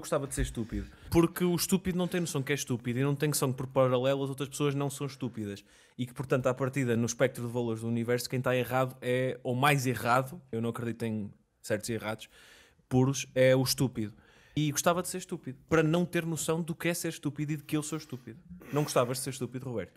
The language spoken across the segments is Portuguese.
eu gostava de ser estúpido. Porque o estúpido não tem noção que é estúpido e não tem noção que por paralelo as outras pessoas não são estúpidas. E que, portanto, à partida, no espectro de valores do universo, quem está errado é, ou mais errado, eu não acredito em certos errados, puros, é o estúpido. E gostava de ser estúpido, para não ter noção do que é ser estúpido e de que eu sou estúpido. Não gostavas de ser estúpido, Roberto?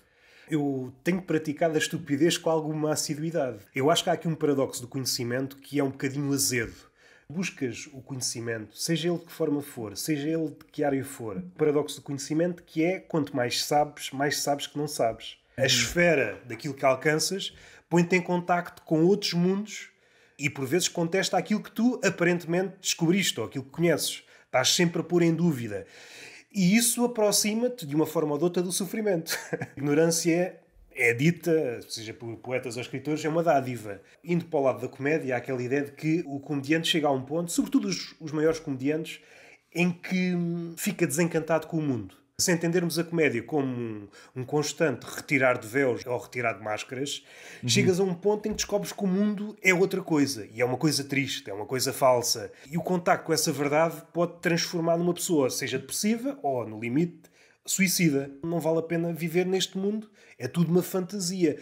Eu tenho praticado a estupidez com alguma assiduidade. Eu acho que há aqui um paradoxo do conhecimento que é um bocadinho azedo buscas o conhecimento, seja ele de que forma for, seja ele de que área for, o paradoxo do conhecimento que é quanto mais sabes, mais sabes que não sabes. A hum. esfera daquilo que alcanças põe-te em contacto com outros mundos e por vezes contesta aquilo que tu aparentemente descobriste ou aquilo que conheces. Estás sempre a pôr em dúvida. E isso aproxima-te, de uma forma ou de outra, do sofrimento. ignorância é é dita, seja por poetas ou escritores, é uma dádiva. Indo para o lado da comédia, há aquela ideia de que o comediante chega a um ponto, sobretudo os, os maiores comediantes, em que hum, fica desencantado com o mundo. Se entendermos a comédia como um, um constante retirar de véus ou retirar de máscaras, uhum. chegas a um ponto em que descobres que o mundo é outra coisa e é uma coisa triste, é uma coisa falsa. E o contacto com essa verdade pode transformar numa pessoa, seja depressiva ou, no limite, suicida. Não vale a pena viver neste mundo, é tudo uma fantasia.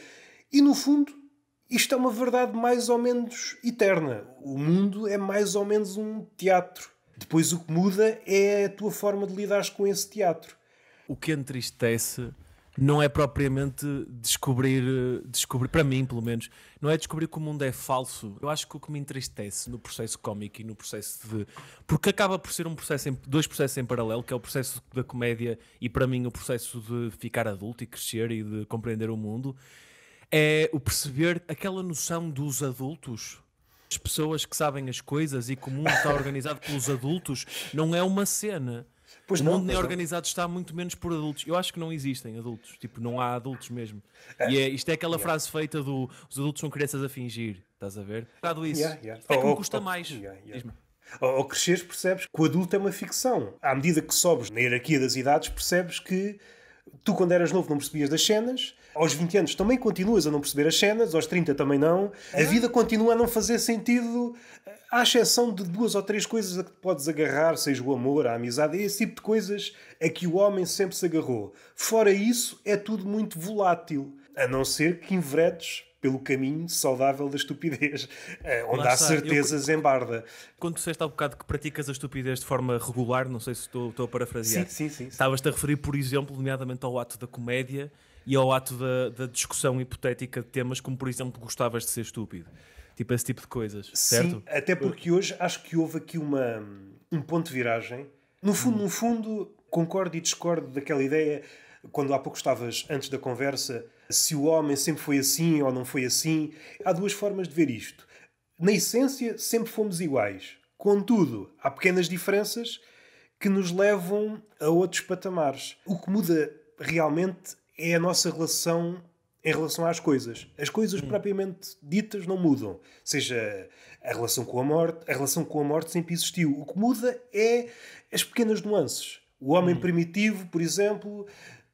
E no fundo, isto é uma verdade mais ou menos eterna. O mundo é mais ou menos um teatro. Depois o que muda é a tua forma de lidar com esse teatro. O que entristece não é propriamente descobrir, eh, descobrir, para mim pelo menos, não é descobrir que o mundo é falso. Eu acho que o que me entristece no processo cómico e no processo de. Porque acaba por ser um processo em, dois processos em paralelo, que é o processo da comédia e para mim o processo de ficar adulto e crescer e de compreender o mundo, é o perceber aquela noção dos adultos as pessoas que sabem as coisas e que o mundo está organizado pelos adultos, não é uma cena. Pois o mundo nem organizado não. está muito menos por adultos. Eu acho que não existem adultos. Tipo, não há adultos mesmo. É. E é, isto é aquela yeah. frase feita do os adultos são crianças a fingir. Estás a ver? Um isso. Yeah, yeah. É que oh, me oh, custa oh, mais. Yeah, Ao cresceres percebes que o adulto é uma ficção. À medida que sobes na hierarquia das idades, percebes que tu, quando eras novo, não percebias das cenas aos 20 anos também continuas a não perceber as cenas, aos 30 também não. A vida continua a não fazer sentido, à exceção de duas ou três coisas a que podes agarrar, seja o amor, a amizade, esse tipo de coisas a que o homem sempre se agarrou. Fora isso, é tudo muito volátil, a não ser que enveredes pelo caminho saudável da estupidez, eh, onde há certezas eu, em barda. Quando disseste há um bocado que praticas a estupidez de forma regular, não sei se estou, estou a parafrasear, sim, sim, sim, sim. estavas-te a referir, por exemplo, nomeadamente ao ato da comédia e ao ato da, da, discussão hipotética de temas como, por exemplo, gostavas de ser estúpido. Tipo esse tipo de coisas, certo? Sim, até porque hoje acho que houve aqui uma, um ponto de viragem. No fundo, hum. no fundo, concordo e discordo daquela ideia, quando há pouco estavas antes da conversa, se o homem sempre foi assim ou não foi assim. Há duas formas de ver isto. Na essência, sempre fomos iguais. Contudo, há pequenas diferenças que nos levam a outros patamares. O que muda realmente é a nossa relação em relação às coisas. As coisas hum. propriamente ditas não mudam. Seja a relação com a morte, a relação com a morte sempre existiu. O que muda é as pequenas nuances. O homem hum. primitivo, por exemplo,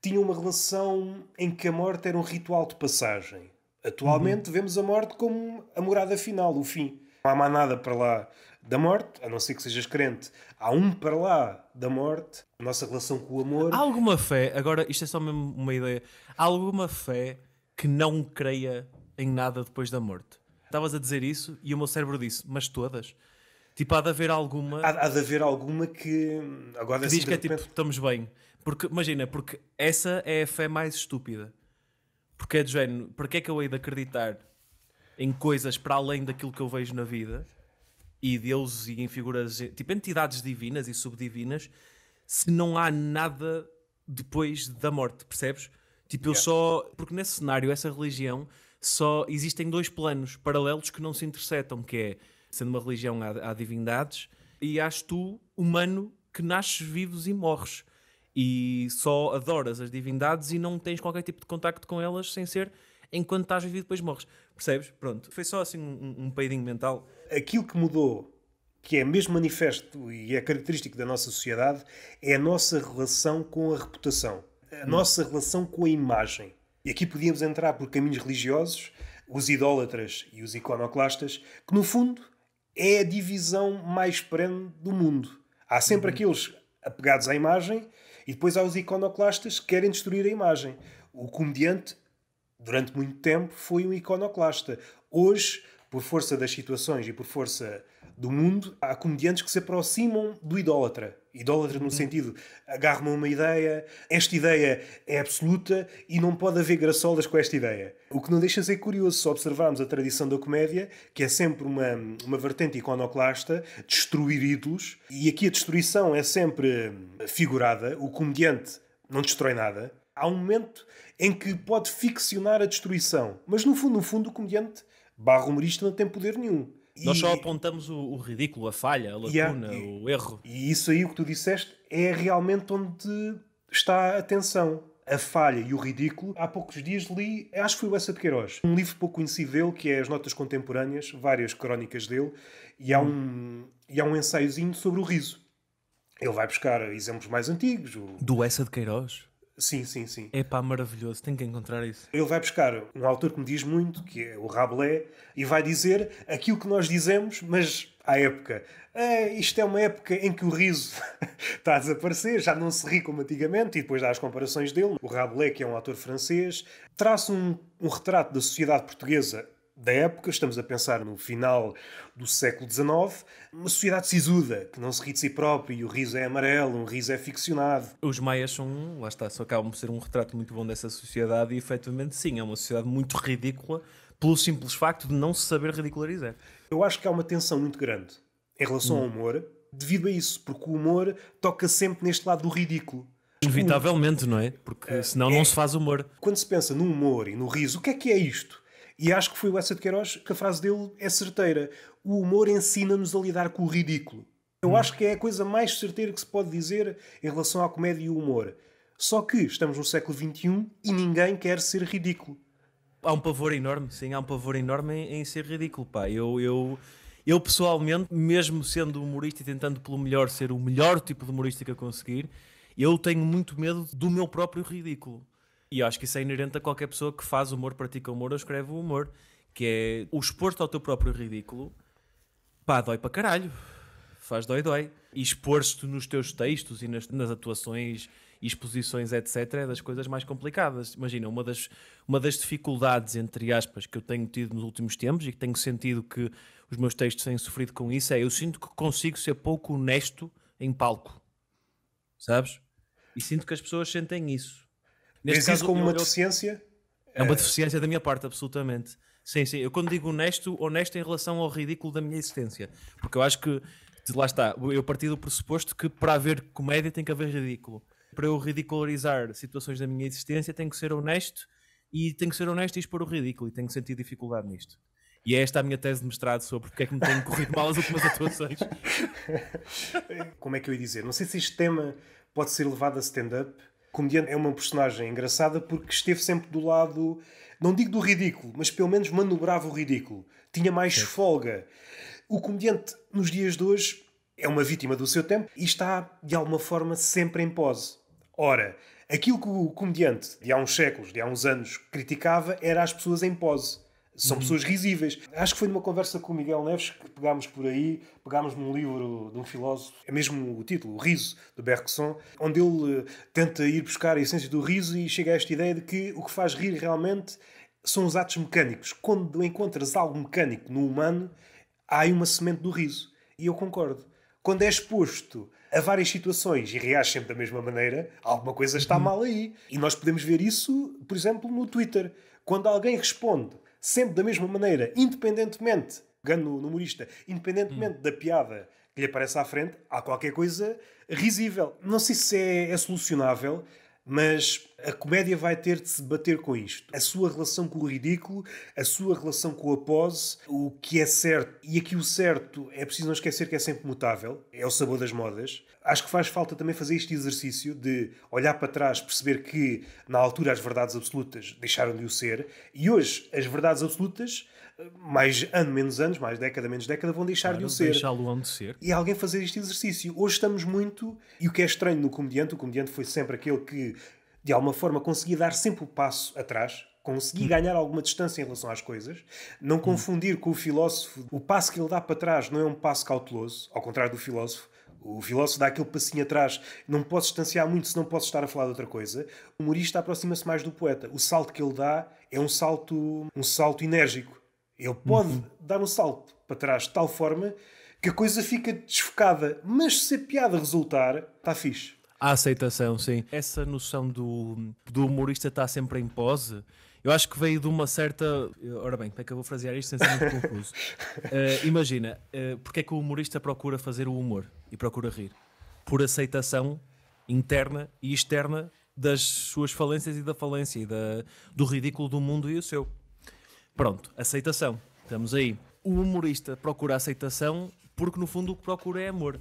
tinha uma relação em que a morte era um ritual de passagem. Atualmente hum. vemos a morte como a morada final, o fim. Não há mais nada para lá da morte, a não ser que sejas crente, há um para lá da morte, a nossa relação com o amor. Há alguma fé, agora isto é só mesmo uma ideia, há alguma fé que não creia em nada depois da morte? Estavas a dizer isso e o meu cérebro disse, mas todas? Tipo, há de haver alguma. Há, há de haver alguma que. Agora que assim, diz que é tipo, estamos bem. Porque, imagina, porque essa é a fé mais estúpida. Porque é de género, que é que eu hei de acreditar em coisas para além daquilo que eu vejo na vida? e deuses e em figuras, tipo entidades divinas e subdivinas, se não há nada depois da morte, percebes? Tipo, eu yeah. só. Porque nesse cenário, essa religião, só existem dois planos paralelos que não se interceptam, que é sendo uma religião há, divindades, e és tu, humano, que nasces vivos e morres. E só adoras as divindades e não tens qualquer tipo de contacto com elas sem ser enquanto estás vivido depois morres. Percebes? Pronto. Foi só assim um, um peidinho mental. Aquilo que mudou que é mesmo manifesto e é característico da nossa sociedade, é a nossa relação com a reputação, a hum. nossa relação com a imagem. E aqui podíamos entrar por caminhos religiosos, os idólatras e os iconoclastas, que no fundo é a divisão mais perene do mundo. Há sempre hum. aqueles apegados à imagem e depois há os iconoclastas que querem destruir a imagem. O comediante durante muito tempo, foi um iconoclasta. Hoje, por força das situações e por força do mundo, há comediantes que se aproximam do idólatra. Idólatra no uhum. sentido, agarra uma ideia, esta ideia é absoluta e não pode haver graçolas com esta ideia. O que não deixa de ser curioso se observarmos a tradição da comédia, que é sempre uma, uma vertente iconoclasta, destruir ídolos, e aqui a destruição é sempre figurada, o comediante não destrói nada, há um momento em que pode ficcionar a destruição. Mas no fundo, no fundo, o comediante barra humorista não tem poder nenhum. Nós só apontamos o, o, ridículo, a falha, a lacuna, e, o erro. E isso aí, o que tu disseste, é realmente onde está a tensão. A falha e o ridículo. Há poucos dias li, acho que foi o Essa de Queiroz, um livro pouco conhecido dele, que é As Notas Contemporâneas, várias crónicas dele, e há um, e há um ensaiozinho sobre o riso. Ele vai buscar exemplos mais antigos. O... Do Essa de Queiroz? Sim, sim, sim. É pá, maravilhoso, tenho que encontrar isso. Ele vai buscar um autor que me diz muito, que é o Rabelais, e vai dizer aquilo que nós dizemos, mas à época. é isto é uma época em que o riso está a desaparecer, já não se ri como antigamente, e depois dá as comparações dele. O Rabelais, que é um autor francês, traça um, um retrato da sociedade portuguesa da época, estamos a pensar no final do século XIX, uma sociedade sisuda, que não se ri de si própria e o riso é amarelo, um riso é ficcionado. Os maias são, lá está, só acabam por ser um retrato muito bom dessa sociedade e efetivamente sim, é uma sociedade muito ridícula pelo simples facto de não se saber ridicularizar. Eu acho que há uma tensão muito grande em relação hum. ao humor, devido a isso, porque o humor toca sempre neste lado do ridículo. Inevitavelmente, não é? Porque é, senão é, não se faz humor. Quando se pensa no humor e no riso, o que é que é isto? E acho que foi o Essa de Queiroz que a frase dele é certeira. O humor ensina-nos a lidar com o ridículo. Eu hum. acho que é a coisa mais certeira que se pode dizer em relação à comédia e o humor. Só que estamos no século XXI e ninguém quer ser ridículo. Há um pavor enorme, sim, há um pavor enorme em, em ser ridículo, pá. Eu, eu, eu pessoalmente, mesmo sendo humorista e tentando pelo melhor ser o melhor tipo de humorista que eu conseguir, eu tenho muito medo do meu próprio ridículo. E acho que isso é inerente a qualquer pessoa que faz humor, pratica humor ou escreve humor, que é o exposto ao teu próprio ridículo, pá, dói para caralho. Faz dói dói. E expor-te nos teus textos e nas, nas atuações, exposições, etc., é das coisas mais complicadas. Imagina, uma das, uma das dificuldades, entre aspas, que eu tenho tido nos últimos tempos e que tenho sentido que os meus textos têm sofrido com isso é eu sinto que consigo ser pouco honesto em palco. Sabes? E sinto que as pessoas sentem isso. Neste caso, isso como eu, uma deficiência? É uma é. deficiência da minha parte, absolutamente. Sim, sim. Eu quando digo honesto, honesto em relação ao ridículo da minha existência. Porque eu acho que, lá está, eu parti do pressuposto que para haver comédia tem que haver ridículo. Para eu ridicularizar situações da minha existência, tenho que ser honesto e tenho que ser honesto e expor o ridículo e tenho que sentir dificuldade nisto. E é esta é a minha tese de mestrado sobre porque é que me tenho corrido mal as últimas atuações. Como é que eu ia dizer? Não sei se este tema pode ser levado a stand-up, comediante é uma personagem engraçada porque esteve sempre do lado, não digo do ridículo, mas pelo menos manobrava o ridículo. Tinha mais folga. O comediante, nos dias de hoje, é uma vítima do seu tempo e está, de alguma forma, sempre em pose. Ora, aquilo que o comediante de há uns séculos, de há uns anos, criticava era as pessoas em pose são uhum. pessoas risíveis. Acho que foi numa conversa com o Miguel Neves que pegámos por aí, pegámos num livro de um filósofo, é mesmo o título, O Riso, de Bergson, onde ele eh, tenta ir buscar a essência do riso e chega a esta ideia de que o que faz rir realmente são os atos mecânicos. Quando encontras algo mecânico no humano, há aí uma semente do riso. E eu concordo. Quando é exposto a várias situações e reage sempre da mesma maneira, alguma coisa está uhum. mal aí. E nós podemos ver isso, por exemplo, no Twitter. Quando alguém responde sempre da mesma maneira, independentemente, ganho no humorista, independentemente hum. da piada que lhe aparece à frente, há qualquer coisa risível. Não sei se é, é solucionável, mas a comédia vai ter de se bater com isto. A sua relação com o ridículo, a sua relação com a pose, o que é certo. E aqui o certo é preciso não esquecer que é sempre mutável, é o sabor das modas. Acho que faz falta também fazer este exercício de olhar para trás, perceber que na altura as verdades absolutas deixaram de o ser e hoje as verdades absolutas mais ano menos anos, mais década menos década, vão deixar claro, de o ser. lo ser. E alguém fazer este exercício. Hoje estamos muito. E o que é estranho no comediante, o comediante foi sempre aquele que, de alguma forma, conseguia dar sempre o passo atrás. Consegui hum. ganhar alguma distância em relação às coisas, não hum. confundir com o filósofo, o passo que ele dá para trás não é um passo cauteloso, ao contrário do filósofo, o filósofo dá aquele passinho atrás, não posso distanciar muito se não posso estar a falar de outra coisa. O humorista aproxima-se mais do poeta. O salto que ele dá é um salto, um salto enérgico. Ele pode uhum. dar um salto para trás de tal forma que a coisa fica desfocada. Mas se a piada resultar, está fixe. A aceitação, sim. Essa noção do, do humorista estar tá sempre em pose, eu acho que veio de uma certa. Ora bem, como é que eu vou frasear isto sem ser muito confuso? Uh, imagina, uh, porque é que o humorista procura fazer o humor e procura rir? Por aceitação interna e externa das suas falências e da falência e da, do ridículo do mundo e o seu. Pronto, aceitação. Estamos aí. O humorista procura aceitação porque, no fundo, o que procura é amor.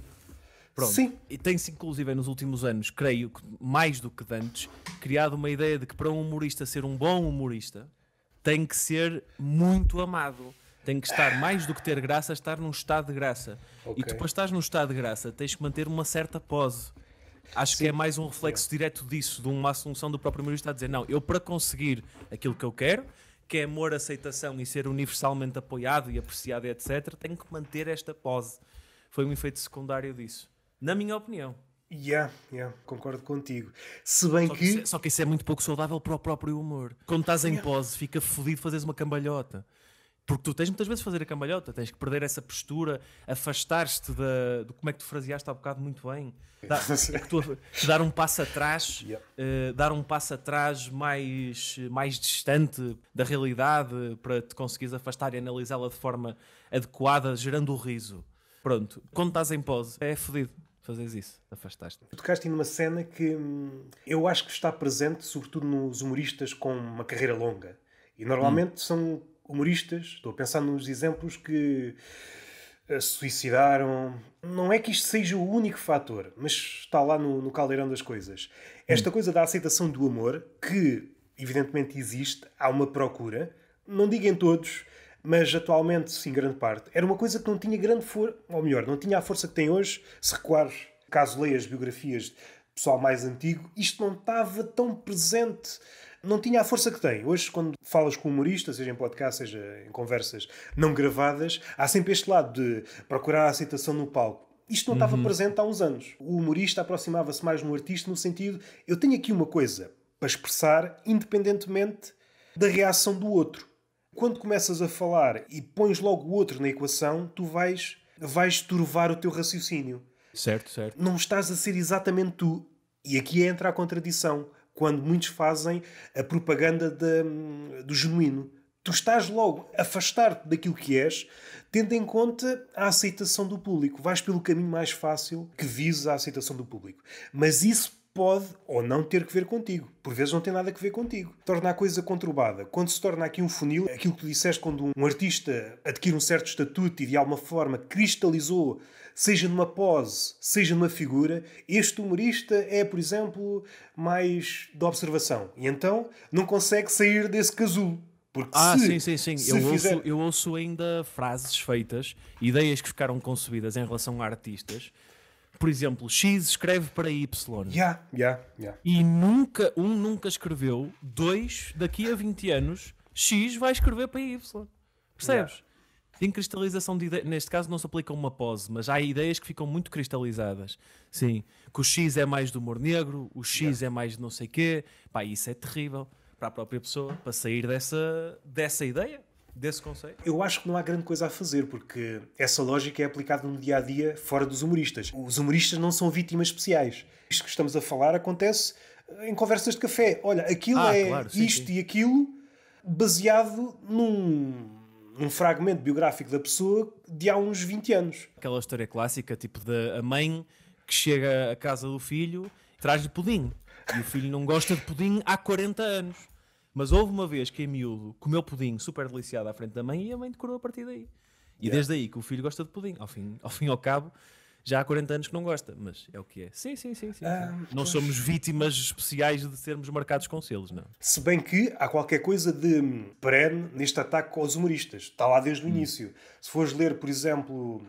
Pronto. Sim. E tem-se, inclusive, nos últimos anos, creio, que mais do que antes, criado uma ideia de que para um humorista ser um bom humorista tem que ser muito amado. Tem que estar, mais do que ter graça, estar num estado de graça. Okay. E depois estás num estado de graça, tens que manter uma certa pose. Acho Sim. que é mais um reflexo é. direto disso, de uma assunção do próprio humorista a dizer: não, eu para conseguir aquilo que eu quero, que é amor, aceitação e ser universalmente apoiado e apreciado, etc., tem que manter esta pose. Foi um efeito secundário disso. Na minha opinião. Yeah, yeah, concordo contigo. Se bem só que, que. É, só que isso é muito pouco saudável para o próprio humor. Quando estás em yeah. pose, fica fodido fazeres uma cambalhota. Porque tu tens muitas vezes fazer a cambalhota, tens que perder essa postura, afastar-te de, como é que tu fraseaste há bocado muito bem, dar, tu, dar um passo atrás, yeah. Eh, uh, dar um passo atrás mais, mais distante da realidade para te conseguires afastar e analisá-la de forma adequada, gerando o riso. Pronto, quando estás em pose, é fodido fazeres isso, afastaste. Tocaste numa cena que hum, eu acho que está presente, sobretudo nos humoristas com uma carreira longa. E normalmente hum. são humoristas, estou a pensar nos exemplos que se eh, suicidaram. Não é que isto seja o único fator, mas está lá no, no caldeirão das coisas. Esta hum. coisa da aceitação do amor, que evidentemente existe, há uma procura, não digo em todos, mas atualmente, sim, grande parte, era uma coisa que não tinha grande força, ou melhor, não tinha a força que tem hoje. Se recuares, caso leias biografias de pessoal mais antigo, isto não estava tão presente não tinha a força que tem. Hoje, quando falas com humoristas, seja em podcast, seja em conversas não gravadas, há sempre este lado de procurar a aceitação no palco. Isto não uhum. estava presente há uns anos. O humorista aproximava-se mais do artista no sentido, eu tenho aqui uma coisa para expressar, independentemente da reação do outro. Quando começas a falar e pões logo o outro na equação, tu vais vais turvar o teu raciocínio. Certo, certo. Não estás a ser exatamente tu. E aqui entra a contradição quando muitos fazem a propaganda de, do genuíno. Tu estás logo a afastar-te daquilo que és, tendo em conta a aceitação do público. Vais pelo caminho mais fácil que visa a aceitação do público. Mas isso pode ou não ter que ver contigo. Por vezes não tem nada a ver contigo. Torna a coisa conturbada. Quando se torna aqui um funil, aquilo que tu disseste quando um artista adquire um certo estatuto e de alguma forma cristalizou, seja numa pose, seja numa figura, este humorista é, por exemplo, mais de observação. E então não consegue sair desse casulo. Porque ah, se, sim, sim, sim. Eu, fizer... ouço, eu ouço ainda frases feitas, ideias que ficaram concebidas em relação a artistas por exemplo, X escreve para Y. Yeah, yeah, yeah. E nunca, um nunca escreveu, dois, daqui a 20 anos, X vai escrever para Y. Percebes? Yeah. Tem cristalização de ideias. Neste caso não se aplica uma pose, mas há ideias que ficam muito cristalizadas. Sim, que o X é mais do humor negro, o X yeah. é mais de não sei quê. Pá, isso é terrível para a própria pessoa, para sair dessa, dessa ideia desse conceito? Eu acho que não há grande coisa a fazer, porque essa lógica é aplicada no dia a dia fora dos humoristas. Os humoristas não são vítimas especiais. Isto que estamos a falar acontece eh, em conversas de café. Olha, aquilo ah, é claro, sim, isto sim. e aquilo, baseado num, fragmento biográfico da pessoa de há uns 20 anos. Aquela história clássica, tipo da mãe que chega à casa do filho traz-lhe pudim. E o filho não gosta de pudim há 40 anos. Mas houve uma vez que em miúdo comeu pudim super deliciado à frente da mãe e a mãe decorou a partir daí. E yeah. desde aí que o filho gosta de pudim. Ao fim, ao fim e ao cabo, já há 40 anos que não gosta, mas é o que é. Sim, sim, sim. sim, ah, sim. não pois... somos vítimas especiais de sermos marcados com selos, não. Se bem que há qualquer coisa de perene neste ataque aos humoristas. Está lá desde o hum. início. Se fores ler, por exemplo,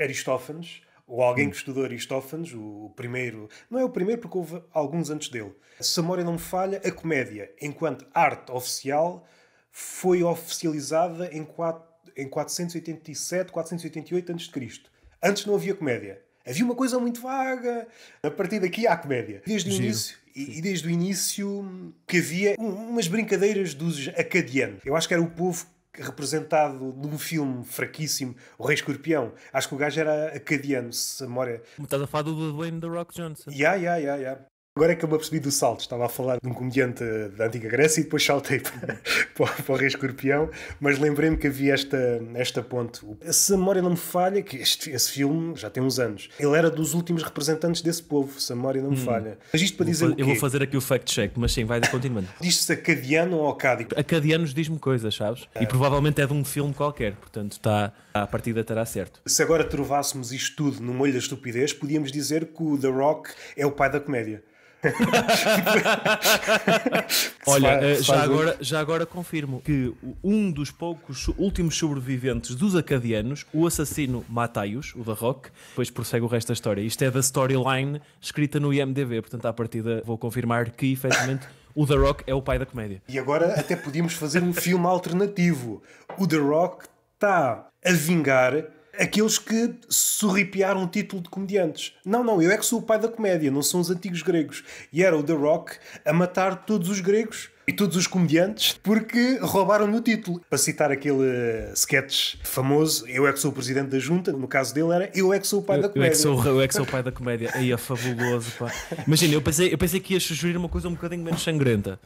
Aristófanes, ou alguém hum. que estudou Aristófanes, o primeiro, não é o primeiro porque houve alguns antes dele. Se a memória não me falha, a comédia, enquanto arte oficial, foi oficializada em, 4, em 487, 488 a.C. Antes não havia comédia. Havia uma coisa muito vaga. A partir daqui há comédia. Desde Giro. o início, e, desde o início que havia umas brincadeiras dos acadianos. Eu acho que era o povo representado num filme fraquíssimo, O Rei Escorpião. Acho que o gajo era acadiano, se a memória. Estás a falar do Dwayne The Rock Johnson. Yeah, yeah, yeah, yeah. Agora é que eu me apercebi do salto. Estava a falar de um comediante da antiga Grécia e depois saltei para, para, para o Rei Escorpião, mas lembrei-me que havia esta, esta ponte. Se a memória não me falha, que este, esse filme já tem uns anos, ele era dos últimos representantes desse povo, se a memória não me hum. falha. Mas isto para dizer. Fa- o quê? Eu vou fazer aqui o fact-check, mas sim, vai continuando. Diz-se acadiano ou acádico? Acadianos diz-me coisas, sabes? Ah. E é. provavelmente é de um filme qualquer, portanto está à partida estará certo. Se agora trovássemos isto tudo no molho da estupidez, podíamos dizer que o The Rock é o pai da comédia. Olha, eh, já, agora, já agora confirmo que um dos poucos últimos sobreviventes dos acadianos, o assassino Mataios, o da Rock, depois prossegue o resto da história. Isto é da storyline escrita no IMDB, portanto, à partida vou confirmar que efetivamente. o The Rock é o pai da comédia. E agora até podíamos fazer um filme alternativo. O The Rock está a vingar aqueles que sorripiaram o título de comediantes. Não, não, eu é que sou o pai da comédia, não são os antigos gregos. E era o The Rock a matar todos os gregos e todos os comediantes porque roubaram-lhe o título. Para citar aquele eh, sketch famoso, eu é que sou o presidente da junta, no caso dele era eu é que sou o pai eu, da comédia. Eu é que sou, eu é que sou o pai da comédia. Aí é fabuloso, pá. Imagina, eu pensei, eu pensei que ia sugerir uma coisa um bocadinho menos sangrenta.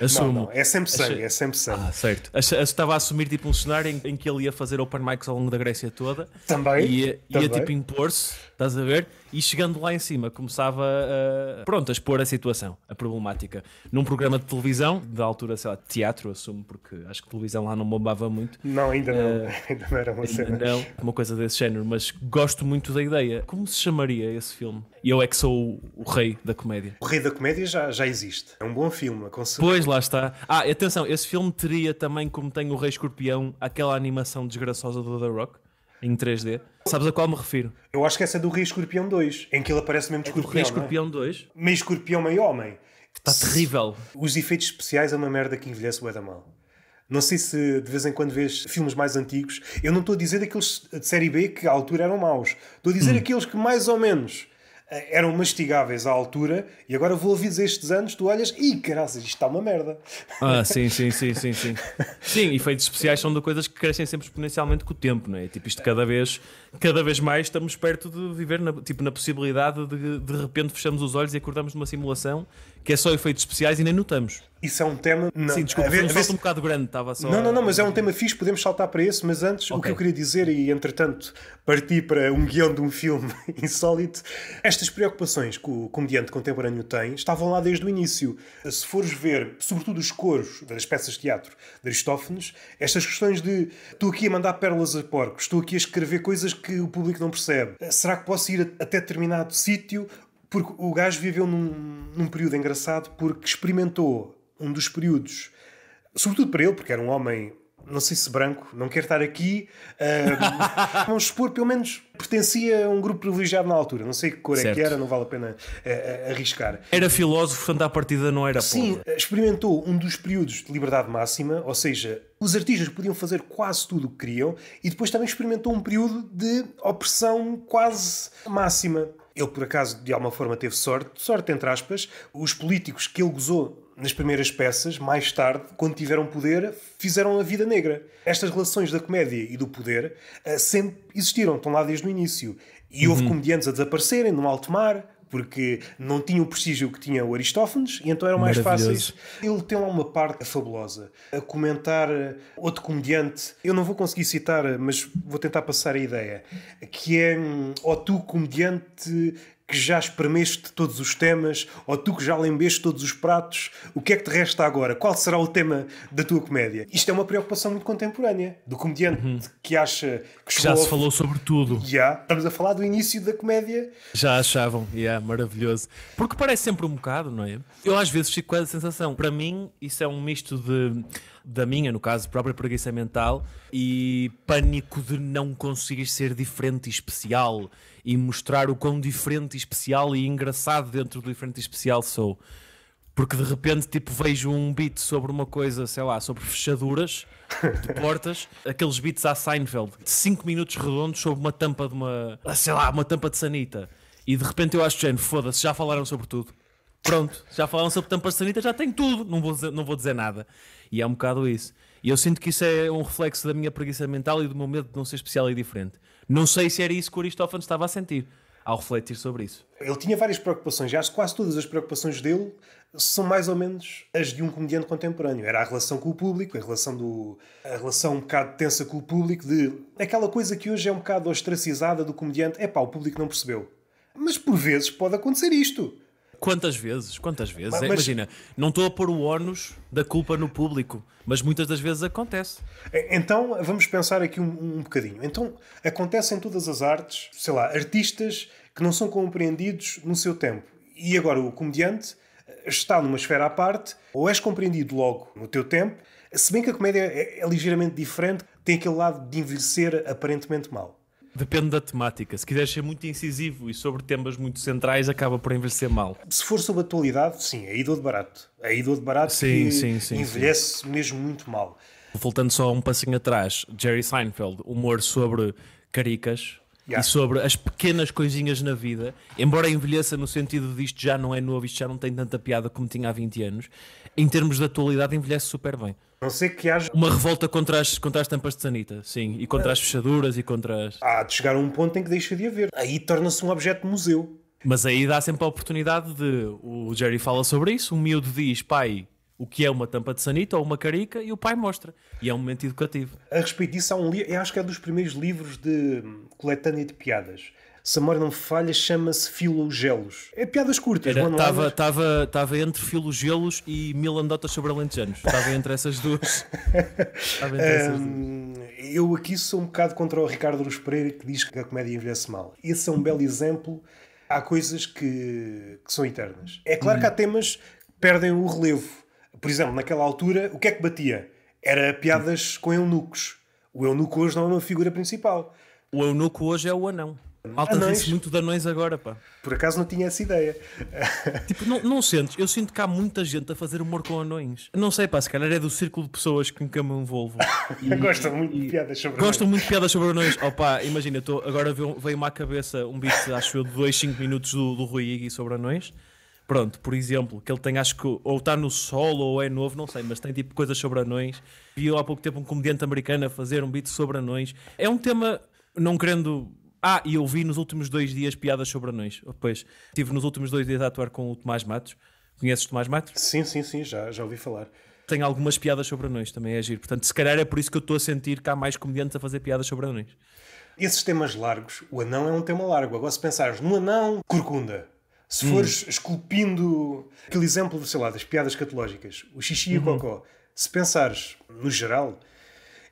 Assumo. Não, não, é sempre sangue, Achei... é sempre sangue. Ah, certo. estava a assumir tipo um cenário em, em, que ele ia fazer open mics ao longo da Grécia toda. Também. E ia, também. ia tipo impor-se estás a ver? E chegando lá em cima começava a, pronto, a expor a situação, a problemática. Num programa de televisão, da altura, sei lá, teatro, assumo, porque acho que televisão lá não bombava muito. Não, ainda não, eh, ainda não era uma cena. Não, uma coisa desse género, mas gosto muito da ideia. Como se chamaria esse filme? Eu é que sou o, o rei da comédia. O rei da comédia já, já existe. É um bom filme, aconselho. Pois, lá está. Ah, atenção, esse filme teria também, como tem o Rei Escorpião, aquela animação desgraçosa do The Rock em 3D. Sabes a qual me refiro? Eu acho que essa é do Rei Escorpião 2, em que ele aparece mesmo é de é escorpião. Rei Escorpião é? 2? Meio escorpião, meio homem. Está terrível. Os efeitos especiais é uma merda que envelhece o mal. Não sei se de vez em quando vês filmes mais antigos. Eu não estou a dizer aqueles de série B que à altura eram maus. Estou a dizer hum. aqueles que mais ou menos eh, eram mastigáveis à altura e agora vou envolvidos estes anos, tu olhas e caralho, isto está uma merda. Ah, sim, sim, sim, sim, sim. sim, efeitos especiais são de coisas que crescem sempre exponencialmente com o tempo, não é? Tipo, isto cada vez, cada vez mais estamos perto de viver na, tipo, na possibilidade de de repente fechamos os olhos e acordamos numa simulação que é só efeitos especiais e nem notamos isso é um tema. Não, Sim, desculpa, a ver, um um bocado grande, estava só. Não, não, não, mas é um tema fixe, podemos saltar para esse, mas antes okay. o que eu queria dizer, e entretanto parti para um guião de um filme insólito, estas preocupações que o comediante contemporâneo tem estavam lá desde o início. Se fores ver, sobretudo os coros das peças de teatro de Aristófanes, estas questões de estou aqui a mandar pérolas a porcos, estou aqui a escrever coisas que o público não percebe, será que posso ir até determinado sítio? Porque o gajo viveu num, num período engraçado porque experimentou um dos períodos, sobretudo para ele, porque era um homem não sei se branco, não quero estar aqui. Uh, vamos expor pelo menos pertencia a um grupo privilegiado na altura. Não sei que cor certo. é que era, não vale a pena uh, arriscar. Era filósofo, portanto, à partida não era Sim, pobre. experimentou um dos períodos de liberdade máxima, ou seja, os artistas podiam fazer quase tudo o que queriam, e depois também experimentou um período de opressão quase máxima. Ele, por acaso, de alguma forma teve sorte, sorte entre aspas. Os políticos que ele gozou nas primeiras peças, mais tarde, quando tiveram poder, fizeram a vida negra. Estas relações da comédia e do poder uh, sempre existiram, estão lá desde o início. E uhum. houve comediantes a desaparecerem no alto mar, porque não tinham o prestígio que tinha o Aristófanes e então eram mais fáceis. Ele tem lá uma parte fabulosa a comentar eh, outro comediante, eu não vou conseguir citar, eh, mas vou tentar passar a ideia, que é ó hum, tu comediante que já espremeste todos os temas ou tu que já lembeste todos os pratos, o que é que te resta agora? Qual será o tema da tua comédia? Isto é uma preocupação muito contemporânea do comediante uhum. que acha que, que já se falou sobre tudo. Já, yeah. estamos a falar do início da comédia. Já achavam, é yeah, maravilhoso. Porque parece sempre um bocado, não é? Eu às vezes fico com a sensação, para mim, isso é um misto de da minha, no caso, própria preguiça mental e pânico de não conseguir ser diferente e especial e mostrar o quão diferente e especial e engraçado dentro do diferente e especial sou. Porque de repente, tipo, vejo um beat sobre uma coisa, sei lá, sobre fechaduras de portas, aqueles beats à Seinfeld, de 5 minutos redondos sobre uma tampa de uma, sei lá, uma tampa de sanita. E de repente eu acho, género, foda-se, já falaram sobre tudo. Pronto, já falaram sobre tampas de sanita, já tem tudo, não vou dizer, não vou dizer nada. E é um bocado isso. E eu sinto que isso é um reflexo da minha preguiça mental e do meu medo de não ser especial e diferente. Não sei se era isso que o Aristófanes estava a sentir ao refletir sobre isso. Ele tinha várias preocupações, já acho que quase todas as preocupações dele são mais ou menos as de um comediante contemporâneo. Era a relação com o público, a relação, do, a relação um bocado tensa com o público, de aquela coisa que hoje é um bocado ostracizada do comediante, é pá, o público não percebeu. Mas por vezes pode acontecer isto. Quantas vezes? Quantas vezes? Mas, é, imagina, não estou a pôr o ónus da culpa no público, mas muitas das vezes acontece. É, então vamos pensar aqui um, um bocadinho. Então acontece em todas as artes, sei lá, artistas que não são compreendidos no seu tempo. E agora o comediante eh, está numa esfera à parte, ou és compreendido logo no teu tempo, se bem que a comédia é, é ligeiramente diferente, tem aquele lado de envelhecer aparentemente mal. Depende da temática. Se quiseres ser muito incisivo e sobre temas muito centrais, acaba por envelhecer mal. Se for sobre atualidade, sim, aí dou de barato. Aí dou de barato sim, sim, sim, envelhece sim. mesmo muito mal. Voltando só um passinho atrás, Jerry Seinfeld, humor sobre caricas, yeah. e sobre as pequenas coisinhas na vida, embora envelheça no sentido de isto já não é novo, isto já não tem tanta piada como tinha há 20 anos, em termos de atualidade envelhece super bem. Não sei que haja. Uma revolta contra as, contra as tampas de sanita, sim, e contra as fechaduras e contra as. Há de chegar a um ponto em que deixa de haver. Aí torna-se um objeto museu. Mas aí dá sempre a oportunidade de. O Jerry fala sobre isso, o miúdo diz: pai, o que é uma tampa de sanita ou uma carica e o pai mostra. E é um momento educativo. A respeito disso, há um livro, acho que é um dos primeiros livros de hum, coletânea de piadas. Se a memória não falha, chama-se Filogelos. É piadas curtas, Estava entre Filogelos e Mil Andotas sobre Alentejanos. Estava entre essas duas. Estava entre essas hum, duas. Eu aqui sou um bocado contra o Ricardo Luz Pereira que diz que a comédia envelhece mal. Esse é um belo exemplo. Há coisas que, que são eternas. É claro hum. que há hum. temas que perdem o relevo por exemplo, naquela altura, o que é que batia? Era piadas com eunucos. O eunuco hoje não é uma figura principal. O eunuco hoje é o anão. Malta diz muito de anões agora, pá. Por acaso não tinha essa ideia. Tipo, não, não sentes? Eu sinto que há muita gente a fazer humor com anões. Não sei, pá, se calhar é do círculo de pessoas que me me um Volvo gostam muito de piadas sobre anões. Gostam muito de piadas sobre anões. Oh, pá, imagina, tô, agora veio-me à cabeça um bicho, acho eu, de 2, 5 minutos do, do Rui Igui sobre anões pronto, por exemplo, que ele tem, acho que, ou está no solo ou é novo, não sei, mas tem tipo coisas sobre anões. Vi há pouco tempo um comediante americano a fazer um beat sobre anões. É um tema, não querendo. Ah, e eu vi nos últimos dois dias piadas sobre anões. Pois, estive nos últimos dois dias a atuar com o Tomás Matos. Conheces o Tomás Matos? Sim, sim, sim, já, já ouvi falar. Tem algumas piadas sobre anões também, é agir. Portanto, se calhar é por isso que eu estou a sentir que há mais comediantes a fazer piadas sobre anões. Esses temas largos, o anão é um tema largo. Agora, se pensares no anão, corcunda, se fores hum. esculpindo aquele exemplo, sei lá, das piadas catológicas, o xixi e o uhum. cocó, se pensares no geral,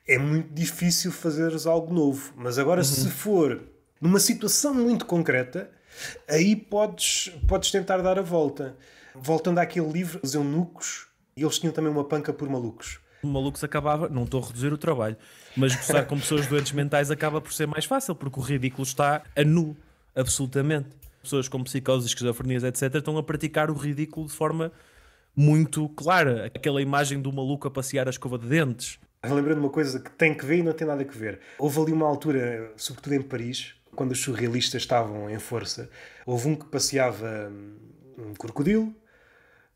é muito difícil fazeres algo novo. Mas agora, uhum. se for numa situação muito concreta, aí podes, podes tentar dar a volta. Voltando àquele livro, os eunucos, eles tinham também uma panca por malucos. O Malucos acabava, não estou a reduzir o trabalho, mas gozar com pessoas doentes mentais acaba por ser mais fácil, porque o ridículo está a nu, absolutamente pessoas com psicoses, esquizofrenias, etc., estão a praticar o ridículo de forma muito clara. Aquela imagem do maluco a passear a escova de dentes. Ah, Lembrando uma coisa que tem que ver e não tem nada a ver. Houve ali uma altura, sobretudo em Paris, quando os surrealistas estavam em força, houve um que passeava hum, um crocodilo,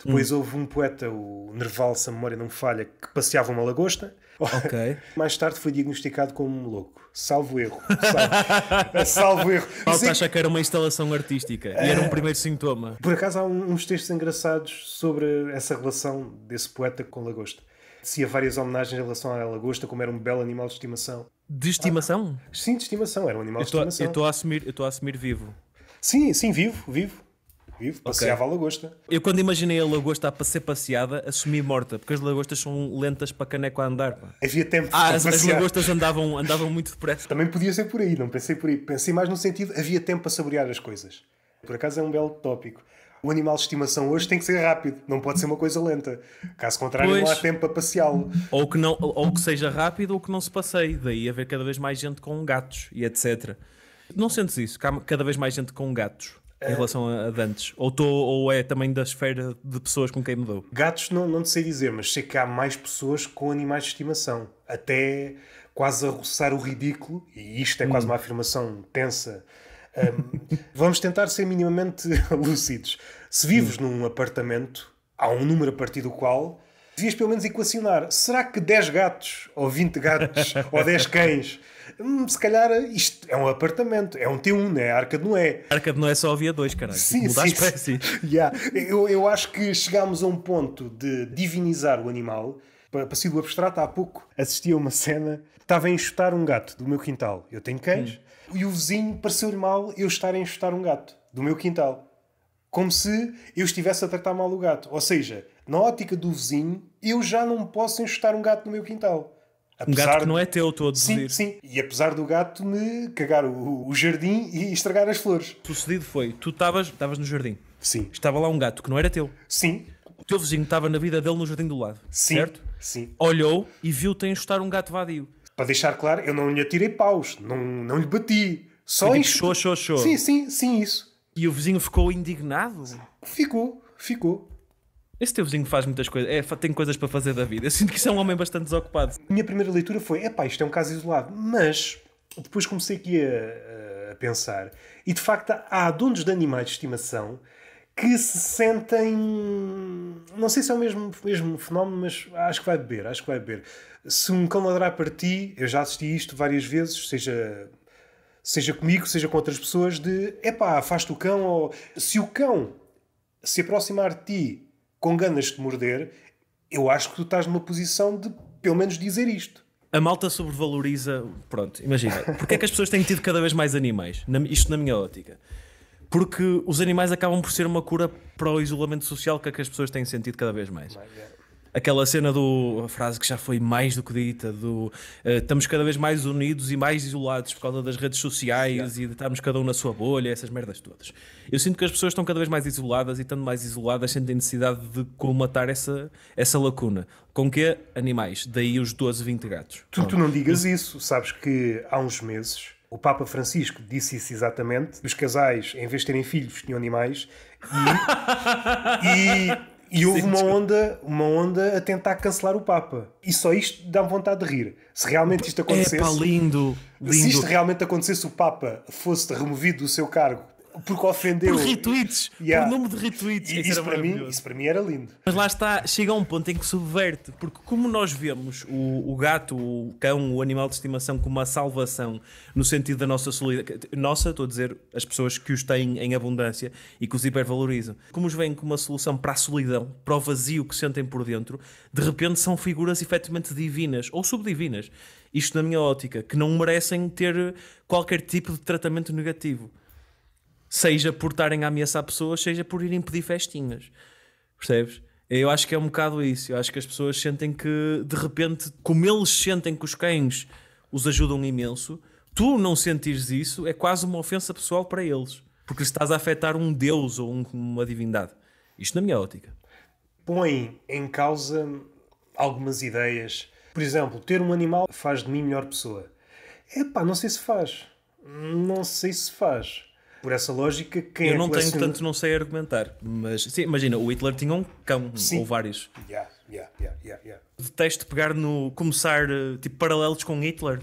depois hum. houve um poeta, o Nerval, se a memória não me falha, que passeava uma lagosta, Mais tarde foi diagnosticado como um louco. Salvo erro. Salvo, salvo erro. Falta assim, que era uma instalação artística. e era um primeiro sintoma. Por acaso há uns textos engraçados sobre essa relação desse poeta com Lagosta. Se há várias homenagens em relação à Lagosta, como era um belo animal de estimação. De estimação? Ah, sim, de estimação. Era um animal eu de estimação. eu estou a assumir vivo. Sim, sim, vivo, vivo. Vivo, passeava okay. a lagosta. Eu quando imaginei a lagosta a ser passeada, assumi morta, porque as lagostas são lentas para caneco a andar. Pá. Havia tempo ah, para as, as lagostas andavam, andavam muito depressa. Também podia ser por aí, não pensei por aí. Pensei mais no sentido, havia tempo para saborear as coisas. Por acaso é um belo tópico. O animal de estimação hoje tem que ser rápido, não pode ser uma coisa lenta. Caso contrário, pois. não há tempo para passeá-lo. Ou, que não, ou que seja rápido ou que não se passeie. Daí haver cada vez mais gente com gatos e etc. Não sentes isso? cada vez mais gente com gatos? em relação a, dantes? Ou, tô, ou é também da esfera de pessoas com quem mudou? Gatos não, não sei dizer, mas sei que há mais pessoas com animais de estimação. Até quase a roçar o ridículo, e isto é quase hum. uma afirmação tensa. Um, vamos tentar ser minimamente lúcidos. Se vives hum. num apartamento, há um número a partir do qual devias pelo menos equacionar. Será que 10 gatos, ou 20 gatos, ou 10 cães hum, se calhar isto é um apartamento, é um T1, né? A Arca de Noé. Arca de Noé é só havia dois, caralho. Sim, Mudar sim, a espécie. Yeah. Eu, eu acho que chegámos a um ponto de divinizar o animal. para Passivo abstrato, há pouco assisti a uma cena, estava a enxotar um gato do meu quintal. Eu tenho cães. Hum. E o vizinho pareceu-lhe mal eu estar a enxotar um gato do meu quintal. Como se eu estivesse a tratar mal o gato. Ou seja, na ótica do vizinho, eu já não posso enxotar um gato no meu quintal. Apesar um gato que não é teu, estou a dizer. Sim, sim. E apesar do gato me cagar o, o jardim e estragar as flores. O sucedido foi, tu estavas no jardim. Sim. Estava lá um gato que não era teu. Sim. O teu vizinho estava na vida dele no jardim do lado. Sim. Certo? Sim. Olhou e viu-te enxutar um gato vadio. Para deixar claro, eu não lhe atirei paus, não, não lhe bati. Só isso Show, show, show. Sim, sim, sim, isso. E o vizinho ficou indignado? Ficou, ficou. Esse teu vizinho faz muitas coisas, é, tem coisas para fazer da vida. Eu sinto que isso é um homem bastante desocupado. Minha primeira leitura foi: é pá, isto é um caso isolado. Mas depois comecei aqui a, a pensar, e de facto há donos de animais de estimação que se sentem. Não sei se é o mesmo, mesmo fenómeno, mas acho que vai beber, acho que vai beber. Se um cão ladrar para ti, eu já assisti isto várias vezes, seja seja comigo, seja com outras pessoas, de epá, faz-te o cão, ou se o cão se aproximar de ti com ganas de morder, eu acho que tu estás numa posição de pelo menos dizer isto. A malta sobrevaloriza. Pronto, imagina. Porquê é que as pessoas têm tido cada vez mais animais? isto na minha ótica. Porque os animais acabam por ser uma cura para o isolamento social que, é que as pessoas têm sentido cada vez mais. É aquela cena do. a frase que já foi mais do que dita, do. Uh, estamos cada vez mais unidos e mais isolados por causa das redes sociais yeah. e de estarmos cada um na sua bolha, essas merdas todas. Eu sinto que as pessoas estão cada vez mais isoladas e, estando mais isoladas, sentem necessidade de comatar essa, essa lacuna. Com que animais? Daí os 12, 20 gatos. Tu, tu não digas isso. Sabes que há uns meses o Papa Francisco disse isso exatamente: os casais, em vez de terem filhos, tinham animais. E, E houve uma onda, uma onda a tentar cancelar o Papa. E só isto dá vontade de rir. Se realmente isto acontecesse. É, lindo, lindo. Se isto realmente acontecesse, o Papa fosse removido do seu cargo porque ofendeu. Por retweets, yeah. por número de retweets. E, isso, isso para mim, isso para mim era lindo. Mas lá está, chega a um ponto em que subverte, porque como nós vemos o, o gato, o cão, o animal de estimação como uma salvação no sentido da nossa solidariedade, nossa, estou a dizer, as pessoas que os têm em abundância e que os hipervalorizam, como os veem como uma solução para a solidão, para o vazio que sentem por dentro, de repente são figuras efetivamente divinas ou subdivinas isto na minha ótica, que não merecem ter qualquer tipo de tratamento negativo. Seja por estarem a ameaçar pessoas, seja por irem pedir festinhas. Percebes? Eu acho que é um bocado isso. Eu acho que as pessoas sentem que, de repente, como eles sentem que os cães os ajudam imenso, tu não sentires isso é quase uma ofensa pessoal para eles. Porque estás a afetar um deus ou um, uma divindade. Isto na minha ótica. Põe em causa algumas ideias. Por exemplo, ter um animal faz de mim melhor pessoa. Epá, não sei se faz. Não sei se faz por essa lógica, quem Eu é não tenho tanto, não sei argumentar, mas sim, imagina, o Hitler tinha um cão sim. ou vários. Yeah, yeah, yeah, yeah, yeah. Detesto pegar no. começar eh, tipo paralelos com Hitler,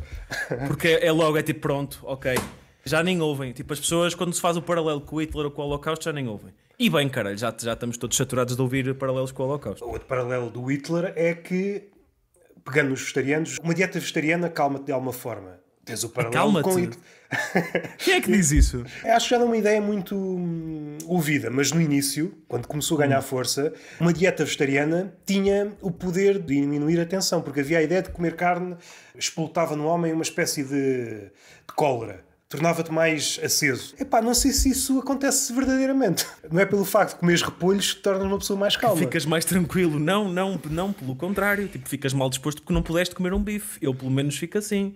porque é logo, é tipo pronto, ok. Já nem ouvem. Tipo, as pessoas, quando se faz o paralelo com o Hitler ou com o Holocausto, já nem ouvem. E bem, caralho, já, já estamos todos saturados de ouvir paralelos com o Holocausto. O outro paralelo do Hitler é que, pegando nos vegetarianos, uma dieta vegetariana calma-te de alguma forma Tens o paralelo com Quem é que diz isso? Acho que já era uma ideia muito hum, ouvida, mas no início, quando começou a ganhar hum. força, uma dieta vegetariana tinha o poder de diminuir a tensão, porque havia a ideia de comer carne expultava no homem uma espécie de, de cólera tornava-te mais aceso. Epá, não sei se isso acontece verdadeiramente. Não é pelo facto de comeres repolhos que tornas uma pessoa mais calma. ficas mais tranquilo. Não, não, não, pelo contrário. Tipo, ficas mal disposto porque não pudeste comer um bife. Eu, pelo menos, fico assim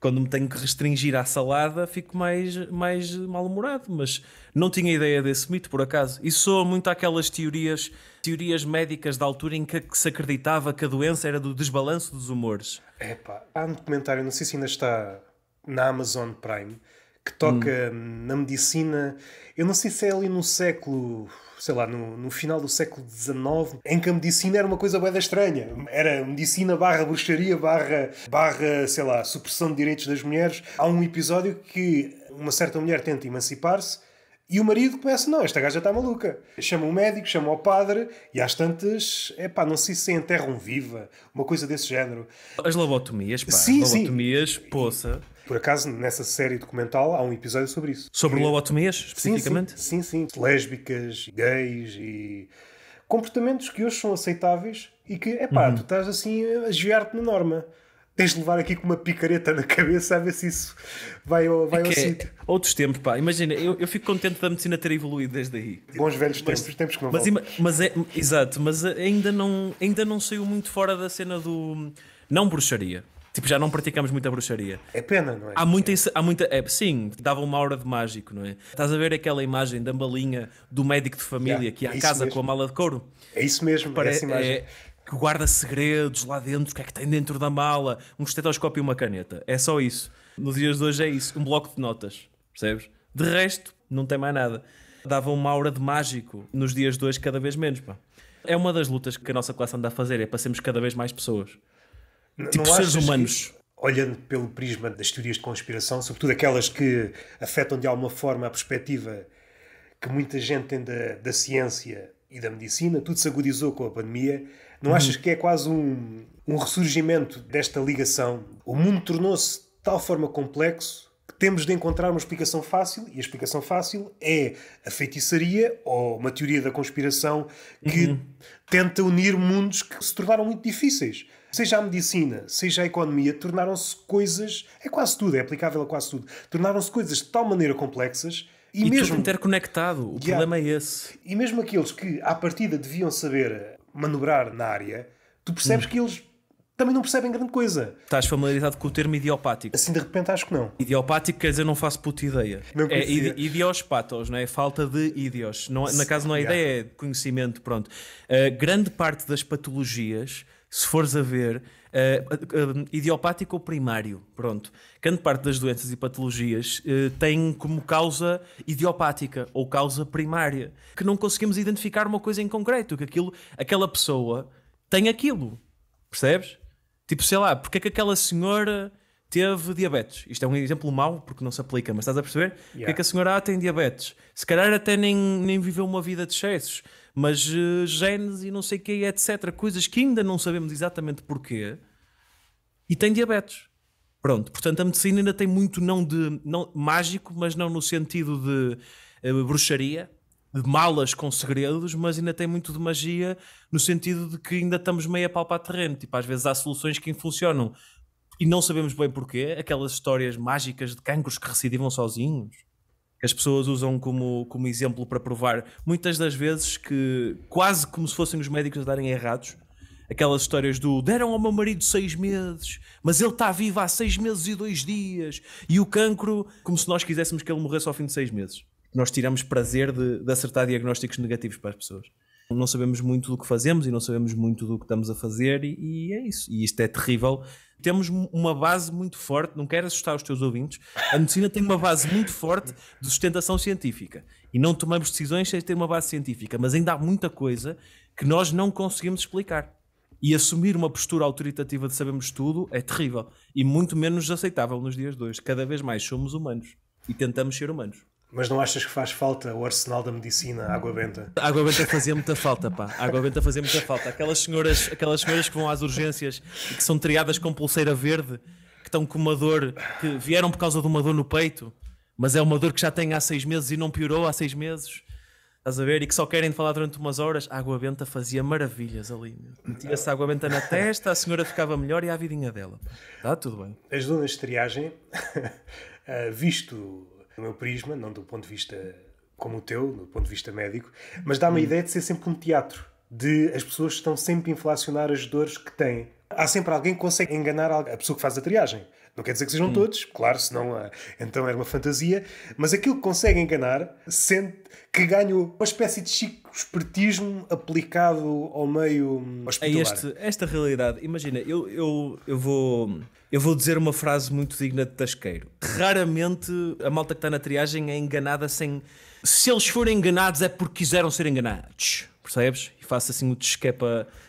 quando me tenho que restringir à salada, fico mais, mais mal-humorado. Mas não tinha ideia desse mito, por acaso. E sou muito aquelas teorias, teorias médicas da altura em que se acreditava que a doença era do desbalanço dos humores. Epá, há um documentário, não sei se ainda está na Amazon Prime, que toca hum. na medicina. Eu não sei se é ali no século sei lá, no, no final do século XIX, em que a medicina era uma coisa bem estranha. Era medicina barra bruxaria, barra, barra, sei lá, supressão de direitos das mulheres. Há um episódio que uma certa mulher tenta emancipar-se e o marido começa, não, esta gaja está maluca. Chama o médico, chama o padre, e às tantas, é pá, não sei se enterram viva, uma coisa desse género. As lobotomias, pá, sim, lobotomias, sim. poça. Por acaso, nessa série documental há um episódio sobre isso. Sobre que... É- lobotomias, especificamente? Sim sim, sim, sim. Lésbicas, gays e comportamentos que hoje são aceitáveis e que, é pá, uhum. tu estás assim a desviar-te na norma. Tens de levar aqui com uma picareta na cabeça a ver se isso vai ao, vai é ao é sítio. outros tempos, pá. Imagina, eu, eu fico contente da medicina ter evoluído desde aí. Bons velhos tempos, mas, tempos que não mas, mas é Exato, mas ainda não, ainda não saiu muito fora da cena do... Não bruxaria, Tipo, já não praticamos muita bruxaria. É pena, não é? Há muita. Há muita é, sim, dava uma aura de mágico, não é? Estás a ver aquela imagem da malinha do médico de família yeah, que é à casa mesmo. com a mala de couro? É isso mesmo, Pare essa imagem. É, que guarda segredos lá dentro, o que é que tem dentro da mala? Um estetoscópio e uma caneta. É só isso. Nos dias de hoje é isso. Um bloco de notas, percebes? De resto, não tem mais nada. Dava uma aura de mágico nos dias de hoje, cada vez menos, pá. É uma das lutas que a nossa classe anda a fazer, é para sermos cada vez mais pessoas tipo seres humanos. Que, olhando pelo prisma das teorias de conspiração, sobretudo aquelas que afetam de alguma forma a perspectiva que muita gente tem da, da ciência e da medicina, tudo se agudizou com a pandemia. Não uhum. achas que é quase um, um ressurgimento desta ligação? O mundo tornou-se de tal forma complexo que temos de encontrar uma explicação fácil, e a explicação fácil é a feitiçaria ou uma teoria da conspiração que uhum. tenta unir mundos que se tornaram muito difíceis seja a medicina, seja a economia, tornaram-se coisas, é quase tudo, é aplicável a quase tudo, tornaram-se coisas de tal maneira complexas e, e mesmo tudo interconectado, o problema é esse. E mesmo aqueles que à partida deviam saber manobrar na área, tu percebes hum. que eles também não percebem grande coisa. Estás familiarizado com o termo idiopático? Assim, de repente, acho que não. Idiopático quer dizer não faço puta ideia. Não é id idios patos, não é? é? Falta de idios. Não, na casa não é ideia, é conhecimento, pronto. Uh, grande parte das patologias se fores a ver, uh, uh, idiopático ou primário, pronto. Grande parte das doenças e patologias uh, tem como causa idiopática ou causa primária, que não conseguimos identificar uma coisa em concreto, que aquilo, aquela pessoa tem aquilo, percebes? Tipo, sei lá, porque é que aquela senhora teve diabetes. Isto é um exemplo mau porque não se aplica, mas estás a perceber? Yeah. Porque é que a senhora A tem diabetes? Se calhar até nem, nem viveu uma vida de excessos mas uh, genes e não sei o quê, etc. Coisas que ainda não sabemos exatamente porquê. E tem diabetes. Pronto, portanto a medicina ainda tem muito não de não, mágico, mas não no sentido de uh, bruxaria, de malas com segredos, mas ainda tem muito de magia no sentido de que ainda estamos meio a palpar terreno. Tipo, às vezes há soluções que funcionam e não sabemos bem porquê. Aquelas histórias mágicas de cancros que recidivam sozinhos as pessoas usam como, como exemplo para provar muitas das vezes que quase como se fossem os médicos a darem errados. Aquelas histórias do deram ao meu marido seis meses, mas ele está vivo há seis meses e dois dias, e o cancro, como se nós quiséssemos que ele morresse ao fim de seis meses. Nós tiramos prazer de, de acertar diagnósticos negativos para as pessoas. Não sabemos muito do que fazemos e não sabemos muito do que estamos a fazer, e, e é isso. E isto é terrível temos uma base muito forte, não quero assustar os teus ouvintes, a medicina tem uma base muito forte de sustentação científica e não tomamos decisões sem ter uma base científica, mas ainda há muita coisa que nós não conseguimos explicar. E assumir uma postura autoritativa de sabemos tudo é terrível e muito menos aceitável nos dias de hoje. Cada vez mais somos humanos e tentamos ser humanos. Mas não achas que faz falta o arsenal da medicina, a água benta? A água benta fazia muita falta, pá. A água benta fazia muita falta. Aquelas senhoras, aquelas senhoras que vão às urgências e que são triadas com pulseira verde, que estão com uma dor, que vieram por causa de uma dor no peito, mas é uma dor que já tem há seis meses e não piorou há seis meses. Estás a ver? E que só querem falar durante umas horas. A água benta fazia maravilhas ali. Metia-se a água benta na testa, a senhora ficava melhor e a vidinha dela. Está tudo bem. As donas de triagem, eh, visto no meu prisma, não do ponto de vista como o teu, do ponto de vista médico, mas dá-me a hum. ideia de ser sempre um teatro, de as pessoas estão sempre a inflacionar as dores que têm. Há sempre alguém que consegue enganar a pessoa que faz a triagem. Não quer dizer que sejam hum. todos, claro, senão ah, então era uma fantasia, mas aquilo que consegue enganar sente que ganha uma espécie de chico espertismo aplicado ao meio hum, hospitalar. É este, esta realidade. Imagina, eu, eu, eu vou... Eu vou dizer uma frase muito digna de tasqueiro. Raramente a malta que está na triagem é enganada sem. Se eles forem enganados é porque quiseram ser enganados. Percebes? E faço assim o um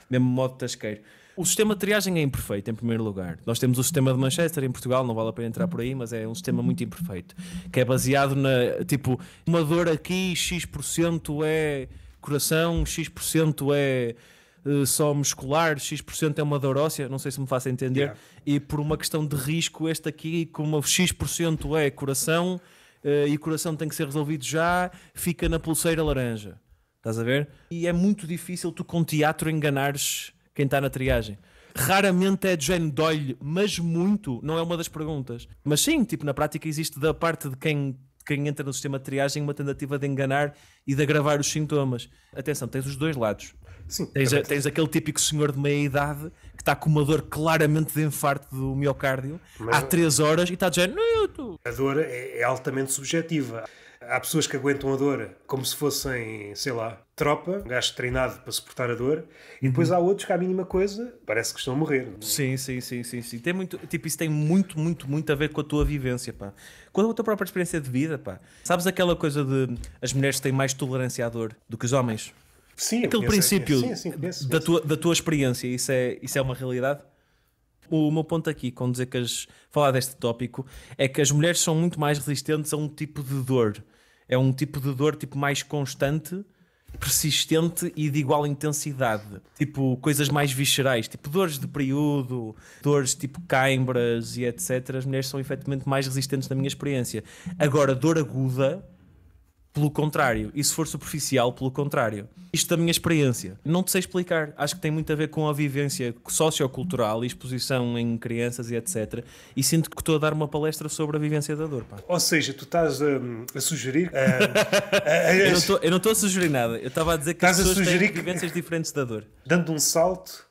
mesmo modo tasqueiro. O sistema de triagem é imperfeito, em primeiro lugar. Nós temos o sistema de Manchester em Portugal, não vale a pena entrar por aí, mas é um sistema muito imperfeito. Que é baseado na, tipo, uma dor aqui, X% é coração, X% é eh, só muscular, X% é uma dor óssea, não sei se me faço entender, yeah. e por uma questão de risco, este aqui, como X% é coração, eh, e o coração tem que ser resolvido já, fica na pulseira laranja. Estás a ver? E é muito difícil tu com teatro enganares quem está na triagem. Raramente é de género dói mas muito, não é uma das perguntas. Mas sim, tipo, na prática existe da parte de quem, quem entra no sistema de triagem uma tentativa de enganar e de agravar os sintomas. Atenção, tens os dois lados. Sim, tens, a, tens aquele típico senhor de meia idade que está com uma dor claramente de infarto do miocárdio mas, há 3 horas e está de género. A dor é, é altamente subjetiva. Há pessoas que aguentam a dor como se fossem, sei lá, tropa, um gajo treinado para suportar a dor, e uhum. depois há outros que, à mínima coisa, parece que estão a morrer. É? Sim, sim, sim, sim, sim. Tem muito, tipo, isso tem muito, muito, muito a ver com a tua vivência, pá. Com a tua própria experiência de vida, pá. Sabes aquela coisa de as mulheres têm mais tolerância à dor do que os homens? Sim, Aquele conheço, princípio sim, sim, conheço, da, tua, da tua experiência, isso é, isso é uma realidade? O meu ponto aqui, com dizer que as, falar deste tópico, é que as mulheres são muito mais resistentes a um tipo de dor. É um tipo de dor tipo mais constante, persistente e de igual intensidade. Tipo coisas mais viscerais, tipo dores de período, dores tipo cãibras e etc. As mulheres são efetivamente mais resistentes na minha experiência. Agora, dor aguda pelo contrário, e se for superficial, pelo contrário. Isto da minha experiência. Não te sei explicar. Acho que tem muito a ver com a vivência sociocultural e exposição em crianças e etc. E sinto que estou a dar uma palestra sobre a vivência da dor. Pá. Ou seja, tu estás hum, a sugerir. Hum, eu não estou a sugerir nada. Eu estava a dizer que as pessoas têm vivências que, diferentes da dor. Dando um salto,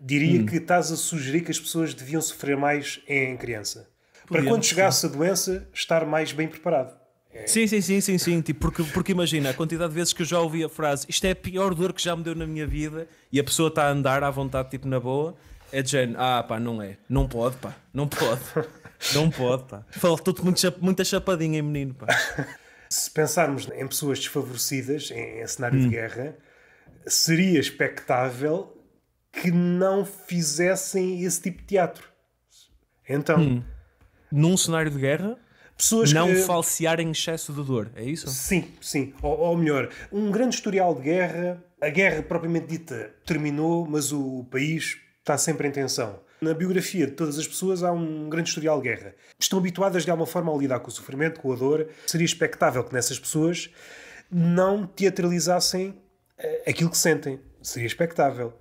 diria hum. que estás a sugerir que as pessoas deviam sofrer mais em criança. Para quando chegasse sim. a doença, estar mais bem preparado. Sim, sim, sim, sim, sim. Tipo, porque, porque imagina a quantidade de vezes que eu já ouvi a frase isto é a pior dor que já me deu na minha vida e a pessoa está a andar à vontade, tipo, na boa. É de género, ah pá, não é. Não pode, pá. Não pode. Não pode, pá. Faltou-te muita chapadinha em menino, pá. Se pensarmos em pessoas desfavorecidas em, em cenário hum. de guerra, seria expectável que não fizessem esse tipo de teatro. Então. Hum. Num cenário de guerra? Pessoas não que... falsear em excesso de dor, é isso? Sim, sim. Ou, ou melhor, um grande historial de guerra. A guerra propriamente dita terminou, mas o país está sempre em tensão. Na biografia de todas as pessoas há um grande historial de guerra. Estão habituadas de alguma forma a lidar com o sofrimento, com a dor. Seria expectável que nessas pessoas não teatralizassem eh, aquilo que sentem. Seria expectável.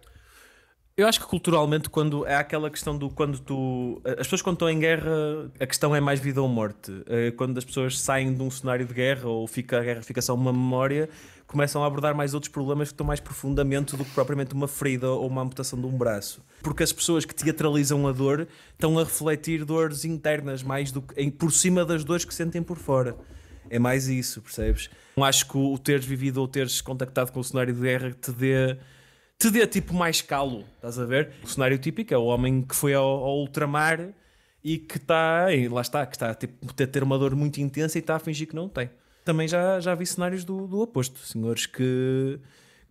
Eu acho que culturalmente, quando é aquela questão do quando tu. As pessoas quando estão em guerra, a questão é mais vida ou morte. Eh, quando as pessoas saem de um cenário de guerra ou fica, a guerra fica só uma memória, começam a abordar mais outros problemas que estão mais profundamente do que propriamente uma ferida ou uma amputação de um braço. Porque as pessoas que teatralizam a dor estão a refletir dores internas mais do que, por cima das dores que sentem por fora. É mais isso, percebes? Não acho que o teres vivido ou teres contactado com o cenário de guerra te dê te dê tipo mais calo, estás a ver? O cenário típico é o homem que foi ao, ao ultramar e que está, lá está, que está tipo, a ter uma dor muito intensa e está a fingir que não tem. Também já, já vi cenários do, do oposto, senhores que,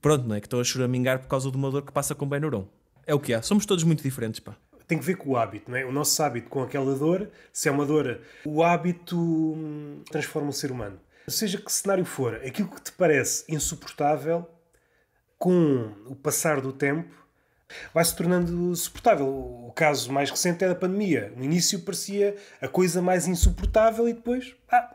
pronto, não é? Que estão a choramingar por causa de uma dor que passa com Benuron. É o que há, somos todos muito diferentes, pá tem que ver com o hábito, não é? O nosso hábito com aquela dor, se é uma dor, o hábito hum, transforma o ser humano. Seja que cenário for, aquilo que te parece insuportável com o passar do tempo, vai se tornando suportável. O caso mais recente é da pandemia. No início parecia a coisa mais insuportável e depois, ah,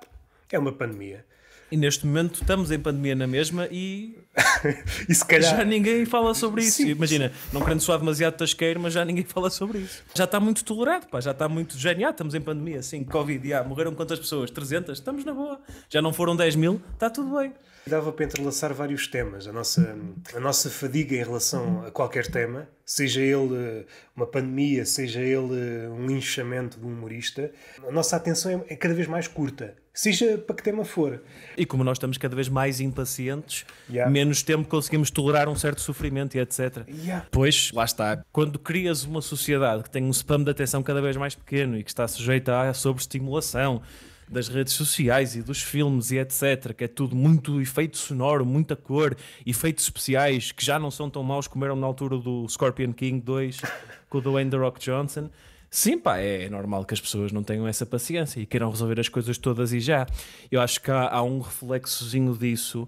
é uma pandemia. E neste momento estamos em pandemia na mesma e, e se calhar... já ninguém fala sobre isso. Sim, Imagina, não querendo soar demasiado tasqueiro, mas já ninguém fala sobre isso. Já está muito tolerado, pá, já está muito genial. Estamos em pandemia, sim, Covid, já, morreram quantas pessoas? 300? Estamos na boa. Já não foram 10 mil? Está tudo bem. Dava para entrelaçar vários temas. A nossa, a nossa fadiga em relação a qualquer tema, seja ele eh, uma pandemia, seja ele eh, um linchamento de um humorista, a nossa atenção é, é cada vez mais curta seja para que tema for. E como nós estamos cada vez mais impacientes, yeah. menos tempo conseguimos tolerar um certo sofrimento e etc. Yeah. Pois, lá está. Quando crias uma sociedade que tem um spam de atenção cada vez mais pequeno e que está sujeita a sobreestimulação, das redes sociais e dos filmes e etc, que é tudo muito efeito sonoro, muita cor, efeitos especiais que já não são tão maus como eram na altura do Scorpion King 2 com o Dwayne The Rock Johnson. Sim, pá, é, é normal que as pessoas não tenham essa paciência e queiram resolver as coisas todas e já. Eu acho que há, há um reflexozinho disso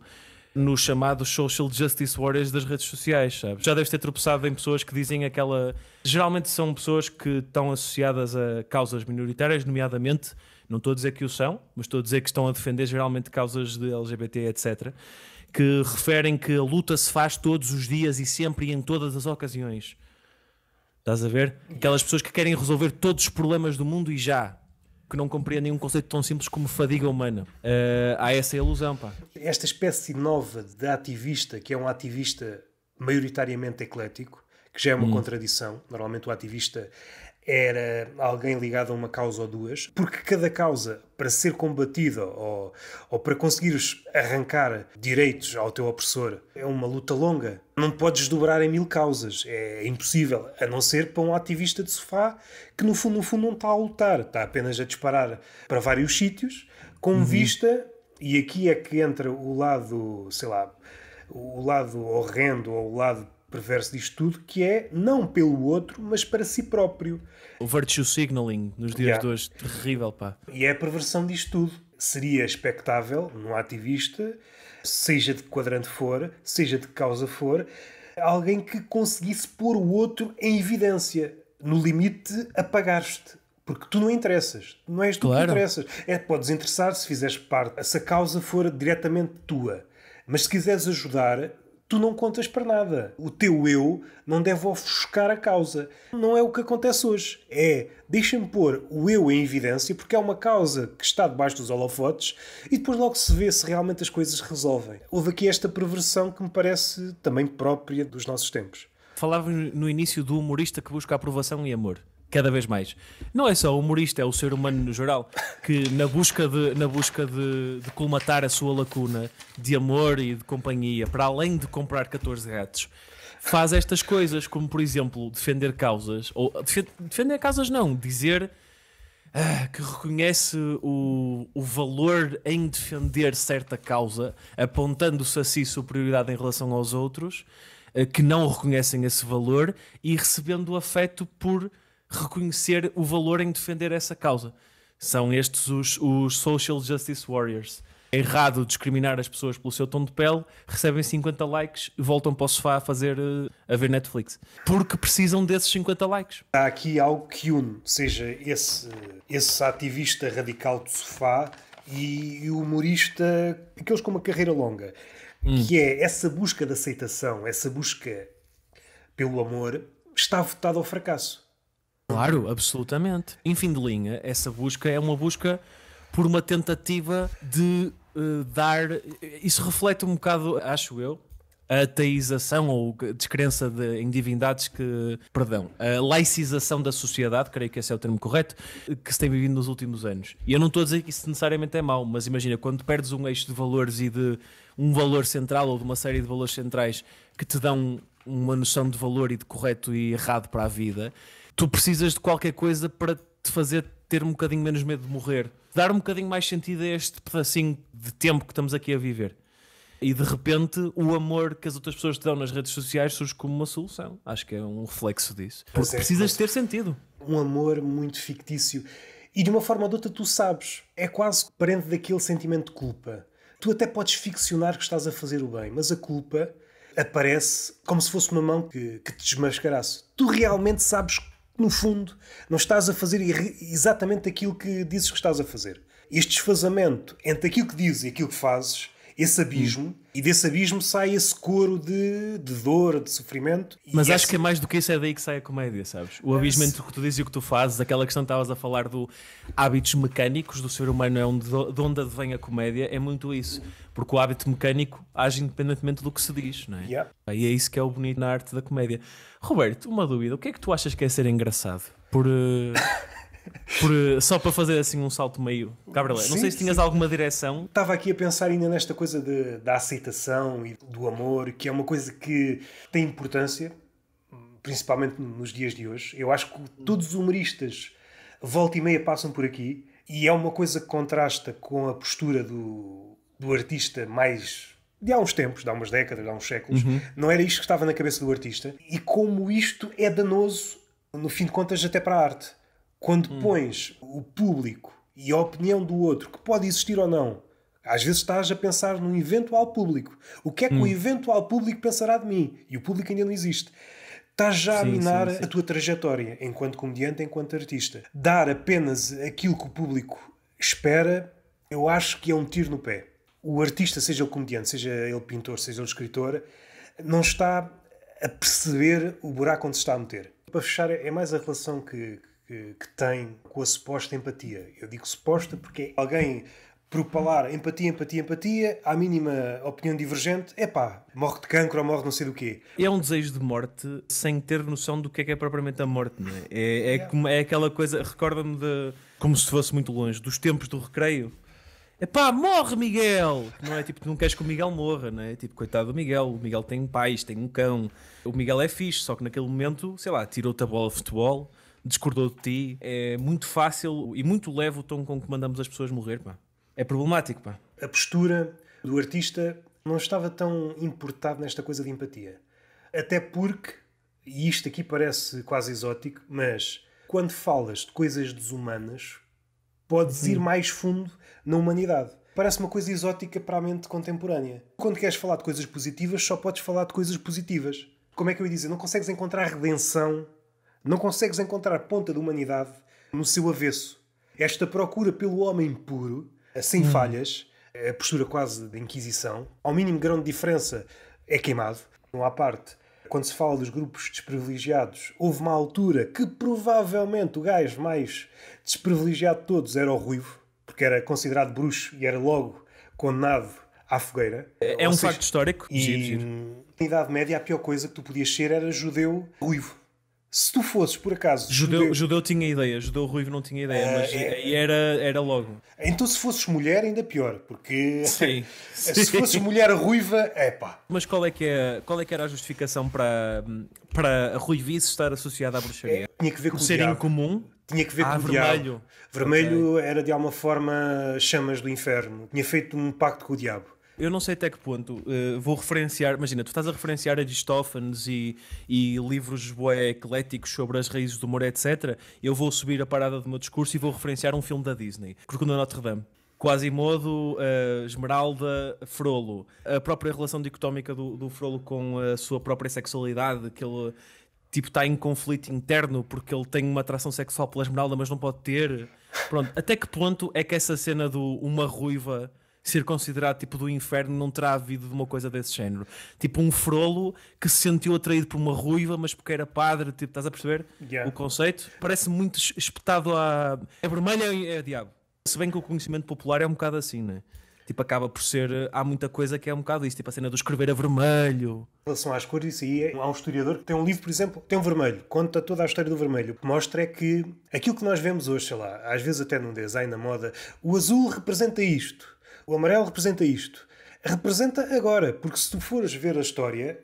nos chamados social justice warriors das redes sociais, sabes? Já deves ter tropeçado em pessoas que dizem aquela. Geralmente são pessoas que estão associadas a causas minoritárias, nomeadamente não estou a dizer que o são, mas estou a dizer que estão a defender geralmente causas de LGBT, etc., que referem que a luta se faz todos os dias e sempre e em todas as ocasiões. Estás a ver? Aquelas pessoas que querem resolver todos os problemas do mundo e já. Que não compreendem um conceito tão simples como fadiga humana. Uh, há essa ilusão, pá. Esta espécie nova de ativista, que é um ativista maioritariamente eclético, que já é uma hum. contradição. Normalmente o ativista era alguém ligado a uma causa ou duas, porque cada causa, para ser combatida ou, ou para conseguires arrancar direitos ao teu opressor, é uma luta longa. Não podes dobrar em mil causas, é impossível, a não ser para um ativista de sofá que, no fundo, no fundo não está a lutar, está apenas a disparar para vários sítios, com uhum. vista, e aqui é que entra o lado, sei lá, o lado horrendo ou o lado perverso disto tudo, que é não pelo outro, mas para si próprio. O virtue signaling nos dias yeah. de hoje, terrível, pá. E é a perversão disto tudo. Seria expectável num ativista, seja de quadrante for, seja de causa for, alguém que conseguisse pôr o outro em evidência. No limite, apagaste. Porque tu não interessas. Não és tu claro. que interessas. É, podes interessar se fizeres parte, se a causa for diretamente tua. Mas se quiseres ajudar, tu não contas para nada. O teu eu não deve ofuscar a causa. Não é o que acontece hoje. É deixa-me pôr o eu em evidência, porque é uma causa que está debaixo dos holofotes, e depois logo se vê se realmente as coisas resolvem. Houve aqui esta perversão que me parece também própria dos nossos tempos. Falávamos no início do humorista que busca aprovação e amor cada vez mais. Não é só o humorista, é o ser humano no geral, que na busca de, na busca de, de colmatar a sua lacuna de amor e de companhia, para além de comprar 14 gatos, faz estas coisas, como por exemplo defender causas, ou defender causas não, dizer ah, que reconhece o, o valor em defender certa causa, apontando-se a si superioridade em relação aos outros, ah, que não reconhecem esse valor e recebendo afeto por reconhecer o valor em defender essa causa. São estes os, os Social Justice Warriors. É errado discriminar as pessoas pelo seu tom de pele, recebem 50 likes e voltam para o sofá a fazer eh, a ver Netflix. Porque precisam desses 50 likes. Há aqui algo que une, seja esse, esse ativista radical do sofá e humorista, aqueles com uma carreira longa, hum. que é essa busca de aceitação, essa busca pelo amor, está votada ao fracasso. Claro, absolutamente. Em fim de linha, essa busca é uma busca por uma tentativa de uh, dar. Eh, isso reflete um bocado, acho eu, a ateização ou descrença de, em divindades que. Perdão, a laicização da sociedade, creio que esse é o termo correto, que se tem vivido nos últimos anos. E eu não estou a dizer que isso necessariamente é mau, mas imagina, quando perdes um eixo de valores e de um valor central ou de uma série de valores centrais que te dão uma noção de valor e de correto e errado para a vida tu precisas de qualquer coisa para te fazer ter um bocadinho menos medo de morrer, dar um bocadinho mais sentido a este pedacinho de tempo que estamos aqui a viver. E de repente o amor que as outras pessoas te dão nas redes sociais surge como uma solução. Acho que é um reflexo disso. Porque é, precisas ter sentido. Um amor muito fictício. E de uma forma ou de outra tu sabes. É quase parente daquele sentimento de culpa. Tu até podes ficcionar que estás a fazer o bem, mas a culpa aparece como se fosse uma mão que, que te desmascarasse. Tu realmente sabes no fundo, não estás a fazer exatamente aquilo que dizes que estás a fazer. Este desfazamento entre aquilo que dizes e aquilo que fazes esse abismo, hum. e desse abismo sai esse coro de, de dor, de sofrimento. Mas acho essa... que é mais do que isso, é daí que sai a comédia, sabes? O abismo entre o que tu dizes e o que tu fazes, aquela questão que estavas a falar do hábitos mecânicos do ser humano, é onde, de onde advém a comédia, é muito isso. Porque o hábito mecânico age independentemente do que se diz, não é? Yeah. E é isso que é o bonito na arte da comédia. Roberto, uma dúvida, o que é que tu achas que é ser engraçado? Por. Uh... Por, eh, só para fazer assim um salto meio. Gabriel não sei se tinhas sim. alguma direção. Estava aqui a pensar ainda nesta coisa de, da aceitação e do amor, que é uma coisa que tem importância, principalmente nos dias de hoje. Eu acho que todos os humoristas volta e meia passam por aqui e é uma coisa que contrasta com a postura do, do artista mais de há uns tempos, de há umas décadas, de há uns séculos, uhum. não era isto que estava na cabeça do artista, e como isto é danoso, no fim de contas, até para a arte. Quando hum. pões o público e a opinião do outro, que pode existir ou não, às vezes estás a pensar num eventual público. O que é que hum. o eventual público pensará de mim? E o público ainda não existe. Estás já a minar sim, sim. a tua trajetória enquanto comediante, enquanto artista. Dar apenas aquilo que o público espera, eu acho que é um tiro no pé. O artista, seja ele comediante, seja ele pintor, seja ele escritor, não está a perceber o buraco onde se está a meter. Para fechar, é mais a relação que, eh, que, tem com a suposta empatia. Eu digo suposta porque é alguém propalar empatia, empatia, empatia, à mínima opinião divergente, é pá, morre de cancro ou morre não sei do quê. É um desejo de morte sem ter noção do que é que é propriamente a morte, não é? É, é, como, é aquela coisa, recorda-me de. como se fosse muito longe, dos tempos do recreio. É pá, morre Miguel! Não é tipo, não queres que o Miguel morra, não é? Tipo, coitado do Miguel, o Miguel tem pais, tem um cão. O Miguel é fixe, só que naquele momento, sei lá, tirou-te a bola de futebol discordou de ti. É muito fácil e muito leve o tom com que mandamos as pessoas morrer, pá. É problemático, pá. A postura do artista não estava tão importado nesta coisa de empatia. Até porque, e isto aqui parece quase exótico, mas quando falas de coisas desumanas, podes ir mais fundo na humanidade. Parece uma coisa exótica para a mente contemporânea. Quando queres falar de coisas positivas, só podes falar de coisas positivas. Como é que eu ia dizer? Não consegues encontrar redenção não consegues encontrar ponta de humanidade no seu avesso. Esta procura pelo homem puro, sem hum. falhas, a postura quase da Inquisição, ao mínimo grão de diferença, é queimado. Não há parte. Quando se fala dos grupos desprivilegiados, houve uma altura que provavelmente o gajo mais desprivilegiado de todos era o Ruivo, porque era considerado bruxo e era logo condenado à fogueira. É, é um seja, facto histórico. E, giro, giro. Na Idade Média, a pior coisa que tu podias ser era judeu ruivo se tu fosses por acaso judeu, judeu, judeu tinha ideia, judeu ruivo não tinha ideia, uh, mas é, era, era logo. Então, se fosses mulher, ainda pior, porque sim, se sim. fosses mulher ruiva, é pá. Mas qual é, que é, qual é que era a justificação para, para a ruivice estar associada à bruxaria? É, tinha que ver com o ser incomum. Tinha que ver ah, com o vermelho. Diabo. Vermelho okay. era de alguma forma chamas do inferno, tinha feito um pacto com o diabo eu não sei até que ponto uh, vou referenciar. Imagina, tu estás a referenciar Aristófanes e, e livros boé ecléticos sobre as raízes do humor, etc. Eu vou subir a parada do meu discurso e vou referenciar um filme da Disney, Corcunda Notre Dame. Quasimodo, uh, Esmeralda, Frolo. A própria relação dicotómica do, do com a sua própria sexualidade, que ele tipo está em conflito interno porque ele tem uma atração sexual pela Esmeralda, mas não pode ter. Pronto, até que ponto é que essa cena do uma ruiva ser considerado tipo do inferno não terá havido de uma coisa desse género. Tipo um frolo que se sentiu atraído por uma ruiva, mas porque era padre, tipo, estás a perceber yeah. o conceito? Parece muito espetado a. É vermelho, é, é diabo. Se bem que o conhecimento popular é um bocado assim, né? Tipo, acaba por ser. Eh, há muita coisa que é um bocado isso, tipo a cena do escrever a vermelho. Em relação às cores, e é, há um historiador que tem um livro, por exemplo, tem um vermelho, conta toda a história do vermelho. O que mostra é que aquilo que nós vemos hoje, sei lá, às vezes até num design, na moda, o azul representa isto o amarelo representa isto. Representa agora, porque se tu fores ver a história,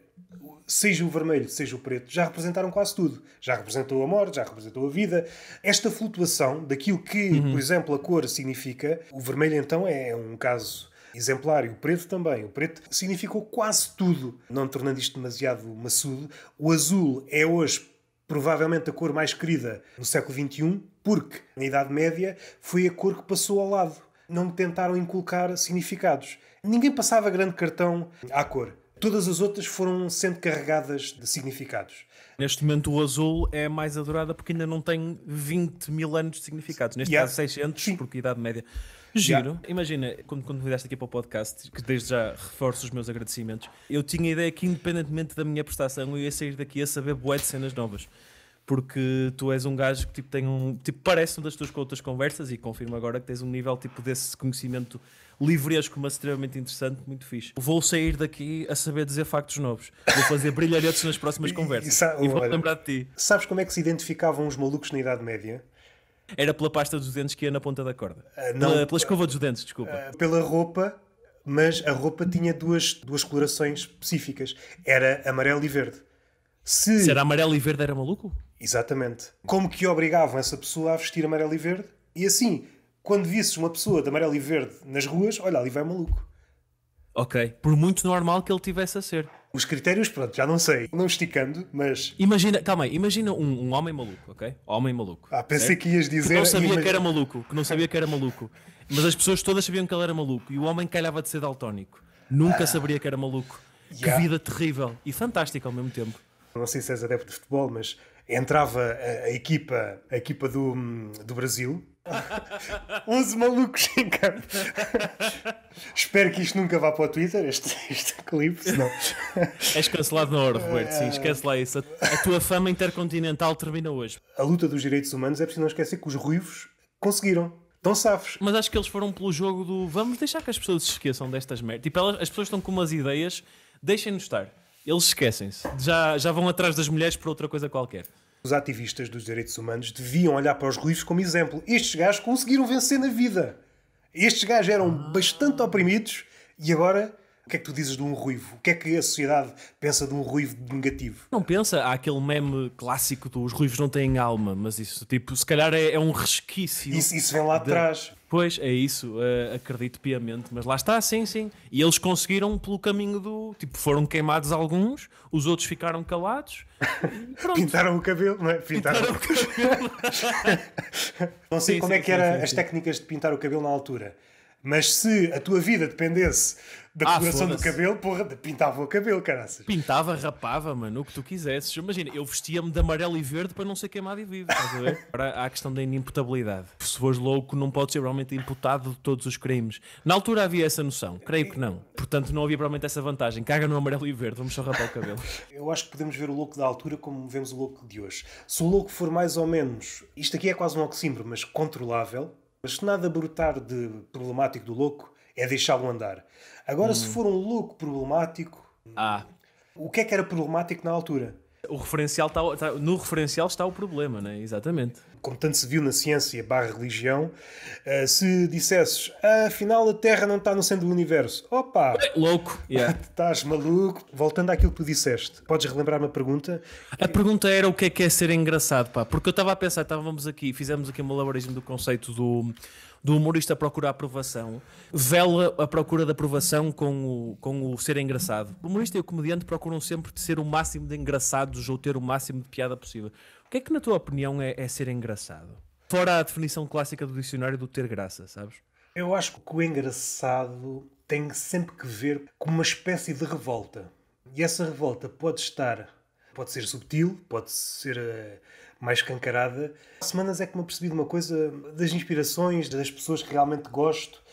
seja o vermelho, seja o preto, já representaram quase tudo. Já representou a morte, já representou a vida. Esta flutuação daquilo que, uhum. por exemplo, a cor significa, o vermelho então é, é um caso exemplar e o preto também. O preto significou quase tudo, não tornando isto demasiado maçudo. O azul é hoje provavelmente a cor mais querida no século XXI, porque na Idade Média foi a cor que passou ao lado não tentaram inculcar significados. Ninguém passava grande cartão à cor. Todas as outras foram sendo carregadas de significados. Neste momento o azul é mais adorada porque ainda não tem 20 mil anos de significados. Neste yeah. caso 600, Sim. porque idade média. Giro. Yeah. Imagina, quando, quando me deste aqui para o podcast, que desde já reforço os meus agradecimentos, eu tinha a ideia que independentemente da minha prestação eu ia sair daqui a saber boé de cenas novas porque tu és um gajo que tipo, tem um. Tipo, parece-me das tuas outras conversas e confirmo agora que tens um nível tipo, desse conhecimento livresco, mas extremamente interessante, muito fixe. Vou sair daqui a saber dizer factos novos. Vou fazer brilharetes nas próximas conversas. E, e vou lembrar de ti. Sabes como é que se identificavam os malucos na Idade Média? Era pela pasta dos dentes que ia na ponta da corda. Uh, não, pela, pela escova dos dentes, desculpa. Uh, pela roupa, mas a roupa tinha duas, duas colorações específicas: era amarelo e verde. Se... Se era amarelo e verde, era maluco? Exatamente. Como que obrigavam essa pessoa a vestir amarelo e verde? E assim, quando visses uma pessoa de amarelo e verde nas ruas, olha, ali vai maluco. Ok, por muito normal que ele tivesse a ser. Os critérios, pronto, já não sei. Não esticando, mas. Imagina, calma aí, imagina um, um homem maluco, ok? Homem maluco. Ah, pensei certo? que ias dizer. Que não sabia que era maluco, que não sabia que era maluco. Mas as pessoas todas sabiam que ele era maluco e o homem calhava de ser daltónico. Nunca ah, saberia que era maluco. Yeah. Que vida terrível e fantástica ao mesmo tempo. Não sei se és adepto de futebol, mas entrava a, a equipa, a equipa do, do Brasil, 11 malucos em campo. Espero que isto nunca vá para o Twitter, este, este clipe, senão. És cancelado na hora, Roberto, sim, eh, esquece lá isso. A, a tua fama intercontinental termina hoje. A luta dos direitos humanos é preciso não esquecer que os ruivos conseguiram. Estão sabes. Mas acho que eles foram pelo jogo do vamos deixar que as pessoas se esqueçam destas merdas. Tipo, elas, as pessoas estão com umas ideias, deixem-nos estar eles esquecem-se. Já, já vão atrás das mulheres por outra coisa qualquer. Os ativistas dos direitos humanos deviam olhar para os ruivos como exemplo. Estes gajos conseguiram vencer na vida. Estes gajos eram bastante oprimidos e agora o que é que tu dizes de um ruivo? O que é que a sociedade pensa de um ruivo negativo? Não pensa. Há aquele meme clássico dos ruivos não têm alma, mas isso, tipo, se calhar é, é um resquício. Isso, isso vem lá de Pois, é isso, uh, acredito piamente, mas lá está, sim, sim. E eles conseguiram pelo caminho do. Tipo, foram queimados alguns, os outros ficaram calados. Pintaram o cabelo, não é? Pintaram, Pintaram o cabelo. não sei sim, como sim, é que eram as técnicas de pintar o cabelo na altura mas se a tua vida dependesse da ah, coloração do cabelo, porra, pintava o cabelo, caraças. Pintava, rapava, mano, o que tu quisesses. Imagina, eu vestia-me de amarelo e verde para não ser queimado e vivo, estás a ver? Agora há a questão da inimputabilidade. Se fores louco, não podes ser realmente imputado de todos os crimes. Na altura havia essa noção, creio que não. Portanto, não havia provavelmente essa vantagem. Caga no amarelo e verde, vamos só rapar o cabelo. eu acho que podemos ver o louco da altura como vemos o louco de hoje. Se o louco for mais ou menos, isto aqui é quase um oxímoro, mas controlável, mas se nada brotar de problemático do louco, é deixá-lo andar. Agora, hum. se for um louco problemático. Ah. O que é que era problemático na altura? O referencial está, está, no referencial está o problema, não é? Exatamente como tanto se viu na ciência barra religião, uh, se dissesses ah, afinal a Terra não está no centro do universo, opa! É, louco! Yeah. Estás maluco? Voltando àquilo que tu disseste, podes relembrar uma pergunta? A pergunta era o que é que é ser engraçado, pá, porque eu estava a pensar, estávamos aqui, fizemos aqui um malabarismo do conceito do, do humorista procurar aprovação, vela a procura da aprovação com o, com o ser engraçado. O humorista e o comediante procuram sempre ser o máximo de engraçados ou ter o máximo de piada possível. O que é que, na tua opinião, é, é ser engraçado? Fora a definição clássica do dicionário do ter graça, sabes? Eu acho que o engraçado tem sempre que ver com uma espécie de revolta. E essa revolta pode estar, pode ser subtil, pode ser eh, mais escancarada. Há semanas é que me percebi de uma coisa das inspirações, das pessoas que realmente gosto.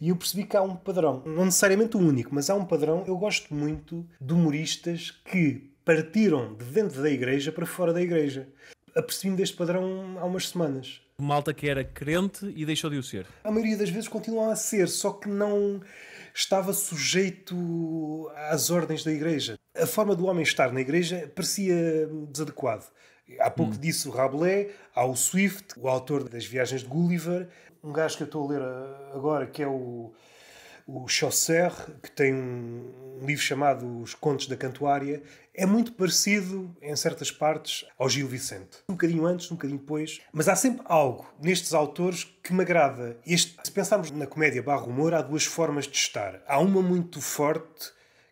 E eu percebi que há um padrão, não necessariamente o único, mas há um padrão. Eu gosto muito de humoristas que partiram de dentro da igreja para fora da igreja. Apercebi-me deste padrão há umas semanas. Malta que era crente e deixou de o ser. A maioria das vezes continua a ser, só que não estava sujeito às ordens da igreja. A forma do homem estar na igreja parecia desadequado. Há pouco hum. disse o Rabelais, há o Swift, o autor das Viagens de Gulliver, um gajo que eu estou a ler agora, que é o o Chaucer, que tem um livro chamado Os Contos da Cantuária, é muito parecido, em certas partes, ao Gil Vicente. Um bocadinho antes, um bocadinho depois, mas há sempre algo nestes autores que me agrada. Este, se pensarmos na comédia barra humor, há duas formas de estar. Há uma muito forte,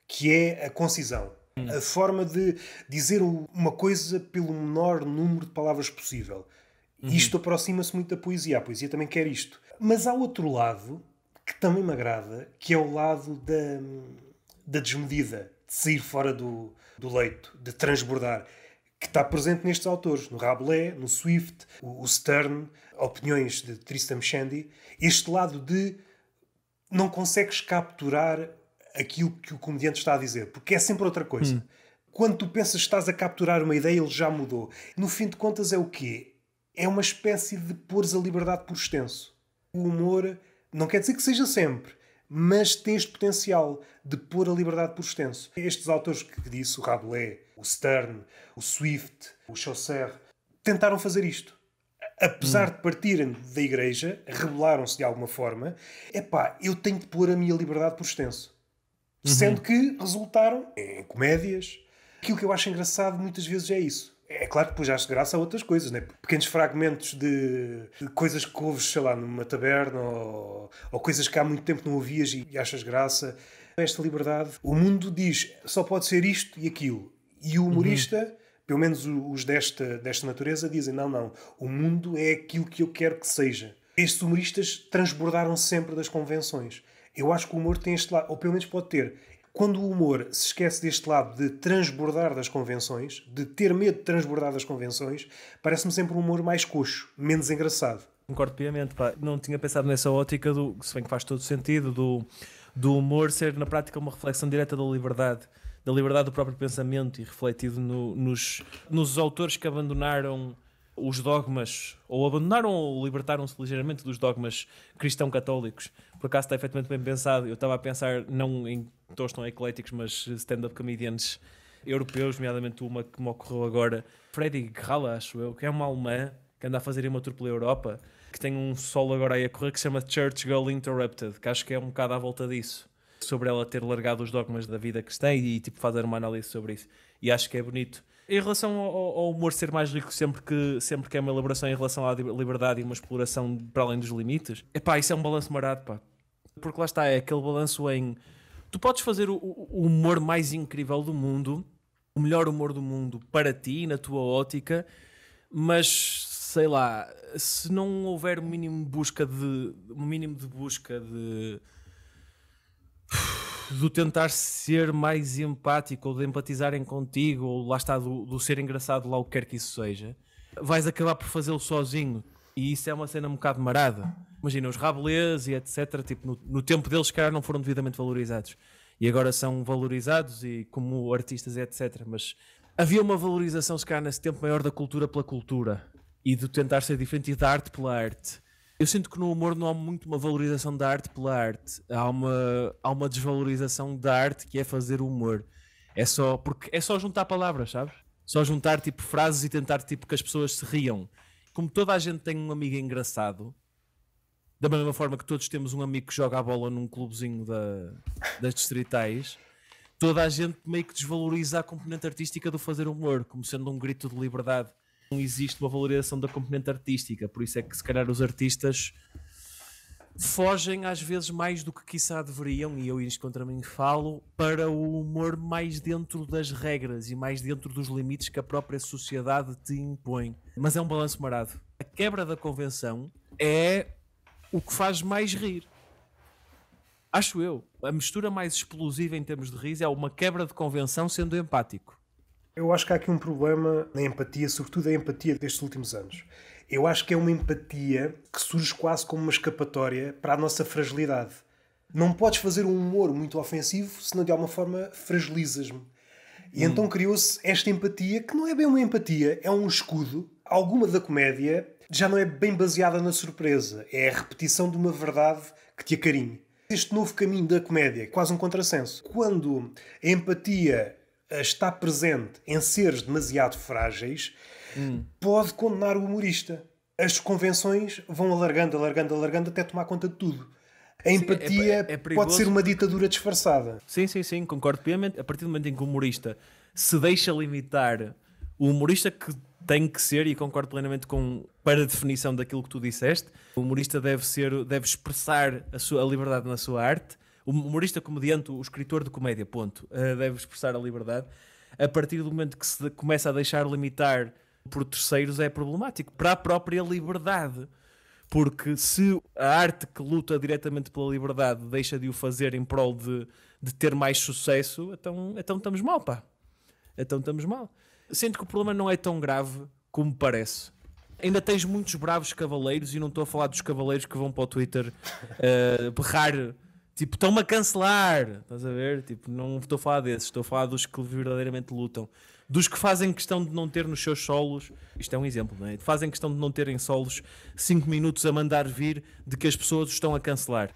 que é a concisão. A forma de dizer uma coisa pelo menor número de palavras possível. Uhum. Isto aproxima-se muito da poesia. A poesia também quer isto. Mas há outro lado, que também me agrada, que é o lado da, da desmedida, de sair fora do, do leito, de transbordar, que está presente nestes autores, no Rabelais, no Swift, o, o Stern, opiniões de Tristan Shandy, este lado de não consegues capturar aquilo que o comediante está a dizer, porque é sempre outra coisa. Hum. Quando tu pensas que estás a capturar uma ideia, ele já mudou. No fim de contas, é o quê? É uma espécie de pôres a liberdade por extenso. O humor não quer dizer que seja sempre, mas tem este potencial de pôr a liberdade por extenso. Estes autores que disse, o Rabelais, o Stern, o Swift, o Chaucer, tentaram fazer isto. Apesar hum. de partirem da igreja, rebelaram-se de alguma forma. É pá, eu tenho de pôr a minha liberdade por extenso. Uhum. Sendo que resultaram em comédias. Aquilo que eu acho engraçado muitas vezes é isso é claro que depois acho graça a outras coisas, né? Pequenos fragmentos de, de coisas que ouves, sei lá, numa taberna ou, ou, coisas que há muito tempo não ouvias e, e achas graça. Esta liberdade, o mundo diz só pode ser isto e aquilo. E o humorista. Uhum pelo menos os desta, desta natureza, dizem: não, não, o mundo é aquilo que eu quero que seja. Estes humoristas transbordaram sempre das convenções. Eu acho que o humor tem este lado, ou pelo menos pode ter quando o humor se esquece deste lado de transbordar das convenções, de ter medo de transbordar das convenções, parece-me sempre um humor mais coxo, menos engraçado. Concordo piamente, pá. Não tinha pensado nessa ótica do, se bem que faz todo sentido, do, do humor ser na prática uma reflexão direta da liberdade, da liberdade do próprio pensamento e refletido no, nos, nos autores que abandonaram os dogmas, ou abandonaram ou libertaram-se ligeiramente dos dogmas cristão-católicos. Por acaso está efetivamente bem pensado. Eu estava a pensar, não em todos tão ecléticos, mas stand-up comedians europeus, nomeadamente uma que me ocorreu agora, Freddy Grala, acho eu, que é uma alemã que anda a fazer uma tour pela Europa, que tem um solo agora aí a correr que se chama Church Girl Interrupted, que acho que é um bocado à volta disso. Sobre ela ter largado os dogmas da vida cristã e, tipo, fazer uma análise sobre isso. E acho que é bonito. Em relação ao, ao, humor ser mais rico sempre que, sempre que é uma elaboração em relação à liberdade e uma exploração para além dos limites, epá, isso é um balanço marado, pá. Porque lá está, é aquele balanço em... Tu podes fazer o, o humor mais incrível do mundo, o melhor humor do mundo para ti, na tua ótica, mas sei lá, se não houver o mínimo busca de mínimo de busca de do tentar ser mais empático ou de empatizarem contigo, ou lá está, do, do ser engraçado, lá o que quer que isso seja, vais acabar por fazê-lo sozinho. E isso é uma cena um bocado marada. Imagina, os Rabelais e etc., tipo, no, no tempo deles, se calhar, não foram devidamente valorizados. E agora são valorizados e como artistas e etc. Mas havia uma valorização, se calhar, nesse tempo maior da cultura pela cultura e do tentar ser diferente e da arte pela arte. Eu sinto que no humor não há muito uma valorização da arte pela arte. Há uma, há uma desvalorização da arte que é fazer humor. É só, porque é só juntar palavras, sabes? Só juntar tipo frases e tentar tipo que as pessoas se riam. Como toda a gente tem um amigo engraçado, da mesma forma que todos temos um amigo que joga a bola num clubezinho da, das distritais, toda a gente meio que desvaloriza a componente artística do fazer humor, como sendo um grito de liberdade não existe uma valorização da componente artística, por isso é que se calhar os artistas fogem às vezes mais do que quiçá deveriam, e eu isto contra mim falo, para o humor mais dentro das regras e mais dentro dos limites que a própria sociedade te impõe. Mas é um balanço marado. A quebra da convenção é o que faz mais rir. Acho eu. A mistura mais explosiva em termos de riso é uma quebra de convenção sendo empático. Eu acho que há aqui um problema na empatia, sobretudo a empatia destes últimos anos. Eu acho que é uma empatia que surge quase como uma escapatória para a nossa fragilidade. Não podes fazer um humor muito ofensivo se não de alguma forma fragilizas-me. E então hum. então criou-se esta empatia, que não é bem uma empatia, é um escudo. Alguma da comédia já não é bem baseada na surpresa, é a repetição de uma verdade que te acarinha. Este novo caminho da comédia, é quase um contrassenso. Quando a empatia está presente em seres demasiado frágeis hum. pode condenar o humorista. As convenções vão alargando, alargando, alargando até tomar conta de tudo. A empatia sim, é, é, é pode ser uma ditadura disfarçada. Sim, sim, sim, concordo plenamente A partir do momento em que o humorista se deixa limitar, o humorista que tem que ser, e concordo plenamente com para a definição daquilo que tu disseste, o humorista deve ser, deve expressar a, sua, a liberdade na sua arte, o humorista, comediante, o escritor de comédia, ponto, uh, deve expressar a liberdade. A partir do momento que se começa a deixar limitar por terceiros, é problemático para a própria liberdade. Porque se a arte que luta diretamente pela liberdade deixa de o fazer em prol de, de ter mais sucesso, então, então estamos mal, pá. Então estamos mal. Sinto que o problema não é tão grave como parece. Ainda tens muitos bravos cavaleiros, e não estou a falar dos cavaleiros que vão para o Twitter uh, berrar Tipo, estão-me a cancelar. Estás a ver? Tipo, não estou a falar desses, estou a falar dos que verdadeiramente lutam. Dos que fazem questão de não ter nos seus solos, isto é um exemplo, não é? Fazem questão de não terem solos 5 minutos a mandar vir de que as pessoas estão a cancelar.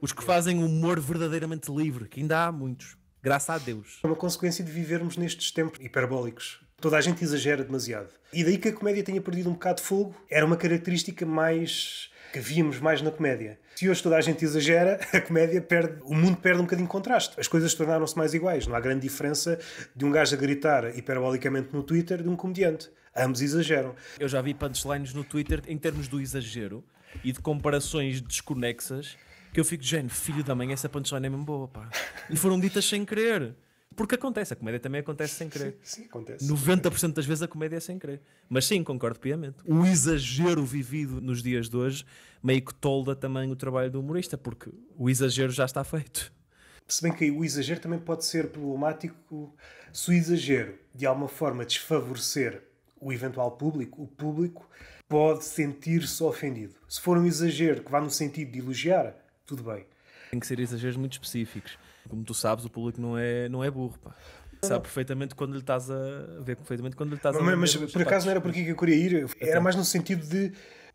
Os que fazem humor verdadeiramente livre, que ainda há muitos, graças a Deus. É uma consequência de vivermos nestes tempos hiperbólicos. Toda a gente exagera demasiado. E daí que a comédia tenha perdido um bocado de fogo, era uma característica mais que víamos mais na comédia. Se hoje toda a gente exagera, a comédia perde, o mundo perde um bocadinho de contraste. As coisas tornaram-se mais iguais. Não há grande diferença de um gajo a gritar hiperbolicamente no Twitter de um comediante. Ambos exageram. Eu já vi punchlines no Twitter em termos do exagero e de comparações desconexas que eu fico, gente, filho da mãe, essa punchline é mesmo boa, pá. E foram ditas sem querer. Porque acontece, a comédia também acontece sem querer. Sim, sim acontece. 90% das vezes a comédia é sem querer. Mas sim, concordo piamente. O exagero vivido nos dias de hoje meio que tolda também o trabalho do humorista, porque o exagero já está feito. Se bem que o exagero também pode ser problemático se o exagero de alguma forma desfavorecer o eventual público, o público pode sentir-se ofendido. Se for um exagero que vá no sentido de elogiar, tudo bem. Tem que ser exageros muito específicos. Como tu sabes, o público não é, não é burro, pá. Sabe perfeitamente quando lhe estás a ver perfeitamente quando lhe estás mas, a mas por acaso não era por aqui que eu queria ir, era mais no sentido de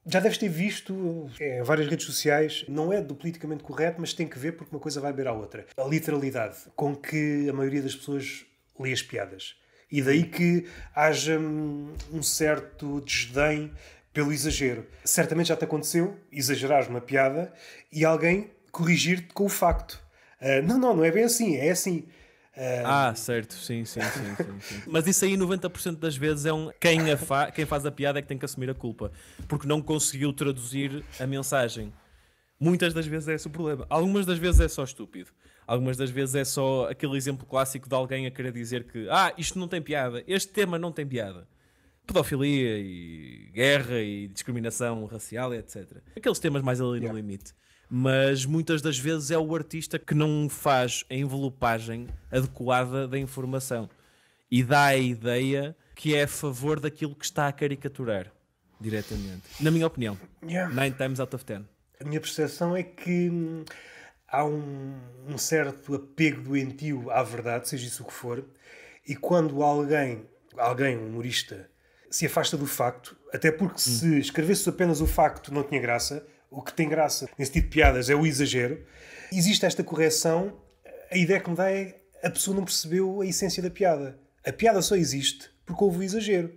já deves ter visto em é, várias redes sociais, não é do politicamente correto, mas tem que ver porque uma coisa vai ver à outra. A literalidade com que a maioria das pessoas lê as piadas. E daí que haja hum, um certo desdém pelo exagero. Certamente já te aconteceu exagerares uma piada e alguém corrigir-te com o facto. Ah, não, não, não é bem assim, é assim. Uh... Ah, certo, sim, sim, sim, sim, sim. Mas isso aí 90% das vezes é um quem, fa... quem faz a piada é que tem que assumir a culpa, porque não conseguiu traduzir a mensagem. Muitas das vezes é esse o problema. Algumas das vezes é só estúpido. Algumas das vezes é só aquele exemplo clássico de alguém a querer dizer que ah, isto não tem piada, este tema não tem piada. Pedofilia e guerra e discriminação racial, etc. Aqueles temas mais ali no yeah. limite mas muitas das vezes é o artista que não faz a envelopagem adequada da informação e dá a ideia que é a favor daquilo que está a caricaturar diretamente. Na minha opinião, yeah. nine times out of ten. A minha percepção é que hum, há um, um certo apego doentio à verdade, seja isso o que for, e quando alguém, alguém, um humorista, se afasta do facto, até porque hum. se escrevesse apenas o facto não tinha graça, o que tem graça nesse tipo de piadas é o exagero. Existe esta correção, a ideia que me dá é a pessoa não percebeu a essência da piada. A piada só existe porque houve o exagero.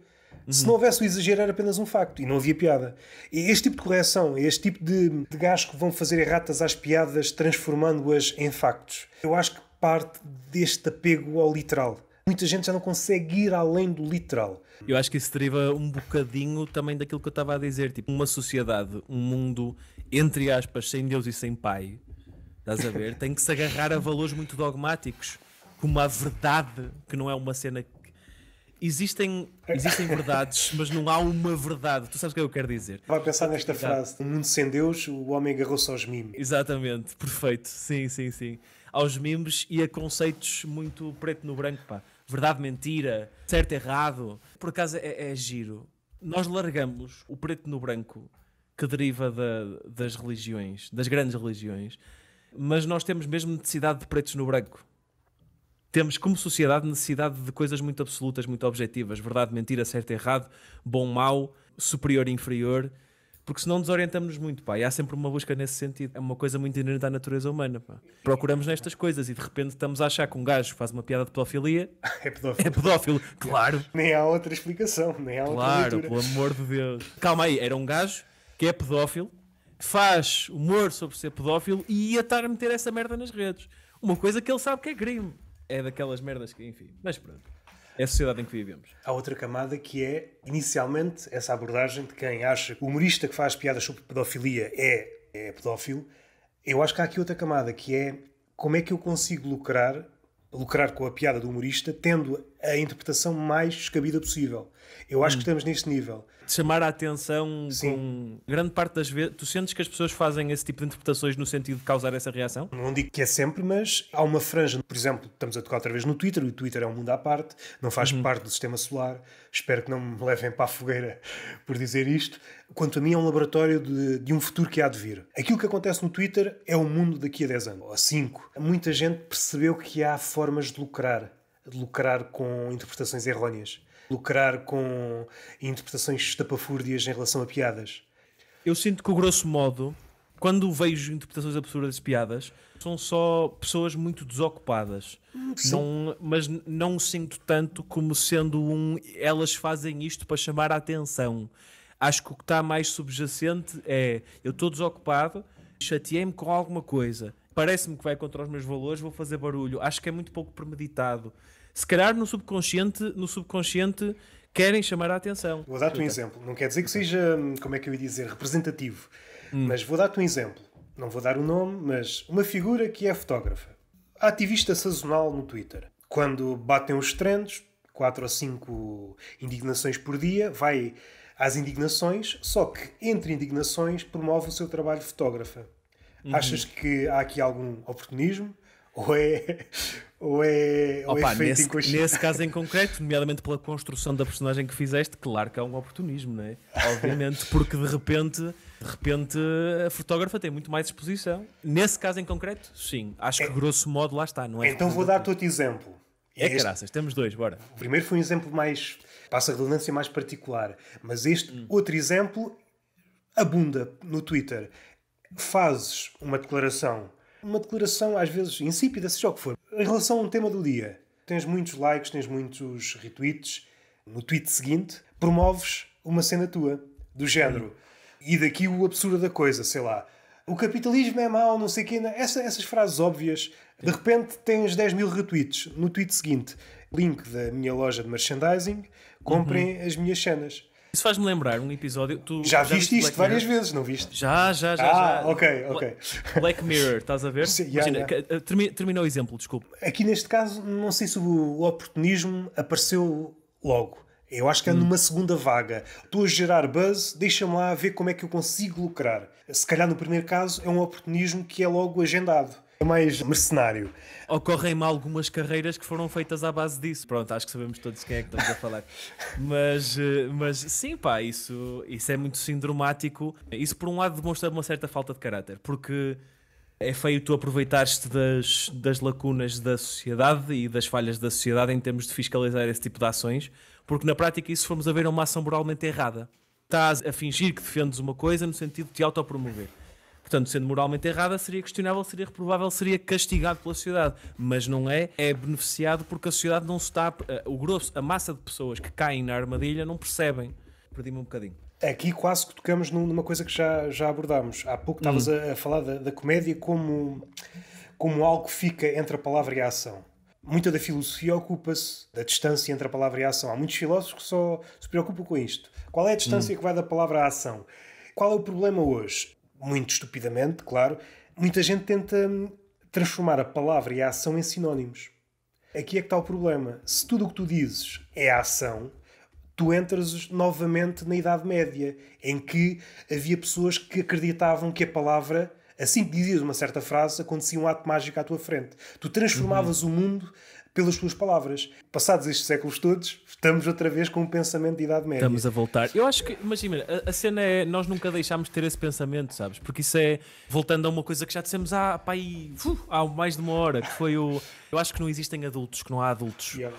Uhum. Se não houvesse o exagero, era apenas um facto e não havia piada. E este tipo de correção, este tipo de, de gajos que vão fazer erratas às piadas, transformando-as em factos, eu acho que parte deste apego ao literal muita gente já não consegue ir além do literal. Eu acho que isso deriva um bocadinho também daquilo que eu estava a dizer, tipo, uma sociedade, um mundo, entre aspas, sem Deus e sem pai, estás a ver, tem que se agarrar a valores muito dogmáticos, como a verdade, que não é uma cena que existem, existem verdades, mas não há uma verdade. Tu sabes o que é eu quero dizer? Vai pensar nesta frase: um mundo sem Deus, o homem agarrou-se aos mimes. Exatamente, perfeito. Sim, sim, sim. Aos mimes e a conceitos muito preto no branco, pá verdade, mentira, certo, errado. Por acaso é, é giro. Nós largamos o preto no branco que deriva da, das religiões, das grandes religiões, mas nós temos mesmo necessidade de pretos no branco. Temos, como sociedade, necessidade de coisas muito absolutas, muito objetivas: verdade, mentira, certo, errado, bom, mau, superior, inferior porque senão desorientamos-nos muito, pá. E há sempre uma busca nesse sentido. É uma coisa muito inerente à natureza humana, pá. Procuramos nestas coisas e de repente estamos a achar que um gajo faz uma piada de pedofilia. é pedófilo. É pedófilo, claro. nem há outra explicação, nem há claro, outra Claro, pelo amor de Deus. Calma aí, era um gajo que é pedófilo, faz humor sobre ser pedófilo e ia estar a meter essa merda nas redes. Uma coisa que ele sabe que é crime. É daquelas merdas que, enfim. Mas pronto. É a sociedade em que vivemos. Há outra camada que é, inicialmente, essa abordagem de quem acha que o humorista que faz piadas sobre pedofilia é, é pedófilo. Eu acho que há aqui outra camada que é como é que eu consigo lucrar, lucrar com a piada do humorista, tendo a interpretação mais descabida possível. Eu acho hum. que estamos nesse nível. Chamar a atenção Sim. com grande parte das vezes. Tu sentes que as pessoas fazem esse tipo de interpretações no sentido de causar essa reação? Não digo que é sempre, mas há uma franja. Por exemplo, estamos a tocar outra vez no Twitter, o Twitter é um mundo à parte, não faz uhum. parte do sistema solar. Espero que não me levem para a fogueira por dizer isto. Quanto a mim, é um laboratório de, de um futuro que há de vir. Aquilo que acontece no Twitter é o mundo daqui a 10 anos, ou a 5. Muita gente percebeu que há formas de lucrar lucrar com interpretações erróneas, lucrar com interpretações estapafúrdias em relação a piadas. Eu sinto que, o grosso modo, quando vejo interpretações absurdas de piadas, são só pessoas muito desocupadas. Hum, sim. Não, mas não sinto tanto como sendo um. Elas fazem isto para chamar a atenção. Acho que o que está mais subjacente é eu estou desocupado, chateei-me com alguma coisa parece-me que vai contra os meus valores, vou fazer barulho. Acho que é muito pouco premeditado. Se calhar no subconsciente, no subconsciente querem chamar a atenção. Vou dar-te um exemplo. Não quer dizer que seja, hum, como é que eu ia dizer, representativo. Hum. Mas vou dar-te um exemplo. Não vou dar o um nome, mas uma figura que é fotógrafa. Ativista sazonal no Twitter. Quando batem os trendes quatro ou cinco indignações por dia, vai às indignações, só que entre indignações promove o seu trabalho fotógrafa. Uhum. Achas que há aqui algum oportunismo? Ou é, ou é, ou é Opa, é feito nesse, em nesse caso em concreto, nomeadamente pela construção da personagem que fizeste, claro que há um oportunismo, não é? Obviamente, porque de repente, de repente a fotógrafa tem muito mais exposição. Nesse caso em concreto, sim. Acho é, que grosso modo lá está, não é? Então vou dar-te outro exemplo. É este... temos dois, bora. O primeiro foi um exemplo mais, passa a redundância, mais particular. Mas este hum. outro exemplo abunda no Twitter fazes uma declaração, uma declaração às vezes insípida, seja o que for, em relação a um tema do dia, tens muitos likes, tens muitos retweets, no tweet seguinte promoves uma cena tua, do género, e daqui o absurdo da coisa, sei lá, o capitalismo é mau, não sei o quê, é? Essa, essas frases óbvias. De repente tens 10 mil retweets no tweet seguinte. Link da minha loja de merchandising, comprem uhum. as minhas cenas. Isso faz-me lembrar um episódio. Tu, já, já viste isto Black várias Mirror? vezes, não viste? Já, já, já. Ah, já. ok, ok. Black Mirror, estás a ver? Sim, Imagina, yeah, eh, o exemplo, desculpa. Aqui neste caso, não sei se o oportunismo apareceu logo. Eu acho que é hum. numa segunda vaga. Estou a gerar buzz, deixa-me lá ver como é que eu consigo lucrar. Se calhar no primeiro caso é um oportunismo que é logo agendado é mais mercenário. Ocorrem-me algumas carreiras que foram feitas à base disso. Pronto, acho que sabemos todos quem é que estamos a falar. mas, eh, mas sim, pá, isso, isso é muito sindromático. Isso, por um lado, demonstra uma certa falta de caráter, porque é feio tu aproveitares-te das, das lacunas da sociedade e das falhas da sociedade em termos de fiscalizar esse tipo de ações, porque na prática, isso formos a ver, é uma ação moralmente errada. Estás a fingir que defendes uma coisa no sentido de te autopromover. Portanto, sendo moralmente errada, seria questionável, seria reprovável, seria castigado pela sociedade. Mas não é, é beneficiado porque a sociedade não se está. Eh, o grosso, a massa de pessoas que caem na armadilha não percebem. Perdi-me um bocadinho. É aqui quase que tocamos numa coisa que já, já abordámos. Há pouco estavas hum. a, a, falar da, da, comédia como, como algo que fica entre a palavra e a ação. Muita da filosofia ocupa-se da distância entre a palavra e a ação. Há muitos filósofos que só se preocupam com isto. Qual é a distância hum. que vai da palavra à ação? Qual é o problema hoje? muito estupidamente, claro, muita gente tenta hum, transformar a palavra e a ação em sinónimos. Aqui é que está o problema. Se tudo o que tu dizes é a ação, tu entras novamente na Idade Média, em que havia pessoas que acreditavam que a palavra, assim que dizias uma certa frase, acontecia um ato mágico à tua frente. Tu transformavas uhum. o mundo pelas suas palavras. Passados estes séculos todos, estamos outra vez com um pensamento de Idade Média. Estamos a voltar. Eu acho que, imagina, a, a cena é nós nunca deixámos de ter esse pensamento, sabes? Porque isso é, voltando a uma coisa que já dissemos há, pá, aí, há mais de uma hora, que foi o. Eu acho que não existem adultos, que não há adultos. Yeah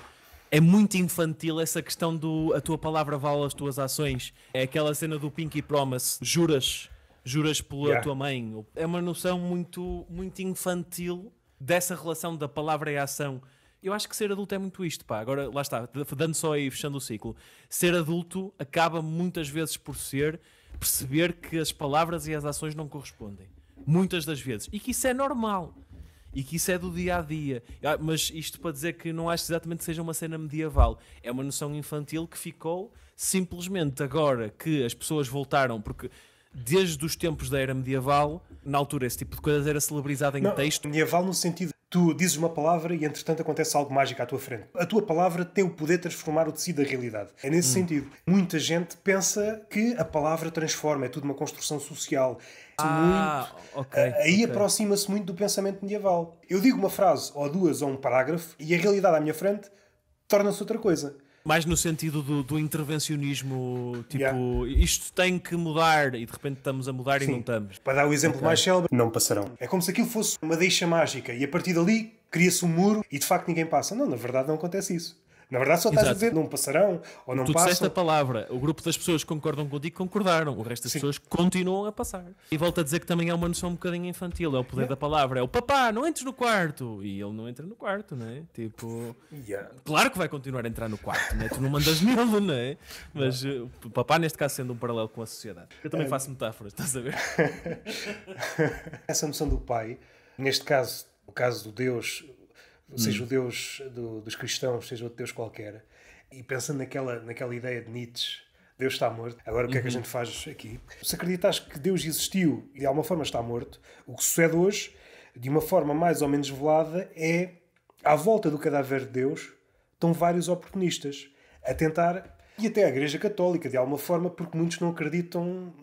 é muito infantil essa questão do a tua palavra vale as tuas ações. É aquela cena do Pinky Promise, juras, juras pela yeah. tua mãe. É uma noção muito muito infantil dessa relação da palavra e ação eu acho que ser adulto é muito isto, pá. Agora, lá está, dando só aí, fechando o ciclo. Ser adulto acaba muitas vezes por ser perceber que as palavras e as ações não correspondem. Muitas das vezes. E que isso é normal. E que isso é do dia a dia. Ah, mas isto para dizer que não acho exatamente que seja uma cena medieval. É uma noção infantil que ficou simplesmente agora que as pessoas voltaram, porque desde os tempos da era medieval, na altura esse tipo de coisas era celebrizado em não, texto. Medieval no sentido Tu dizes uma palavra e, entretanto, acontece algo mágico à tua frente. A tua palavra tem o poder de transformar o tecido da realidade. É nesse hum. sentido. Muita gente pensa que a palavra transforma, é tudo uma construção social. Ah, muito, okay, ah, aí okay. aproxima-se muito do pensamento medieval. Eu digo uma frase ou duas ou um parágrafo e a realidade à minha frente torna-se outra coisa. Mais no sentido do, do intervencionismo, tipo, yeah. isto tem que mudar e de repente estamos a mudar Sim. e não estamos. Para dar o exemplo okay. mais célebre, não passarão. É como se aquilo fosse uma deixa mágica e a partir dali cria-se um muro e de facto ninguém passa. Não, na verdade não acontece isso. Na verdade, só estás Exato. a dizer não passarão ou não tu passam. Tu disseste a palavra, o grupo das pessoas que concordam contigo concordaram, o resto das Sim. pessoas continuam a passar. E volto a dizer que também é uma noção um bocadinho infantil, é o poder da palavra, é o papá, não entres no quarto. E ele não entra no quarto, não é? Tipo, yeah. claro que vai continuar a entrar no quarto, não é? tu não mandas nele, não é? Mas eh, o papá, neste caso, sendo um paralelo com a sociedade. Eu também é. faço metáforas, estás a ver? Essa noção do pai, neste caso, o caso do Deus hum. seja o Deus do, dos cristãos, seja outro Deus qualquer. E pensando naquela, naquela ideia de Nietzsche, Deus está morto, agora o que uhum. é que a uhum. gente faz aqui? Se acreditas que Deus existiu e de alguma forma está morto, o que sucede hoje, de uma forma mais ou menos velada, é à volta do cadáver de Deus estão vários oportunistas a tentar, e até a Igreja Católica, de alguma forma, porque muitos não acreditam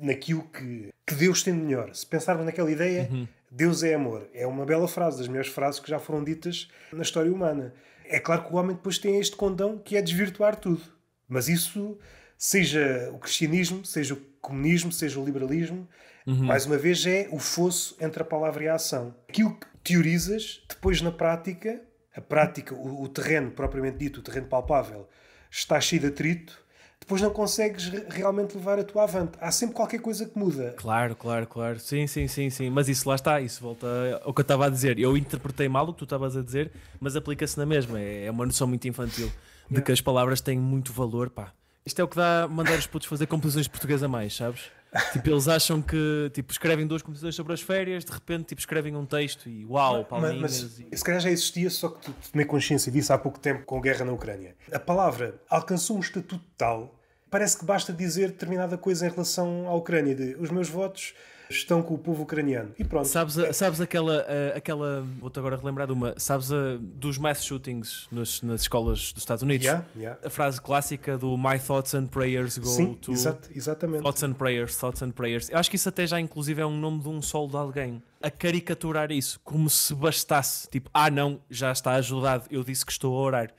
naquilo que, que Deus tem de melhor. Se pensarmos naquela ideia, uhum. Deus é amor. É uma bela frase, das melhores frases que já foram ditas na história humana. É claro que o homem depois tem este condão que é desvirtuar tudo. Mas isso, seja o cristianismo, seja o comunismo, seja o liberalismo, uhum. mais uma vez é o fosso entre a palavra e a ação. Aquilo que teorizas, depois na prática, a prática, o, o terreno propriamente dito, o terreno palpável, está cheio de atrito depois não consegues realmente levar a tua avante. Há sempre qualquer coisa que muda. Claro, claro, claro. Sim, sim, sim, sim. Mas isso lá está, isso volta ao que eu estava a dizer. Eu interpretei mal o que tu estavas a dizer, mas aplica-se na mesma. É, é uma noção muito infantil de yeah. que as palavras têm muito valor, pá. Isto é o que dá mandar os putos fazer composições portuguesas a mais, sabes? Tipo, eles acham que tipo, escrevem duas composições sobre as férias, de repente tipo, escrevem um texto e uau, palminhas. Mas, mas e... se calhar já existia, só que tomei consciência disso há pouco tempo com a guerra na Ucrânia. A palavra alcançou um estatuto tal, parece que basta dizer determinada coisa em relação à Ucrânia, de os meus votos estão com o povo ucraniano. E pronto. Sabes, sabes aquela, aquela. Vou-te agora relembrar de uma. Sabes a, dos mass shootings nas, nas escolas dos Estados Unidos? Yeah, yeah. A frase clássica do My thoughts and prayers go Sim, to. Exat, exatamente. Thoughts and prayers, thoughts and prayers. Eu acho que isso até já, inclusive, é um nome de um solo de alguém. A caricaturar isso, como se bastasse. Tipo, ah, não, já está ajudado. Eu disse que estou a orar.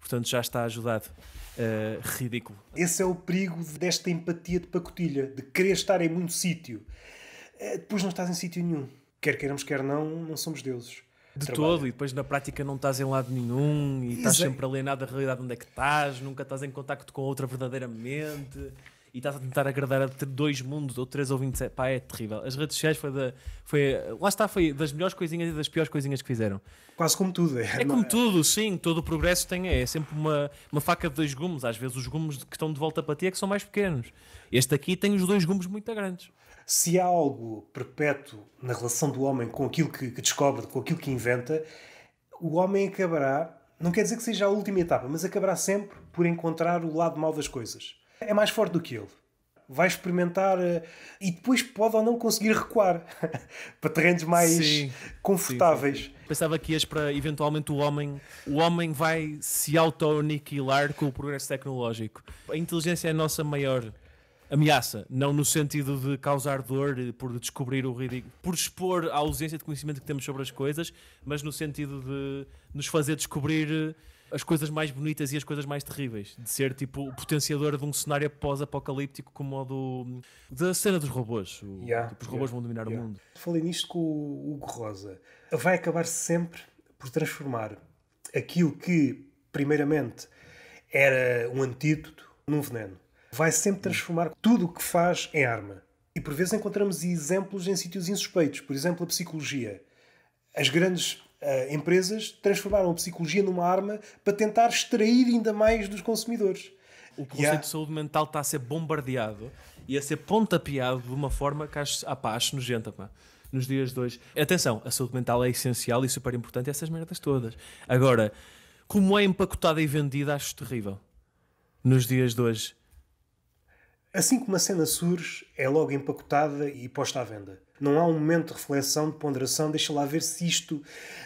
Portanto, já está ajudado. Uh, ridículo. Esse é o perigo desta empatia de pacotilha, de querer estar em muito sítio é, depois não estás em sítio nenhum. Quer queiramos, quer não, não somos deuses. De Trabalho. todo, e depois na prática não estás em lado nenhum, e estás sempre nada da realidade onde é que estás, nunca estás em contacto com outra verdadeiramente, e estás a tentar agradar a dois mundos, ou três ou vinte e sete. Pá, é terrível. As redes sociais foi da. Foi, lá está, foi das melhores coisinhas e das piores coisinhas que fizeram. Quase como tudo. É, é como é? tudo, sim. Todo o progresso tem, é, é sempre uma, uma faca de dois gumes. Às vezes os gumes que estão de volta para ti é que são mais pequenos. Este aqui tem os dois gumes muito grandes se há algo perpétuo na relação do homem com aquilo que, que descobre, com aquilo que inventa, o homem acabará, não quer dizer que seja a última etapa, mas acabará sempre por encontrar o lado mau das coisas. É mais forte do que ele vai experimentar eh, e depois pode ou não conseguir recuar para terrenos mais sim, confortáveis. Sim, sim. Pensava que ias para eventualmente o homem, o homem vai se auto-aniquilar com o progresso tecnológico. A inteligência é a nossa maior Ameaça, não no sentido de causar dor por descobrir o ridículo, por expor a ausência de conhecimento que temos sobre as coisas, mas no sentido de nos fazer descobrir eh, as coisas mais bonitas e as coisas mais terríveis. De ser tipo o potenciador de um cenário pós-apocalíptico como o do, da cena dos robôs. O, yeah, tipo, os robôs yeah, vão dominar yeah. o mundo. Falei nisto com o Hugo Rosa. Vai acabar sempre por transformar aquilo que, primeiramente, era um antídoto num veneno vai sempre transformar tudo o que faz em arma. E por vezes encontramos exemplos em sítios insuspeitos, por exemplo, a psicologia. As grandes uh, empresas transformaram a psicologia numa arma para tentar extrair ainda mais dos consumidores. O conceito yeah. de saúde mental está a ser bombardeado e a ser pontapeado de uma forma que acho, apá, ah acho nojenta, pá nos dias de hoje. Atenção, a saúde mental é essencial e super importante, essas merdas todas. Agora, como é empacotada e vendida, acho terrível. Nos dias de hoje. Assim que uma cena surge, é logo empacotada e posta à venda. Não há um momento de reflexão, de ponderação, deixa lá ver se isto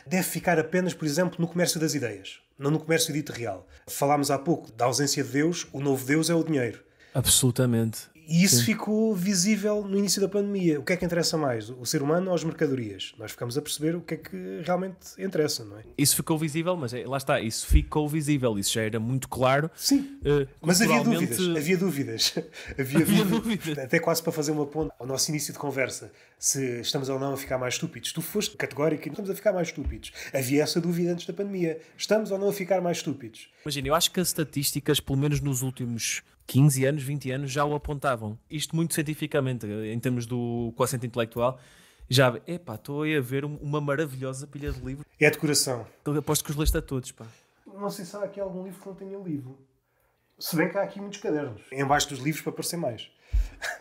deve ficar apenas, por exemplo, no comércio das ideias, não no comércio dito real. Falámos há pouco da ausência de Deus, o novo Deus é o dinheiro. Absolutamente. E isso Sim. ficou visível no início da pandemia. O que é que interessa mais, o ser humano ou as mercadorias? Nós ficamos a perceber o que é que realmente interessa, não é? Isso ficou visível, mas é, lá está, isso ficou visível, isso já era muito claro. Sim, uh, mas havia dúvidas, havia dúvidas. havia, havia dúvidas. Até quase para fazer uma ponta ao nosso início de conversa, se estamos ou não a ficar mais estúpidos. Tu foste categórico, estamos a ficar mais estúpidos. Havia essa dúvida antes da pandemia, estamos ou não a ficar mais estúpidos. Imagina, eu acho que as estatísticas, pelo menos nos últimos 15 anos, 20 anos já o apontavam. Isto muito cientificamente, em termos do quociente intelectual. Já, epá, estou a ver uma maravilhosa pilha de livros. É decoração. Aposto que os leste a todos, pá. Não sei se há aqui algum livro que não tenha livro. Se bem que há aqui muitos cadernos. Embaixo dos livros para aparecer mais.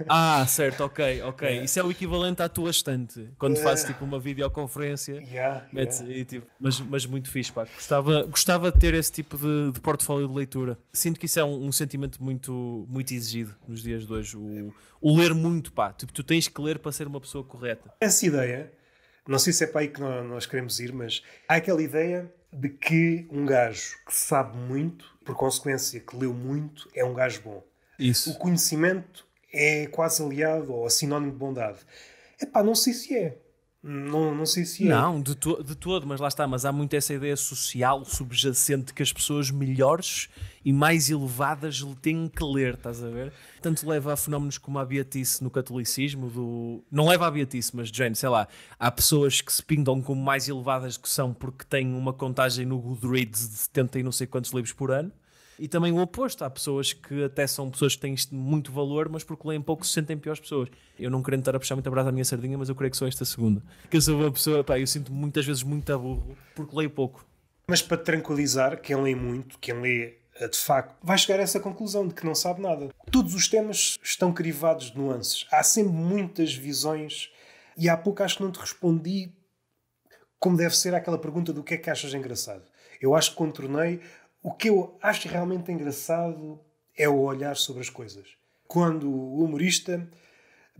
Ah, certo, ok, ok. Yeah. É. Isso é o equivalente à tua estante. Quando yeah. É. fazes tipo uma videoconferência, yeah, metes, e, tipo, mas, mas muito fixe, pá. Gostava, gostava de ter esse tipo de, de portfólio de leitura. Sinto que isso é um, um, sentimento muito, muito exigido nos dias de hoje. O, o ler muito, pá. Tipo, tu tens que ler para ser uma pessoa correta. Essa ideia, não sei se é para aí que nós queremos ir, mas há aquela ideia de que um gajo que sabe muito, por consequência que leu muito, é um gajo bom. Isso. O conhecimento é quase aliado ou sinónimo de bondade. É pá, não sei se é. Não, não sei se é. Não, de, to de todo, mas lá está. Mas há muito essa ideia social subjacente que as pessoas melhores e mais elevadas lhe têm que ler, estás a ver? Tanto leva a fenómenos como a beatice no catolicismo, do... não leva a beatice, mas, Jane, sei lá, há pessoas que se pintam como mais elevadas que são porque têm uma contagem no Goodreads de 70 e não sei quantos livros por ano. E também o oposto, há pessoas que até são pessoas que têm muito valor, mas porque leem pouco se sentem piores pessoas. Eu não quero estar a puxar muito a brasa à minha sardinha, mas eu creio que sou esta segunda. Que eu sou uma pessoa, pá, eu sinto muitas vezes muito aburro porque leio pouco. Mas para tranquilizar, quem lê muito, quem lê eh, de facto, vai chegar a essa conclusão de que não sabe nada. Todos os temas estão crivados de nuances. Há sempre muitas visões e há pouco acho que não te respondi como deve ser aquela pergunta do que é que achas engraçado. Eu acho que contornei o que eu acho realmente engraçado é o olhar sobre as coisas. Quando o humorista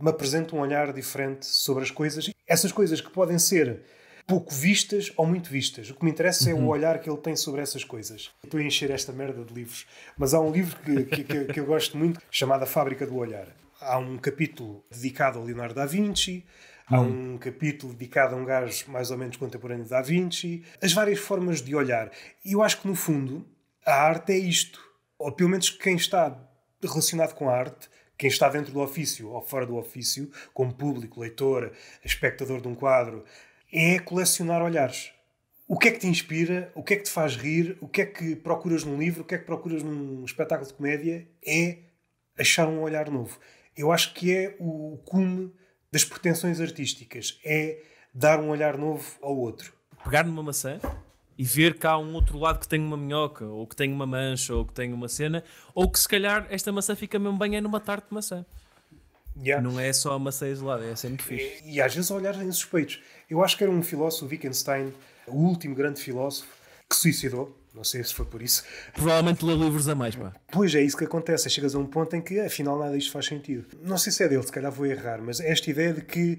me apresenta um olhar diferente sobre as coisas, essas coisas que podem ser pouco vistas ou muito vistas. O que me interessa é o uhum. olhar que ele tem sobre essas coisas. Estou a encher esta merda de livros, mas há um livro que, que, que eu gosto muito chamado A Fábrica do Olhar. Há um capítulo dedicado a Leonardo da Vinci, Há um hum. capítulo dedicado a um gajo mais ou menos contemporâneo de Da Vinci. As várias formas de olhar. E eu acho que, no fundo, a arte é isto. Ou pelo menos quem está relacionado com a arte, quem está dentro do ofício ou fora do ofício, como público, leitor, espectador de um quadro, é colecionar olhares. O que é que te inspira? O que é que te faz rir? O que é que procuras num livro? O que é que procuras num espetáculo de comédia? É achar um olhar novo. Eu acho que é o cume das pretensões artísticas. É dar um olhar novo ao outro. Pegar numa maçã e ver que há um outro lado que tem uma minhoca, ou que tem uma mancha, ou que tem uma cena, ou que se calhar esta maçã fica mesmo bem é numa tarte de maçã. Yeah. Não é só a maçã isolada, é sempre fixe. E, e às vezes olhar insuspeitos. Eu acho que era um filósofo, Wittgenstein, o último grande filósofo, que suicidou não sei se foi por isso. Provavelmente lê livros a mais, pá. Pois é, isso que acontece. Chegas a um ponto em que afinal nada disto faz sentido. Não sei se é dele, se calhar vou errar, mas é esta ideia de que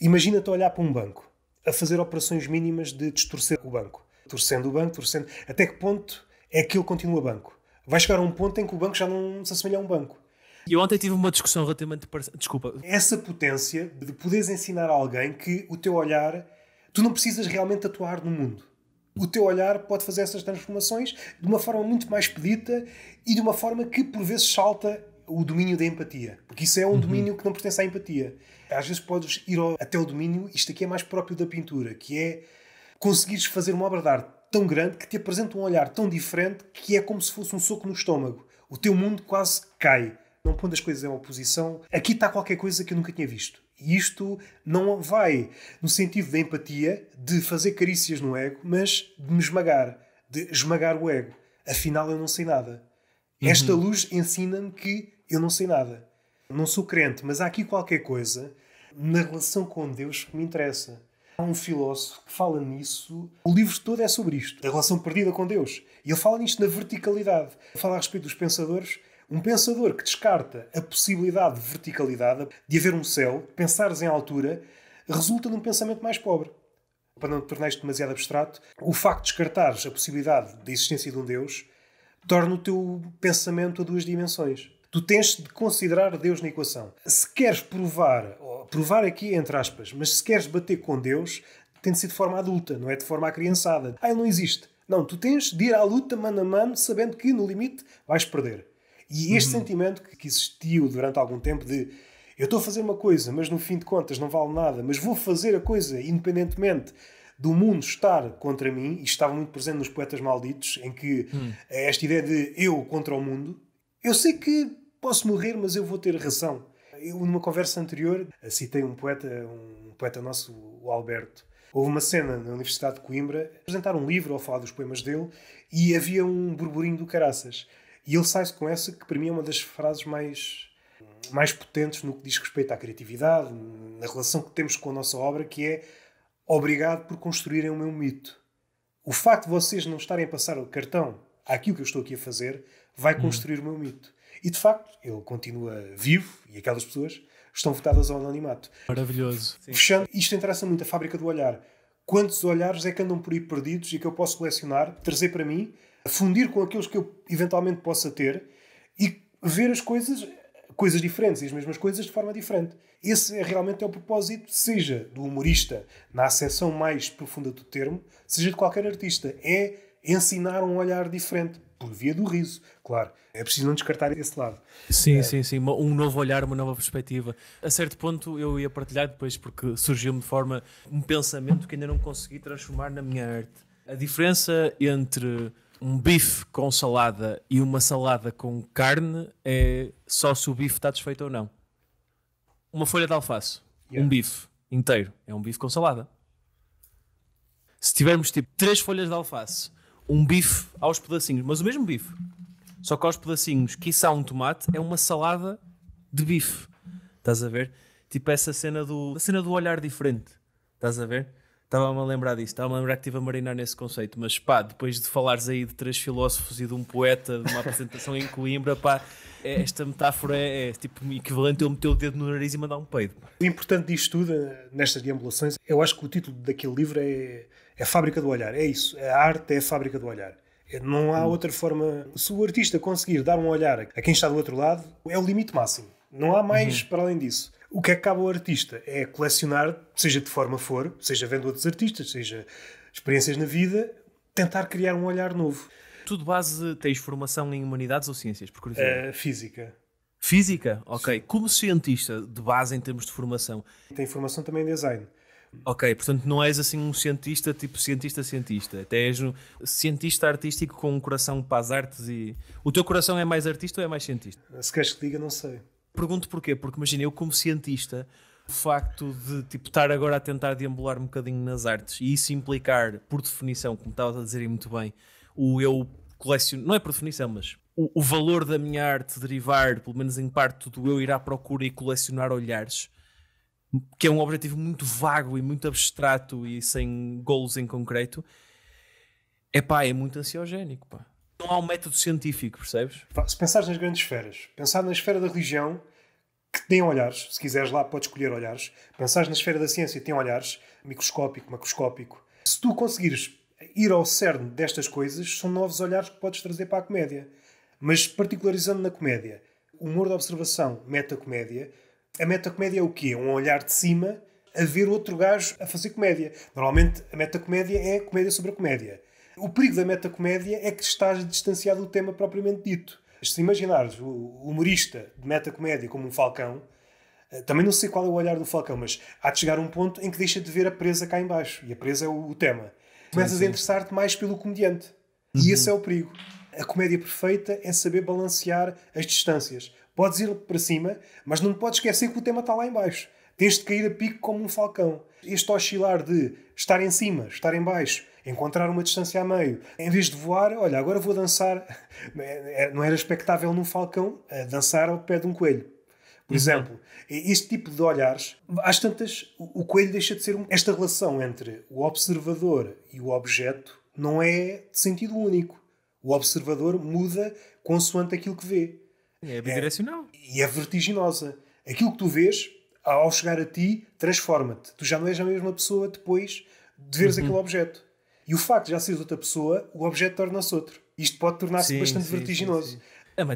imagina-te olhar para um banco a fazer operações mínimas de distorcer o banco. Torcendo o banco, torcendo. Até que ponto é que ele continua banco? Vai chegar a um ponto em que o banco já não se assemelha a um banco. E ontem tive uma discussão relativamente. Desculpa. Essa potência de poderes ensinar a alguém que o teu olhar. Tu não precisas realmente atuar no mundo o teu olhar pode fazer essas transformações de uma forma muito mais pedita e de uma forma que por vezes salta o domínio da empatia, porque isso é um uhum. domínio que não pertence à empatia. Às vezes podes ir ao, até o domínio, isto aqui é mais próprio da pintura, que é conseguires fazer uma obra de arte tão grande que te apresenta um olhar tão diferente que é como se fosse um soco no estômago. O teu mundo quase cai, não pondo as coisas em oposição. Aqui está qualquer coisa que eu nunca tinha visto isto não vai no sentido da empatia, de fazer carícias no ego, mas de me esmagar, de esmagar o ego. Afinal, eu não sei nada. Uhum. Esta luz ensina-me que eu não sei nada. Não sou crente, mas há aqui qualquer coisa na relação com Deus que me interessa. Há um filósofo que fala nisso, o livro todo é sobre isto, a relação perdida com Deus. E ele fala nisto na verticalidade. Fala a respeito dos pensadores um pensador que descarta a possibilidade de verticalidade, de haver um céu, de pensares em altura, resulta num pensamento mais pobre. Para não te tornares demasiado abstrato, o facto de descartares a possibilidade da existência de um Deus torna o teu pensamento a duas dimensões. Tu tens de considerar Deus na equação. Se queres provar, provar aqui entre aspas, mas se queres bater com Deus, tem de ser de forma adulta, não é de forma criançada. Ah, ele não existe. Não, tu tens de ir à luta mano a mano, sabendo que no limite vais perder. E este uhum. sentimento que, existiu durante algum tempo de eu estou a fazer uma coisa, mas no fim de contas não vale nada, mas vou fazer a coisa independentemente do mundo estar contra mim, e estava muito presente nos Poetas Malditos, em que hum. eh, esta ideia de eu contra o mundo, eu sei que posso morrer, mas eu vou ter razão. Eu, numa conversa anterior, citei um poeta, um poeta nosso, o Alberto. Houve uma cena na Universidade de Coimbra, apresentar um livro ao falar dos poemas dele, e havia um burburinho do Caraças. E ele sai-se com essa, que para mim é uma das frases mais, mais potentes no que diz respeito à criatividade, na relação que temos com a nossa obra, que é obrigado por construírem o meu mito. O facto de vocês não estarem a passar o cartão àquilo que eu estou aqui a fazer vai hum. construir hum. o meu mito. E de facto, ele continua vivo e aquelas pessoas estão votadas ao anonimato. Maravilhoso. Fechando, isto interessa muito a fábrica do olhar. Quantos olhares é que andam por aí perdidos e que eu posso colecionar, trazer para mim fundir com aqueles que eu eventualmente possa ter e ver as coisas, coisas diferentes e as mesmas coisas de forma diferente. Esse é, realmente é o propósito, seja do humorista, na acessão mais profunda do termo, seja de qualquer artista. É ensinar um olhar diferente, por via do riso, claro. É preciso não descartar esse lado. Sim, é. sim, sim. Um novo olhar, uma nova perspectiva. A certo ponto eu ia partilhar depois, porque surgiu-me de forma um pensamento que ainda não consegui transformar na minha arte. A diferença entre um bife com salada e uma salada com carne é só se o bife está desfeito ou não. Uma folha de alface, yeah. um bife inteiro, é um bife com salada. Se tivermos tipo três folhas de alface, um bife aos pedacinhos, mas o mesmo bife, só que aos pedacinhos, que quiçá um tomate, é uma salada de bife. Estás a ver? Tipo essa cena do, a cena do olhar diferente. Estás a ver? Estava-me a lembrar disso, estava-me a lembrar que estive a marinar nesse conceito, mas pá, depois de falares aí de três filósofos e de um poeta, de uma apresentação em Coimbra, pá, é, esta metáfora é, é tipo equivalente a eu meter o dedo no nariz e mandar um peido. O importante disto tudo, nestas deambulações, eu acho que o título daquele livro é, é Fábrica do Olhar, é isso, a arte é a fábrica do olhar. É, não há outra forma. Se o artista conseguir dar um olhar a quem está do outro lado, é o limite máximo. Não há mais uhum. para além disso. O que é que cabe ao artista? É colecionar, seja de forma for, seja vendo outros artistas, seja experiências na vida, tentar criar um olhar novo. Tudo base, tens formação em humanidades ou ciências, por curiosidade? Uh, física. Física? Ok. Sim. Como cientista, de base em termos de formação? Tem formação também em design. Ok, portanto não és assim um cientista tipo cientista-cientista, até és um cientista artístico com um coração para as artes e... O teu coração é mais artista ou é mais cientista? Se queres que diga, não sei. Pergunto porquê, porque imagina, eu como cientista, o facto de tipo, estar agora a tentar deambular um bocadinho nas artes e isso implicar, por definição, como estavas a dizer muito bem, o eu coleciono, não é por definição, mas o, o, valor da minha arte derivar, pelo menos em parte, do eu ir à procura e colecionar olhares, que é um objetivo muito vago e muito abstrato e sem golos em concreto, é pá, é muito ansiogénico, pá não há um método científico, percebes? Se pensares nas grandes esferas, pensar na esfera da religião, que tem olhares, se quiseres lá podes escolher olhares, pensares na esfera da ciência, tem olhares, microscópico, macroscópico. Se tu conseguires ir ao cerne destas coisas, são novos olhares que podes trazer para a comédia. Mas particularizando na comédia, humor de observação, metacomédia, a metacomédia é o quê? Um olhar de cima a ver outro gajo a fazer comédia. Normalmente a metacomédia é comédia sobre a comédia. O perigo da metacomédia é que estás distanciado do tema propriamente dito. Se imaginares o humorista de metacomédia como um falcão, eh, também não sei qual é o olhar do falcão, mas há de chegar um ponto em que deixa de ver a presa cá embaixo E a presa é o, tema. Começas a interessar-te mais pelo comediante. Uhum. E esse é o perigo. A comédia perfeita é saber balancear as distâncias. Podes ir para cima, mas não podes esquecer que o tema está lá embaixo. Tens de cair a pico como um falcão. Este oscilar de estar em cima, estar em baixo, encontrar uma distância a meio. Em vez de voar, olha, agora vou dançar. É, não era expectável num falcão eh, dançar ao pé de um coelho. Por uhum. exemplo, este tipo de olhares, às tantas, o coelho deixa de ser. Um... Esta relação entre o observador e o objeto não é de sentido único. O observador muda consoante aquilo que vê. É bidirecional. É, e é vertiginosa. Aquilo que tu vês, ao chegar a ti, transforma-te. Tu já não és a mesma pessoa depois de veres uhum. aquele objeto. E o facto de já seres outra pessoa, o objeto torna-se outro. Isto pode tornar-se bastante sim, vertiginoso. Sim, sim.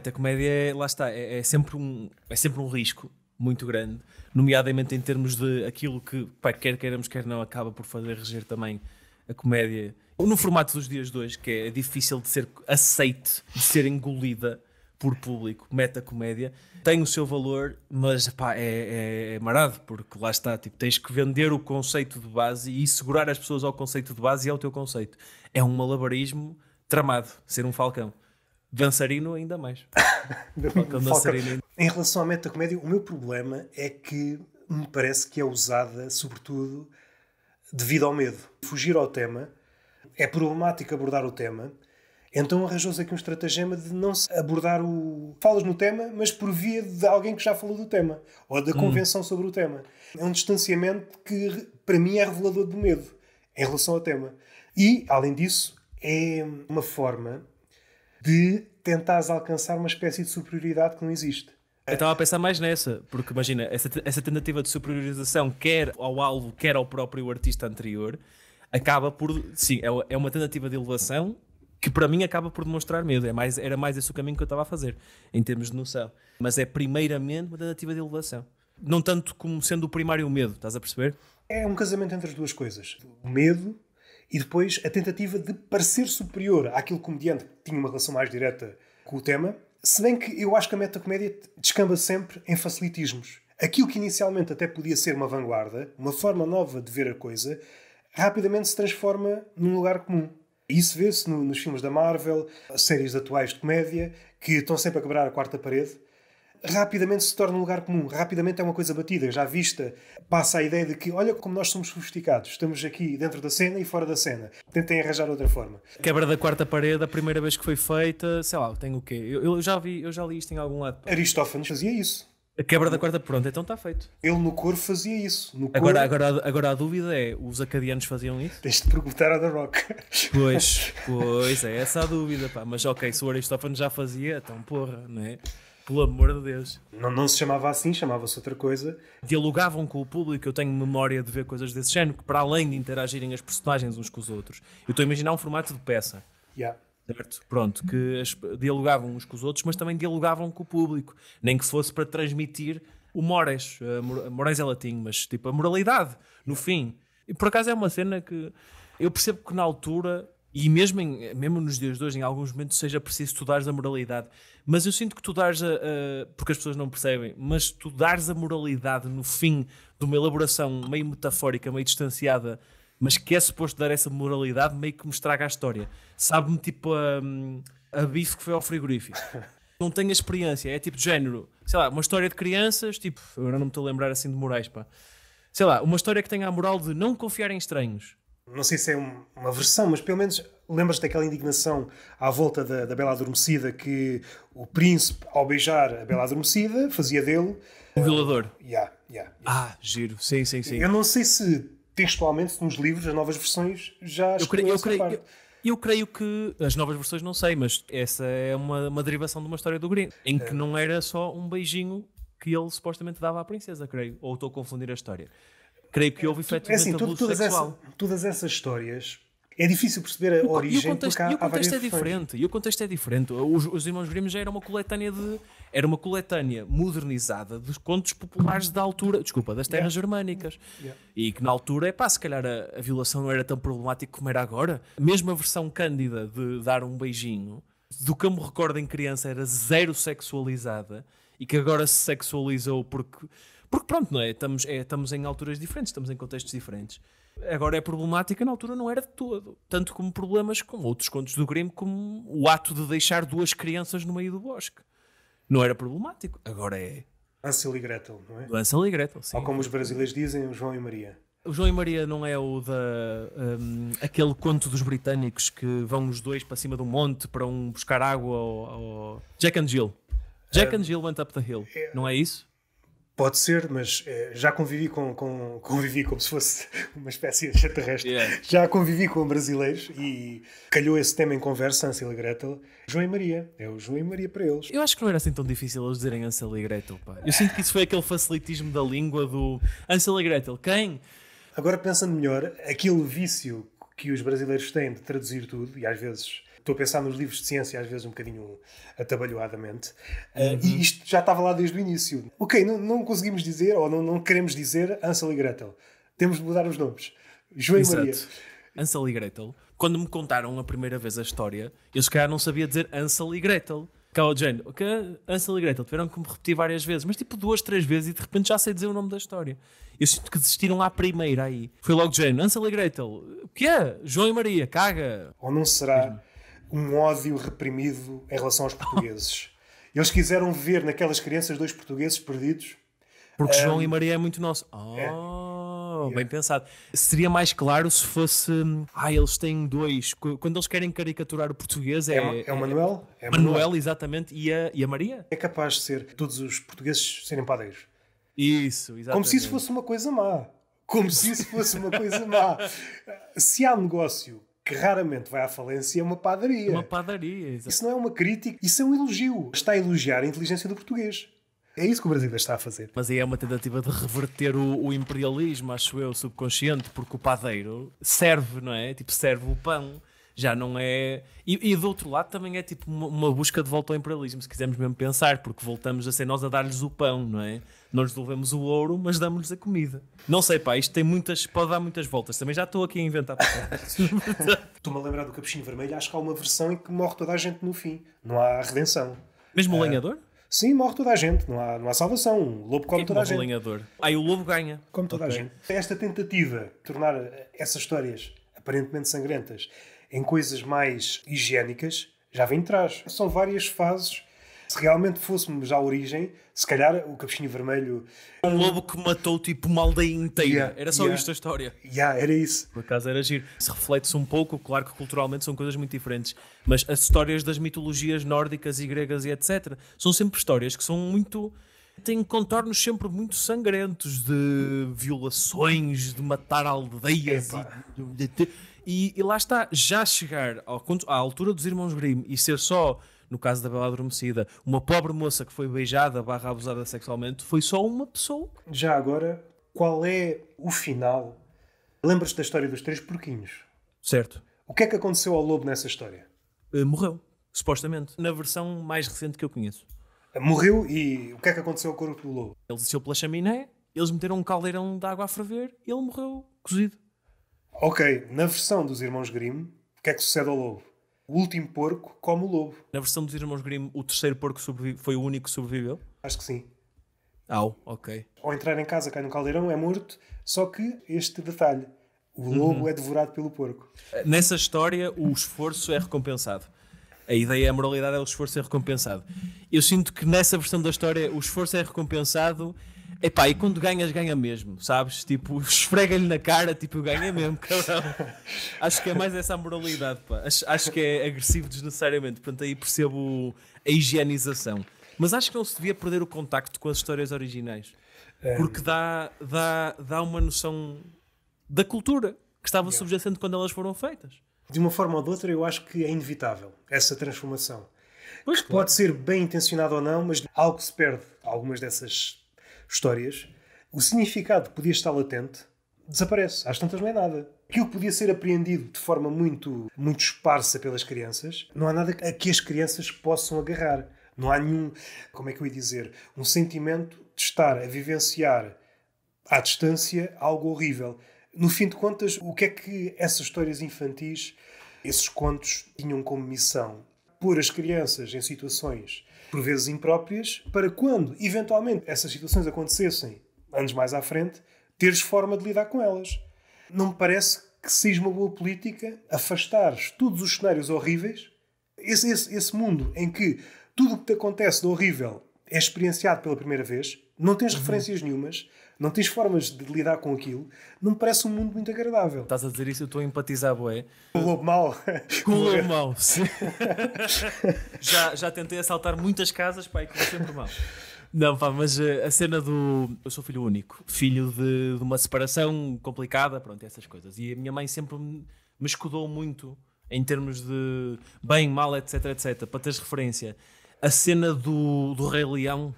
A comédia lá está, é, é, sempre um, é sempre um risco muito grande, nomeadamente em termos de aquilo que, pá, quer queiramos, quer não, acaba por fazer reger também a comédia. No formato dos dias de hoje, que é difícil de ser aceite, de ser engolida, por público, metacomédia, tem o seu valor, mas pá, é, é, é, marado, porque lá está, tipo, tens que vender o conceito de base e segurar as pessoas ao conceito de base e ao teu conceito. É um malabarismo tramado, ser um falcão. Dançarino ainda mais. dançarino Em relação à metacomédia, o meu problema é que me parece que é usada, sobretudo, devido ao medo. Fugir ao tema é problemático abordar o tema, então arranjou-se aqui um estratagema de não se abordar o. falas no tema, mas por via de alguém que já falou do tema, ou da hum. convenção hum. sobre o tema. É um distanciamento que, para mim, é revelador do medo em relação ao tema. E, além disso, é uma forma de tentares alcançar uma espécie de superioridade que não existe. Eu estava a pensar mais nessa, porque imagina, essa, essa tentativa de superiorização, quer ao alvo, quer ao próprio artista anterior, acaba por. Sim, é, é uma tentativa de elevação que para mim acaba por demonstrar medo. É mais, era mais esse o caminho que eu estava a fazer, em termos de noção. Mas é primeiramente uma tentativa de elevação. Não tanto como sendo o primário o medo, estás a perceber? É um casamento entre as duas coisas. O medo e depois a tentativa de parecer superior àquilo comediante que tinha uma relação mais direta com o tema. Se bem que eu acho que a metacomédia descamba sempre em facilitismos. Aquilo que inicialmente até podia ser uma vanguarda, uma forma nova de ver a coisa, rapidamente se transforma num lugar comum. Isso vê-se no, nos filmes da Marvel, séries atuais de comédia, que estão sempre a quebrar a quarta parede. Rapidamente se torna um lugar comum, rapidamente é uma coisa batida, já vista. Passa a ideia de que, olha como nós somos sofisticados, estamos aqui dentro da cena e fora da cena. Tentem arranjar outra forma. Quebra da quarta parede, a primeira vez que foi feita, sei lá, tem o quê? Eu, eu já, vi, eu já li isto em algum lado. Aristófanes fazia isso a quebra da quarta, pronto, então está feito. Ele no coro fazia isso. No agora, agora, agora a dúvida é: os acadianos faziam isso? Tens de perguntar a The Rock. Pois, pois, é essa a dúvida, pá. Mas ok, se o Aristófanes já fazia, então porra, não é? Pelo amor de Deus. Não, não se chamava assim, chamava-se outra coisa. Dialogavam com o público, eu tenho memória de ver coisas desse género, que para além de interagirem as personagens uns com os outros, eu estou a imaginar um formato de peça. Yeah. Certo? Pronto, que dialogavam uns com os outros, mas também dialogavam com o público, nem que fosse para transmitir o Mores. Uh, Mores é latim, mas tipo a moralidade, no fim. E por acaso é uma cena que eu percebo que na altura, e mesmo, em, mesmo nos dias de hoje, em alguns momentos, seja preciso tu dares a moralidade. Mas eu sinto que tu dares a, a, porque as pessoas não percebem, mas tu dares a moralidade no fim de uma elaboração meio metafórica, meio distanciada mas que é suposto dar essa moralidade, meio que me estraga a história. Sabe-me tipo a, a bife que foi ao frigorífico. não tenho a experiência, é tipo de género, sei lá, uma história de crianças, tipo, eu não me estou a lembrar assim de morais, pá. Sei lá, uma história que tenha a moral de não confiar em estranhos. Não sei se é uma versão, mas pelo menos lembras daquela indignação à volta da, da Bela Adormecida que o príncipe, ao beijar a Bela Adormecida, fazia dele. Um violador. Uh, yeah, yeah, yeah. Ah, giro, sim, sim, sim. Eu não sei se textualmente nos livros, as novas versões já eu creio, eu creio, eu, eu, creio que as novas versões não sei, mas essa é uma, uma derivação de uma história do Grimm, em que é. não era só um beijinho que ele supostamente dava à princesa, creio. Ou estou a confundir a história. Creio que houve é, é efetivamente é assim, tudo, todas, essa, todas essas histórias é difícil perceber a origem. E o contexto, há, e o contexto é diferente. E o contexto é diferente. Os, os Irmãos Grimm já era uma coletânea de era uma coletânea modernizada dos contos populares da altura, desculpa, das terras yeah. germânicas. Yeah. E que na altura, é pá, se calhar a, a, violação não era tão problemática como era agora. Mesmo a versão cândida de dar um beijinho, do que eu me recordo em criança era zero sexualizada e que agora se sexualizou porque. Porque pronto, não é? Estamos, é, estamos em alturas diferentes, estamos em contextos diferentes. Agora é problemática, na altura não era de todo. Tanto como problemas com outros contos do Grimm, como o ato de deixar duas crianças no meio do bosque não era problemático. Agora é. Ansel e Gretel, não é? Do Ansel e Gretel, sim. Ou como os brasileiros dizem, o João e Maria. O João e Maria não é o da. Um, aquele conto dos britânicos que vão os dois para cima de um monte para um buscar água ou. Jack and Jill. Jack and hum. Jill went up the hill, é, não é isso? Pode ser, mas eh, já convivi com, com, convivi como se fosse uma espécie extraterrestre. Yeah. Já convivi com brasileiros e calhou esse tema em conversa, Ansel e Gretel. João e Maria, é o João e Maria para eles. Eu acho que não era assim tão difícil eles dizerem Ansel e Gretel, pá. Eu sinto que isso foi aquele facilitismo da língua do Ansel e Gretel, quem? Agora pensando melhor, aquele vício que os brasileiros têm de traduzir tudo, e às vezes estou a pensar nos livros de ciência, às vezes um bocadinho atabalhoadamente, eh, uhum. e isto já estava lá desde o início. Ok, não, não conseguimos dizer, ou não, não, queremos dizer Ansel e Gretel. Temos de mudar os nomes. João Exato. e Maria. Ansel e Gretel. Quando me contaram a primeira vez a história, eu se calhar não sabia dizer Ansel e Gretel. Cá é o género, ok, Ansel e Gretel, tiveram que me repetir várias vezes, mas tipo duas, três vezes e de repente já sei dizer o nome da história. Eu sinto que desistiram à primeira aí. Foi logo de género, Ansel e Gretel, o que é? João e Maria, caga. Ou não será? Mesmo um ódio reprimido em relação aos portugueses. Eles quiseram ver naquelas crianças dois portugueses perdidos. Porque um, João e Maria é muito nosso. É. Oh, é. bem é. pensado. Seria mais claro se fosse. Hum, ah, eles têm dois. Quando eles querem caricaturar o português é. É, é o é Manuel? É Manuel, Manuel, exatamente. E a, e a Maria? É capaz de ser todos os portugueses serem padeiros. Isso, exatamente. Como se isso fosse uma coisa má. Como se isso fosse uma coisa má. Se há negócio que raramente vai à falência é uma padaria. Uma padaria, exato. Isso não é uma crítica, isso é um elogio. Está a elogiar a inteligência do português. É isso que o brasileiro está a fazer. Mas aí é uma tentativa de reverter o, o, imperialismo, acho eu, subconsciente, porque o padeiro serve, não é? Tipo, serve o pão já não é. E, e do outro lado também é tipo uma, uma, busca de volta ao imperialismo, se quisermos mesmo pensar, porque voltamos a ser nós a dar-lhes o pão, não é? Nós devolvemos o ouro, mas damos-lhes a comida. Não sei, pá, isto tem muitas, pode dar muitas voltas. Também já estou aqui a inventar. Estou-me a lembrar do Capuchinho Vermelho, acho que há uma versão em que morre toda a gente no fim, não há redenção. Mesmo o ah, lenhador? Sim, morre toda a gente, não há, não há salvação. O lobo come é toda a gente. o Lenhador? Aí o lobo ganha. Come toda okay. a gente. Esta tentativa de tornar essas histórias aparentemente sangrentas em coisas mais higiênicas, já vem de trás. São várias fases. Se realmente fôssemos à origem, se calhar o capuchinho vermelho. Um lobo que matou tipo uma aldeia inteira. Yeah, era só yeah, isto a história. Yeah, era isso. Por acaso era giro. Se reflete-se um pouco, claro que culturalmente são coisas muito diferentes, mas as histórias das mitologias nórdicas e gregas e etc. são sempre histórias que são muito têm contornos sempre muito sangrentos de violações, de matar aldeias. E, de, e, e lá está, já chegar ao, à altura dos irmãos Grimm e ser só, no caso da Bela Adormecida, uma pobre moça que foi beijada barra abusada sexualmente, foi só uma pessoa. Já agora, qual é o final? Lembras-te da história dos três porquinhos? Certo. O que é que aconteceu ao lobo nessa história? Eh, morreu, supostamente, na versão mais recente que eu conheço. Eh, morreu e o que é que aconteceu ao corpo do lobo? Ele desceu pela chaminé, eles meteram um caldeirão de água a ferver e ele morreu cozido. Ok, na versão dos Irmãos Grimm, o que é que sucede ao lobo? O último porco come o lobo. Na versão dos Irmãos Grimm, o terceiro porco foi o único que sobreviveu? Acho que sim. Au, ok. Ao entrar em casa, cai no caldeirão, é morto. Só que este detalhe: o uhum. lobo uhum. é devorado pelo porco. Nessa história, o esforço é recompensado. A ideia, a moralidade é o esforço é recompensado. Eu sinto que nessa versão da história, o esforço é recompensado Epá, e quando ganhas, ganha mesmo, sabes? Tipo, esfrega-lhe na cara, tipo, ganha mesmo, cabrão. acho que é mais essa moralidade, pá. Acho, acho que é agressivo desnecessariamente, portanto aí percebo a higienização. Mas acho que não se devia perder o contacto com as histórias originais, é. porque dá, dá, dá uma noção da cultura que estava yeah. subjacente quando elas foram feitas. De uma forma ou de outra, eu acho que é inevitável essa transformação. Pois, claro. Pode ser bem intencionado ou não, mas algo se perde. Algumas dessas histórias, o significado que podia estar latente desaparece. Às tantas não é nada. Aquilo que podia ser apreendido de forma muito, muito esparsa pelas crianças, não há nada a que as crianças possam agarrar. Não há nenhum, como é que eu ia dizer, um sentimento de estar a vivenciar à distância algo horrível. No fim de contas, o que é que essas histórias infantis, esses contos, tinham como missão? Pôr as crianças em situações por vezes impróprias, para quando, eventualmente, essas situações acontecessem anos mais à frente, teres forma de lidar com elas. Não me parece que seja uma boa política afastares todos os cenários horríveis, esse, esse, esse mundo em que tudo o que te acontece de horrível é experienciado pela primeira vez, não tens uhum. referências nenhumas, não tens formas de lidar com aquilo, não me parece um mundo muito agradável. Estás a dizer isso, eu estou a empatizar, boé. Com o lobo mau. Com o lobo mau, sim. já, já tentei assaltar muitas casas, pá, e correu sempre mal. Não, pá, mas eh, a cena do. Eu sou filho único, filho de, de uma separação complicada, pronto, essas coisas. E a minha mãe sempre me, me escudou muito em termos de bem, mal, etc, etc, para teres referência a cena do, do Rei Leão,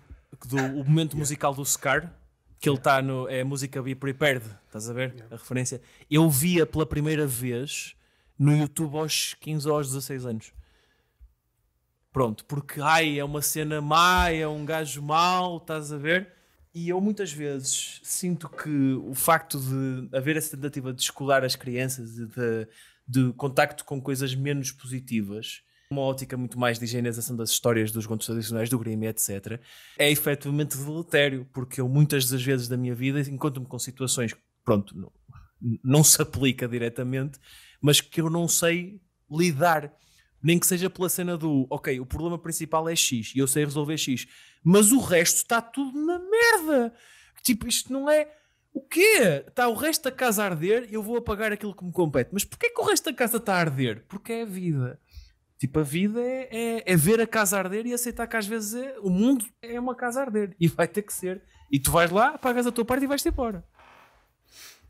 do, o momento yeah. musical do Scar, que ele está no. É a música Be Prepared, estás a ver? Yeah. A referência. Eu via pela primeira vez no YouTube aos 15 ou aos 16 anos. Pronto, porque ai, é uma cena má, é um gajo mau, estás a ver? E eu muitas vezes sinto que o facto de haver essa tentativa de escolar as crianças e de, de contacto com coisas menos positivas uma ótica muito mais de higienização das histórias dos contos tradicionais do Grimm, etc., é efetivamente deletério, porque eu muitas das vezes da minha vida encontro-me com situações que, pronto, não, não se aplica diretamente, mas que eu não sei lidar. Nem que seja pela cena do, ok, o problema principal é X e eu sei resolver X, mas o resto está tudo na merda. Tipo, isto não é. O quê? Está o resto da casa a arder, eu vou apagar aquilo que me compete. Mas porquê que o resto da casa está a arder? Porque é a vida. Tipo, a vida é, é, é, ver a casa arder e aceitar que às vezes é, o mundo é uma casa arder e vai ter que ser. E tu vais lá, pagas a tua parte e vais-te embora.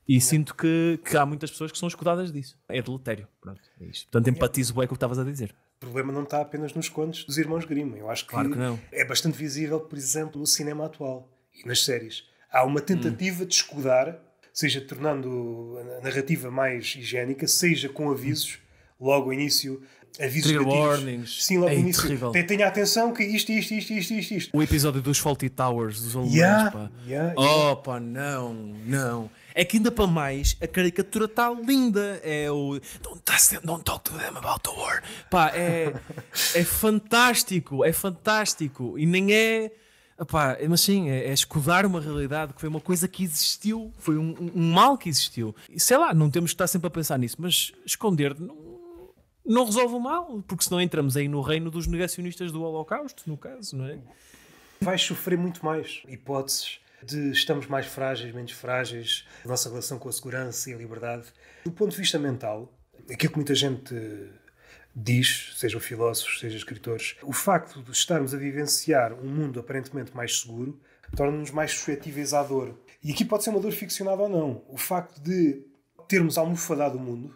E é. sinto que, que, há muitas pessoas que são escudadas disso. É deletério. Pronto, é isso. Portanto, é. empatizo bem com o que estavas a dizer. O problema não está apenas nos contos dos irmãos Grimm. Eu acho que, claro que é bastante visível, por exemplo, no cinema atual e nas séries. Há uma tentativa hum. de escudar, seja tornando a narrativa mais higiênica, seja com avisos. Hum. Logo ao início, avisos Trigger warnings. Sim, logo no início. Tenha atenção que isto, isto, isto, isto, isto, isto. O episódio dos Faulty Towers, dos alemães, yeah, pá. Yeah, yeah. Oh, pá, não, não. É que ainda para mais, a caricatura está linda. É o don't, them, don't, talk to them about the war. Pá, é, é fantástico, é fantástico. E nem é. Epá, mas sim, é, é, escudar uma realidade que foi uma coisa que existiu, foi um, um mal que existiu. sei lá, não temos que estar sempre a pensar nisso, mas esconder não, não resolve o mal, porque senão entramos aí no reino dos negacionistas do Holocausto, no caso, não é? Vai sofrer muito mais hipóteses de estamos mais frágeis, menos frágeis, nossa relação com a segurança e a liberdade. Do ponto de vista mental, aquilo que muita gente diz, sejam filósofos, sejam escritores, o facto de estarmos a vivenciar um mundo aparentemente mais seguro torna-nos mais suscetíveis à dor. E aqui pode ser uma dor ficcionada ou não. O facto de termos almofadado o mundo,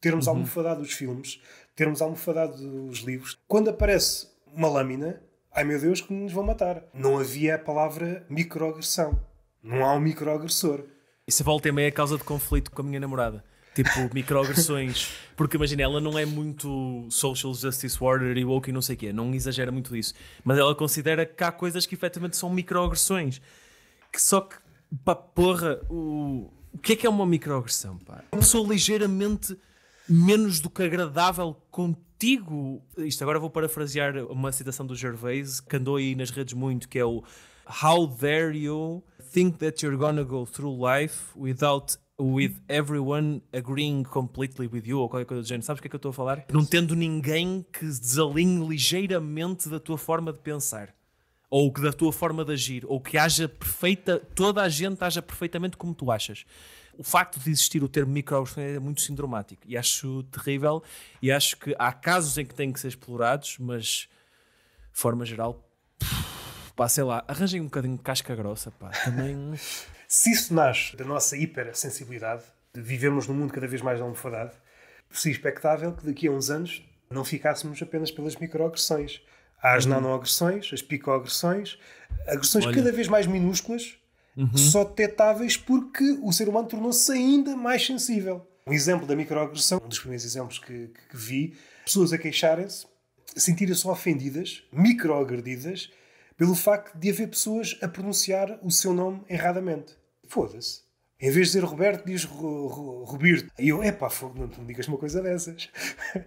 termos uhum. almofadado os filmes, termos almofadado os livros. Quando aparece uma lâmina, ai meu Deus, que nos vão matar. Não havia a palavra microagressão. Não há um microagressor. Isso volta e meia é causa de conflito com a minha namorada. Tipo, microagressões. Porque imagina, ela não é muito social justice warrior e woke e não sei o quê. Não exagera muito isso. Mas ela considera que há coisas que efetivamente são microagressões. Que só que, pá, porra, o... o que é que é uma microagressão, pá? Uma pessoa ligeiramente menos do que agradável contigo. Isto agora vou parafrasear uma citação do Gervais que andou aí nas redes muito, que é o How dare you think that you're gonna go through life without with everyone agreeing completely with you ou qualquer coisa do género. Sabes o que é que eu estou a falar? Não tendo ninguém que desalinhe ligeiramente da tua forma de pensar ou que da tua forma de agir ou que haja perfeita, toda a gente haja perfeitamente como tu achas o facto de existir o termo microagressões é muito sindromático e acho terrível e acho que há casos em que têm que ser explorados, mas de forma geral, pá, sei lá, arranjem um bocadinho de casca grossa, pá, também... se isso nasce da nossa hipersensibilidade, de vivemos num mundo cada vez mais almofadado, seria expectável que daqui a uns anos não ficássemos apenas pelas microagressões. Há as uhum. nanoagressões, as picoagressões, agressões Olha. cada vez mais minúsculas uhum. só detectáveis porque o ser humano tornou-se ainda mais sensível. Um exemplo da microagressão, um dos primeiros exemplos que, que, que vi, pessoas a queixarem-se, sentirem-se ofendidas, microagredidas, pelo facto de haver pessoas a pronunciar o seu nome erradamente. Foda-se. Em vez de dizer Roberto, diz Roberto. E eu, epá, fogo, não me digas uma coisa dessas.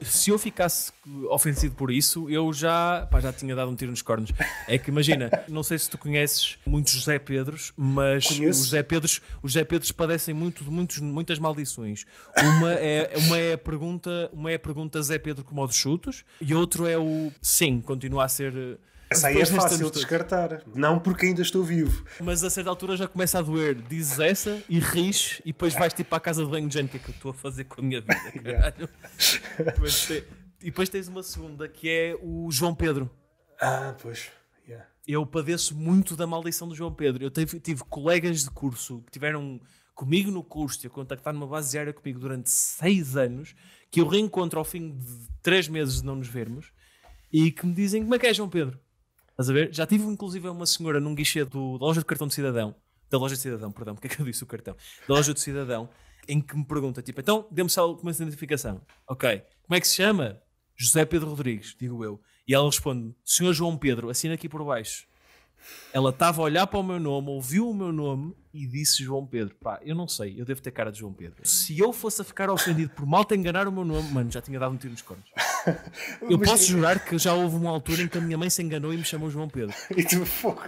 Se eu ficasse ofendido por isso, eu já, pá, já tinha dado um tiro nos cornos. É que imagina, não sei se tu conheces muitos José Pedros, mas os José Pedros, os José Pedros padecem muito, muitos, muitas maldições. Uma é, uma, é a pergunta, uma é a pergunta Zé Pedro com modos chutos, e outro é o sim, continua a ser essa aí é fácil de descartar. Todos. Não porque ainda estou vivo. Mas a certa altura já começa a doer. Dizes essa e ris e depois vais tipo à casa de banho de gente. O que é que eu estou a fazer com a minha vida, caralho? e depois tens uma segunda que é o João Pedro. Ah, pois. Yeah. Eu padeço muito da maldição do João Pedro. Eu tive, tive colegas de curso que tiveram comigo no curso e a contactar numa base diária comigo durante seis anos, que eu reencontro ao fim de três meses de não nos vermos, e que me dizem como é que é João Pedro? Estás a ver? Já tive inclusive uma senhora num guichê do, da loja de cartão de cidadão, da loja de cidadão, perdão, porque é que eu disse o cartão? Da loja de cidadão, em que me pergunta, tipo, então dê-me só uma identificação. Ok. Como é que se chama? José Pedro Rodrigues, digo eu. E ela responde, senhor João Pedro, assina aqui por baixo. Ela estava a olhar para o meu nome, ouviu o meu nome e disse João Pedro. Pá, eu não sei, eu devo ter cara de João Pedro. Se eu fosse a ficar ofendido por mal ter enganar o meu nome, mano, já tinha dado um tiro nos cornos. Eu mas... posso jurar que já houve uma altura em que a minha mãe se enganou e me chamou João Pedro. E tu, fogo,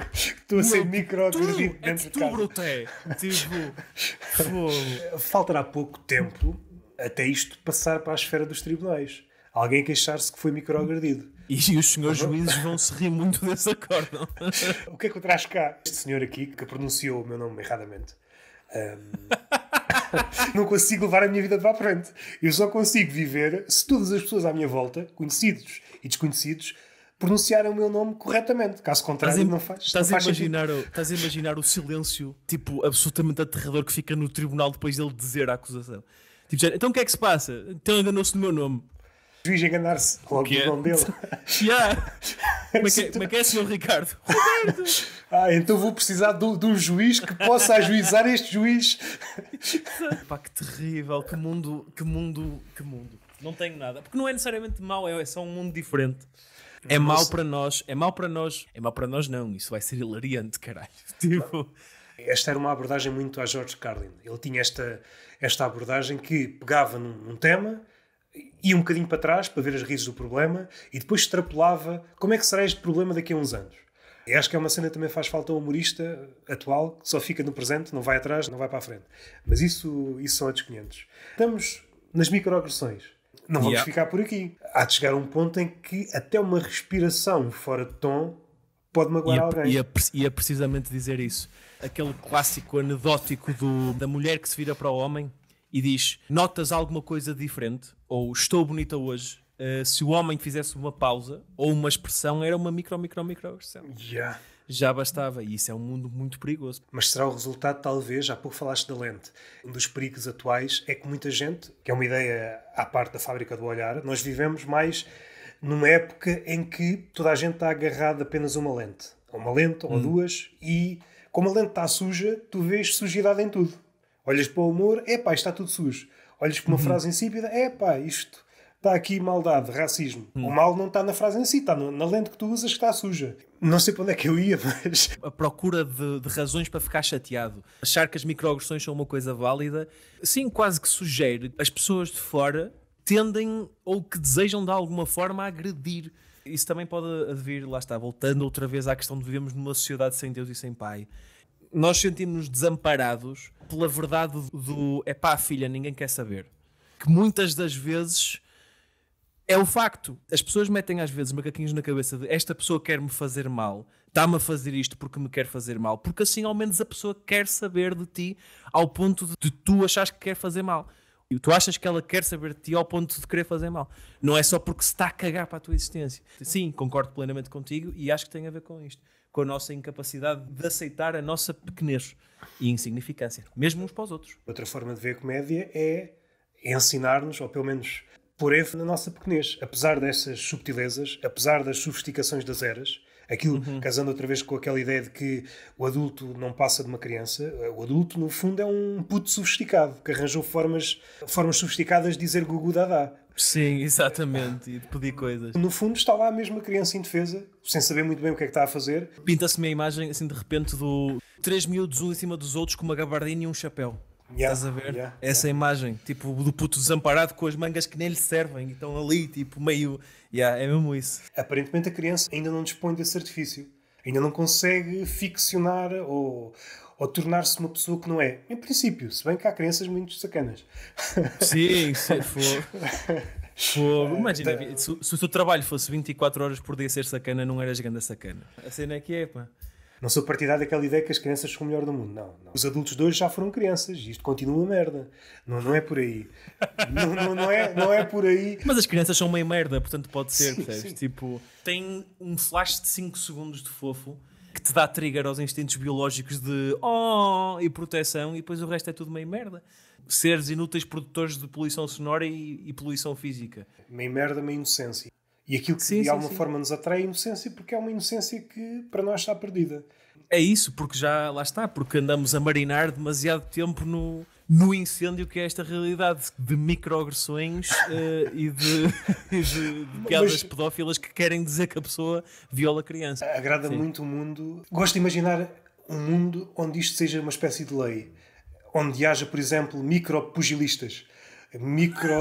tu a ser micro tu, dentro é de tu, casa. Broté. Tipo, fogo. Faltará pouco tempo até isto passar para a esfera dos tribunais. Alguém queixar-se que foi microagredido. E, os senhores uhum. juízes vão se rir muito desse acordo o que é que eu traz cá? Este senhor aqui que pronunciou o meu nome erradamente. Um... não consigo levar a minha vida para a frente. Eu só consigo viver se todas as pessoas à minha volta, conhecidos e desconhecidos, pronunciarem o meu nome corretamente. Caso contrário, estás não faz. Estás, não faz a imaginar, sentido. estás a imaginar o silêncio, tipo, absolutamente aterrador que fica no tribunal depois dele dizer a acusação. Tipo, então o que é que se passa? Então enganou-se no meu nome juiz enganar-se logo do é? nome dele. yeah. como, é que, é, é que é, senhor Ricardo? Roberto! ah, então vou precisar de, um juiz que possa ajuizar este juiz. Pá, que terrível, que mundo, que mundo, que mundo. Não tenho nada. Porque não é necessariamente mau, é só um mundo diferente. É mau para nós, é mau para nós, é mau para nós não, isso vai ser hilariante, caralho. Tipo... Esta era uma abordagem muito a George Carlin. Ele tinha esta, esta abordagem que pegava num, num tema, ia um bocadinho para trás para ver as raízes do problema e depois extrapolava como é que será este problema daqui a uns anos. E acho que é uma cena que também faz falta ao humorista atual, que só fica no presente, não vai atrás, não vai para a frente. Mas isso, isso são outros 500. Estamos nas microagressões. Não vamos yeah. ficar por aqui. Há de chegar a um ponto em que até uma respiração fora de tom pode magoar ia, é alguém. e ia é é precisamente dizer isso. Aquele clássico anedótico do, da mulher que se vira para o homem e diz: Notas alguma coisa diferente? Ou estou bonita hoje? Uh, se o homem fizesse uma pausa ou uma expressão, era uma micro, micro, micro expressão. Yeah. Já bastava, e isso é um mundo muito perigoso. Mas será o resultado, talvez, há pouco falaste da lente. Um dos perigos atuais é que muita gente, que é uma ideia à parte da fábrica do olhar, nós vivemos mais numa época em que toda a gente está agarrada apenas a uma lente. uma lente ou hum. duas, e como a lente está suja, tu vês sujidade em tudo. Olhas para o humor, é pá, está tudo sujo. Olhas para uma uhum. frase insípida, é pá, isto está aqui maldade, racismo. Uhum. O mal não está na frase em si, está na lente que tu usas que está suja. Não sei para onde é que eu ia, mas. A procura de, de razões para ficar chateado. Achar que as microagressões são uma coisa válida, sim, quase que sugere. As pessoas de fora tendem ou que desejam de alguma forma agredir. Isso também pode vir, lá está, voltando outra vez à questão de vivemos numa sociedade sem Deus e sem Pai nós sentimos-nos desamparados pela verdade do é pá, filha, ninguém quer saber. Que muitas das vezes é o facto. As pessoas metem às vezes macaquinhos na cabeça de esta pessoa quer-me fazer mal, está-me a fazer isto porque me quer fazer mal, porque assim ao menos a pessoa quer saber de ti ao ponto de tu achares que quer fazer mal. E tu achas que ela quer saber de ti ao ponto de querer fazer mal. Não é só porque se está a cagar para a tua existência. Sim, concordo plenamente contigo e acho que tem a ver com isto com a nossa incapacidade de aceitar a nossa pequenez e insignificância, mesmo uns para os outros. Outra forma de ver a comédia é ensinar-nos, ou pelo menos pureza na nossa pequenez. Apesar dessas subtilezas, apesar das sofisticações das eras, aquilo uhum. casando outra vez com aquela ideia de que o adulto não passa de uma criança, o adulto no fundo é um puto sofisticado que arranjou formas, formas sofisticadas de dizer gugu dada. Sim, exatamente, e de pedir coisas. No fundo está lá a mesma criança indefesa, sem saber muito bem o que é que está a fazer. Pinta-se uma imagem assim de repente do três miúdos um em cima dos outros com uma gabardina e um chapéu. Yeah, Estás a ver? Yeah, Essa yeah. imagem, tipo, do puto desamparado com as mangas que nem lhe servem e estão ali, tipo, meio. Yeah, é mesmo isso. Aparentemente a criança ainda não dispõe desse artifício. Ainda não consegue ficcionar ou, ou tornar-se uma pessoa que não é. Em princípio, se bem que há crianças muito sacanas. Sim, se for. Fogo, é, imagina, se, se, o teu trabalho fosse 24 horas por dia ser sacana, não eras grande sacana. A cena é que é, pá. Não sou partidário daquela ideia que as crianças são o melhor do mundo. Não, não. Os adultos de hoje já foram crianças e isto continua uma merda. Não, não é por aí. não, não, não, é, não é por aí. Mas as crianças são meio merda, portanto pode ser, sim, sim. Tipo, tem um flash de 5 segundos de fofo te dá trigger aos instintos biológicos de oh e proteção, e depois o resto é tudo meio merda. Seres inúteis produtores de poluição sonora e, e poluição física. Meio merda, meio inocência. E aquilo que sim, de sim, alguma sim. forma nos atrai é a inocência, porque é uma inocência que para nós está perdida. É isso, porque já lá está, porque andamos a marinar demasiado tempo no, no incêndio que é esta realidade de microagressões uh, e de, de, de piadas Mas, pedófilas que querem dizer que a pessoa viola criança. Agrada Sim. muito o mundo. Gosto de imaginar um mundo onde isto seja uma espécie de lei, onde haja, por exemplo, micropugilistas micro.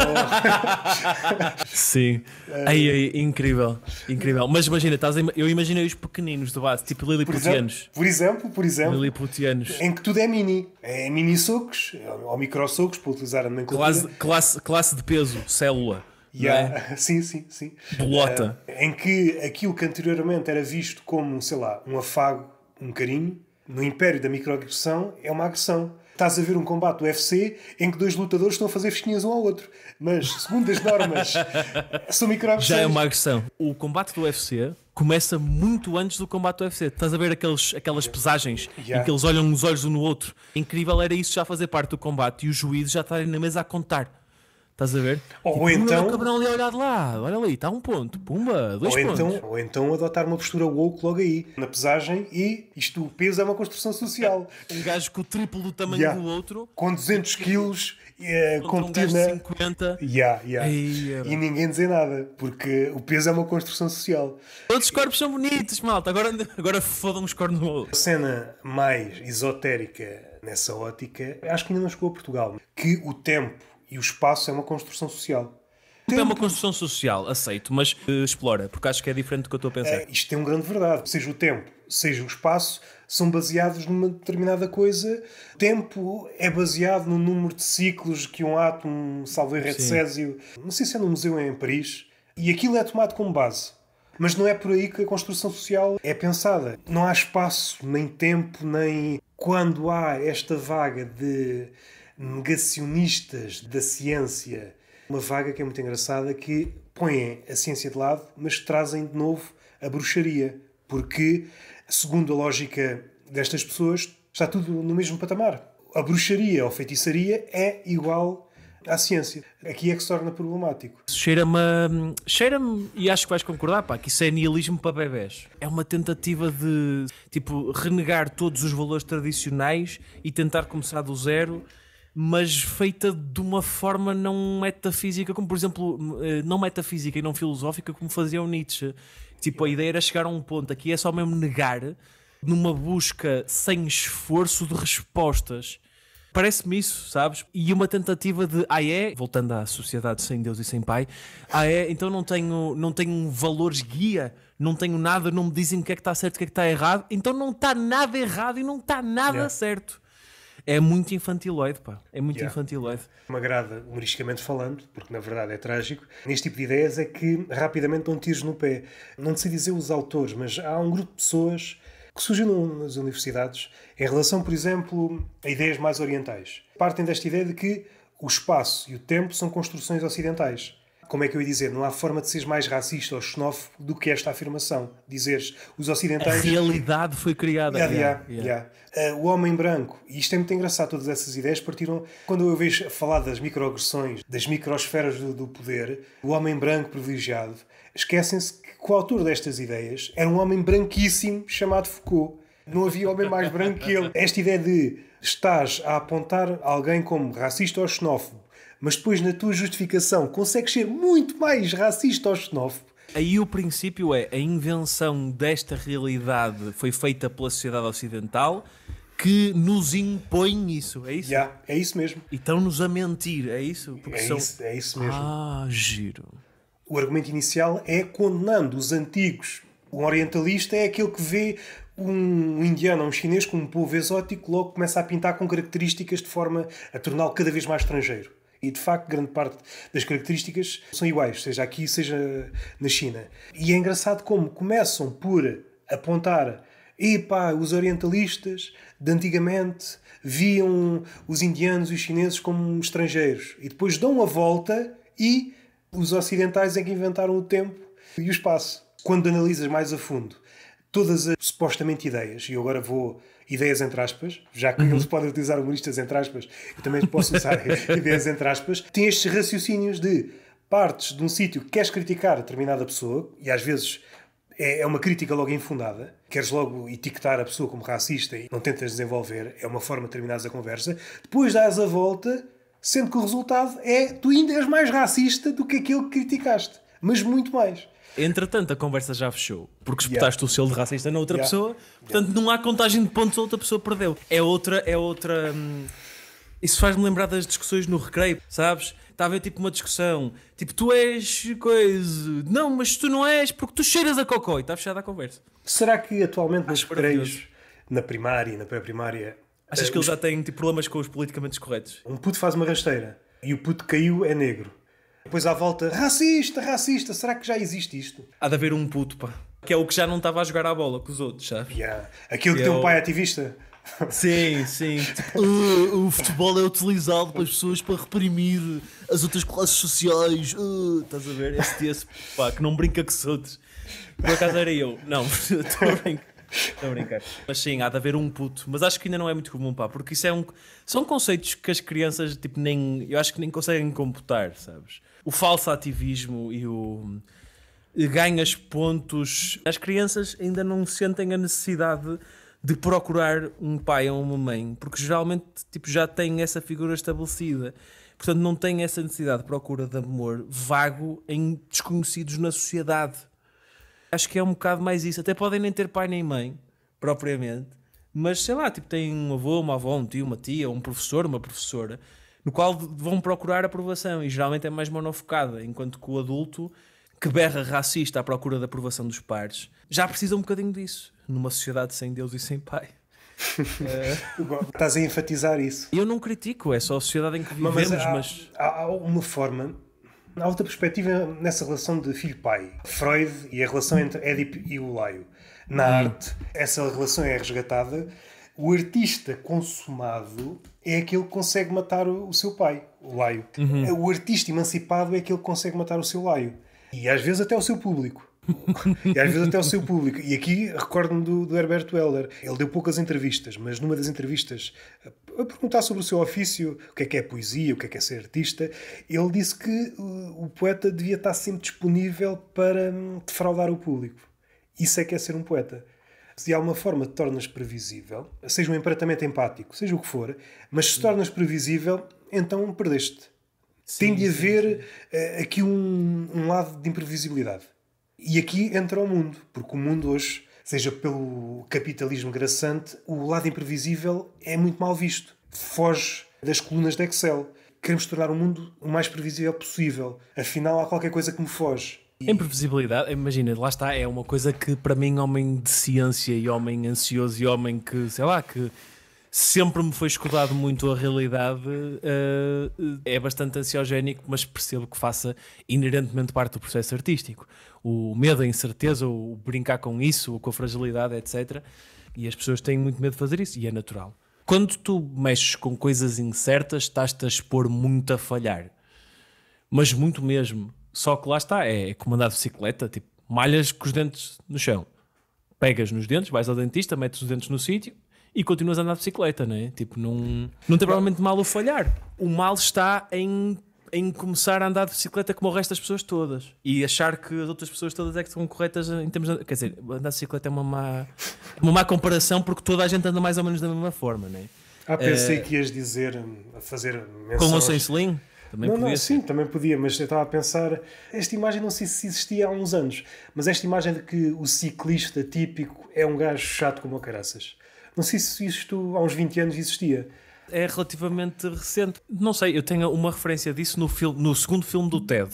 Sim. É... Aí, aí, incrível, incrível. Mas imagina, estás eu imaginei os pequeninos do base, tipo liliputianos. Por exemplo, por exemplo, liliputianos. Em que tudo é mini. É mini socos, ou micro socos, para utilizar a nomenclatura. Classe, classe, classe de peso, célula. É? Yeah. É? Sim, sim, sim. Bolota. Uh, em que aquilo que anteriormente era visto como, sei lá, um afago, um carinho, no império da microagressão é uma agressão estás a ver um combate do UFC em que dois lutadores estão a fazer festinhas um ao outro. Mas, segundo as normas, são microagressões. Já é uma agressão. O combate do UFC começa muito antes do combate do UFC. Estás a ver aqueles, aquelas pesagens yeah. em que eles olham nos olhos um no outro. Incrível era isso já fazer parte do combate e os juízes já estarem na mesa a contar Estás a ver? Ou tipo, então. Cabral ali a olhar de lá, olha ali, está um ponto, pumba, dois ou então- pontos. Então, ou então adotar uma postura woke logo aí, na pesagem, e isto, o peso é uma construção social. Um gajo com o triplo do tamanho yeah. do outro, com 200 tipo, quilos, é, eh, competir um na. 50. Yeah, yeah. e ninguém dizer nada, porque o peso é uma construção social. Todos os corpos são bonitos, malta, agora, agora fodam os cornos no outro. A cena mais esotérica nessa ótica, acho que ainda não chegou a Portugal, que o tempo e o espaço é uma construção social. É uma construção social, aceito, mas uh, explora, porque acho que é diferente do que eu estou a é, pensar. É, isto tem uma grande verdade. Seja o tempo, seja o espaço, são baseados numa determinada coisa. O tempo é baseado no número de ciclos que um átomo, salvo erro, é de Césio. Não sei se é no museu é em Paris. E aquilo é tomado como base. Mas não é por aí que a construção social é pensada. Não há espaço, nem tempo, nem quando há esta vaga de negacionistas da ciência. Uma vaga que é muito engraçada, que põem a ciência de lado, mas trazem de novo a bruxaria, porque, segundo a lógica destas pessoas, está tudo no mesmo patamar. A bruxaria ou feitiçaria é igual à ciência. Aqui é que se torna problemático. Cheira-me, cheira e acho que vais concordar, pá, que isso é nihilismo para bebés. É uma tentativa de, tipo, renegar todos os valores tradicionais e tentar começar do zero mas feita de uma forma não metafísica, como por exemplo, eh, não metafísica e não filosófica, como fazia o Nietzsche. Tipo, a ideia era chegar a um ponto aqui, é só mesmo negar numa busca sem esforço de respostas. Parece-me isso, sabes? E uma tentativa de, ah é, voltando à sociedade sem Deus e sem pai, ah é, então não tenho, não tenho valores guia, não tenho nada, não me dizem o que é que está certo, o que é que está errado, então não está nada errado e não está nada yeah. certo. É muito infantiloide, pá. É muito yeah. infantiloide. Me agrada, humoristicamente falando, porque na verdade é trágico. Neste tipo de ideias é que rapidamente dão tiros no pé. Não sei dizer os autores, mas há um grupo de pessoas que surgiram nas universidades em relação, por exemplo, a ideias mais orientais. Partem desta ideia de que o espaço e o tempo são construções ocidentais como é que eu ia dizer, não há forma de seres mais racista ou xenófobo do que esta afirmação. Dizeres, os ocidentais. A realidade foi criada. Yeah, yeah, yeah. yeah. Uh, o homem branco, e isto é muito engraçado, todas essas ideias partiram. Quando eu vejo falar das microagressões, das microsferas do, do poder, o homem branco privilegiado, esquecem-se que o autor destas ideias era um homem branquíssimo chamado Foucault. Não havia homem mais branco que ele. Esta ideia de estás a apontar alguém como racista ou xenófobo mas depois na tua justificação consegues ser muito mais racista ou xenófobo. Aí o princípio é a invenção desta realidade foi feita pela sociedade ocidental que nos impõe isso, é isso? Yeah, é isso mesmo. E estão-nos a mentir, é isso? Porque é, são... isso é isso mesmo. Ah, giro. O argumento inicial é condenando os antigos. Um orientalista é aquele que vê um indiano ou um chinês como um povo exótico, logo começa a pintar com características de forma a torná-lo cada vez mais estrangeiro. E de facto, grande parte das características são iguais, seja aqui, seja na China. E é engraçado como começam por apontar e pá, os orientalistas de antigamente viam os indianos e os chineses como estrangeiros e depois dão a volta e os ocidentais é que inventaram o tempo e o espaço. Quando analisas mais a fundo todas as supostamente ideias, e eu agora vou ideias entre aspas, já que uhum. eles podem utilizar humoristas entre aspas, eu também posso usar ideias entre aspas, tem estes raciocínios de partes de um sítio que queres criticar determinada pessoa, e às vezes é, é, uma crítica logo infundada. Queres logo etiquetar a pessoa como racista e não tentas desenvolver. É uma forma de terminar a conversa. Depois dás a volta, sendo que o resultado é tu ainda és mais racista do que aquele que criticaste. Mas muito mais entretanto a conversa já fechou, porque espetaste yeah. o selo de racista na outra yeah. pessoa, portanto yeah. não há contagem de pontos, a outra pessoa perdeu. É outra, é outra. Hum, isso faz-me lembrar das discussões no recreio, sabes? Estava tipo uma discussão, tipo, tu és coisa, não, mas tu não és porque tu cheiras a cocó e está fechada a conversa. Será que atualmente nos recreios, na primária e na pré-primária. Achas é, que eles os... já têm tipo, problemas com os politicamente corretos? Um puto faz uma rasteira e o puto caiu é negro depois à volta, racista, racista, será que já existe isto? Há de haver um puto, pá. Que é o que já não estava a jogar a bola com os outros, sabe? Yeah. Aquilo que, é teu o... pai é ativista. Sim, sim. Tipo, uh, o futebol é utilizado pelas pessoas para reprimir as outras classes sociais. Uh, estás a ver? Esse, esse pá, que não brinca com os outros. Por acaso era eu. Não, estou a brincar. Estou a brincar. Mas sim, há de haver um puto. Mas acho que ainda não é muito comum, pá, porque isso é um. São conceitos que as crianças, tipo, nem. Eu acho que nem conseguem computar, sabes? o falso ativismo e o ganhas pontos. As crianças ainda não sentem a necessidade de procurar um pai ou uma mãe, porque geralmente tipo, já têm essa figura estabelecida. Portanto, não têm essa necessidade de procura de amor vago em desconhecidos na sociedade. Acho que é um bocado mais isso. Até podem nem ter pai nem mãe, propriamente, mas sei lá, tipo, têm um avô, uma avó, um tio, uma tia, um professor, uma professora no qual vão procurar aprovação e geralmente é mais monofocada, enquanto que o adulto que berra racista à procura da aprovação dos pares já precisa um bocadinho disso numa sociedade sem Deus e sem Pai. Eh, estás a enfatizar isso. Eu não critico, é só a sociedade em que vivemos, mas. Há, mas... há uma forma Há outra perspectiva nessa relação de filho-pai. Freud e a relação entre Édipo e o Laio. Na hum. arte, essa relação é resgatada. O artista consumado é aquele que consegue matar o, o seu pai, o laio. Uhum. O artista emancipado é aquele que consegue matar o seu laio. E às vezes até o seu público. e às vezes até o seu público. E aqui recordo-me do, do Herbert Weller. Ele deu poucas entrevistas, mas numa das entrevistas, a perguntar sobre o seu ofício, o que é que é poesia, o que é que é ser artista, ele disse que o, uh, o poeta devia estar sempre disponível para hum, defraudar o público. Isso é que é ser um poeta se de alguma forma te tornas previsível, seja um empratamento empático, seja o que for, mas se tornas previsível, então perdeste. Sim, Tem de haver eh, aqui um, um lado de imprevisibilidade. E aqui entra o mundo, porque o mundo hoje, seja pelo capitalismo graçante, o lado imprevisível é muito mal visto. Foge das colunas de Excel. Queremos tornar o mundo o mais previsível possível. Afinal, há qualquer coisa que me foge. Imprevisibilidade, imagina, lá está, é uma coisa que para mim, homem de ciência e homem ansioso e homem que, sei lá, que sempre me foi escudado muito a realidade, uh, é bastante ansiogénico, mas percebo que faça inerentemente parte do processo artístico. O medo, a incerteza, o brincar com isso, com a fragilidade, etc. E as pessoas têm muito medo de fazer isso, e é natural. Quando tu mexes com coisas incertas, estás-te a expor muito a falhar. Mas muito mesmo. Só que lá está, é comandar de bicicleta, tipo, malhas com os dentes no chão. Pegas nos dentes, vais ao dentista, metes os dentes no sítio e continuas a andar de bicicleta, não é? Tipo, não, não tem provavelmente mal o falhar. O mal está em, em começar a andar de bicicleta como o resto das pessoas todas e achar que as outras pessoas todas é que são corretas em termos de, Quer dizer, andar de bicicleta é uma má, uma má comparação porque toda a gente anda mais ou menos da mesma forma, não é? Ah, pensei eh, que ias dizer hum, a fazer Com ou sem selim? Também não, podia não, ser. Sim, também podia, mas eu estava a pensar, esta imagem não sei se existia há uns anos, mas esta imagem de que o ciclista típico é um gajo chato como a caraças. Não sei se isto há uns 20 anos existia é relativamente recente. Não sei, eu tenho uma referência disso no, filme, no segundo filme do Ted.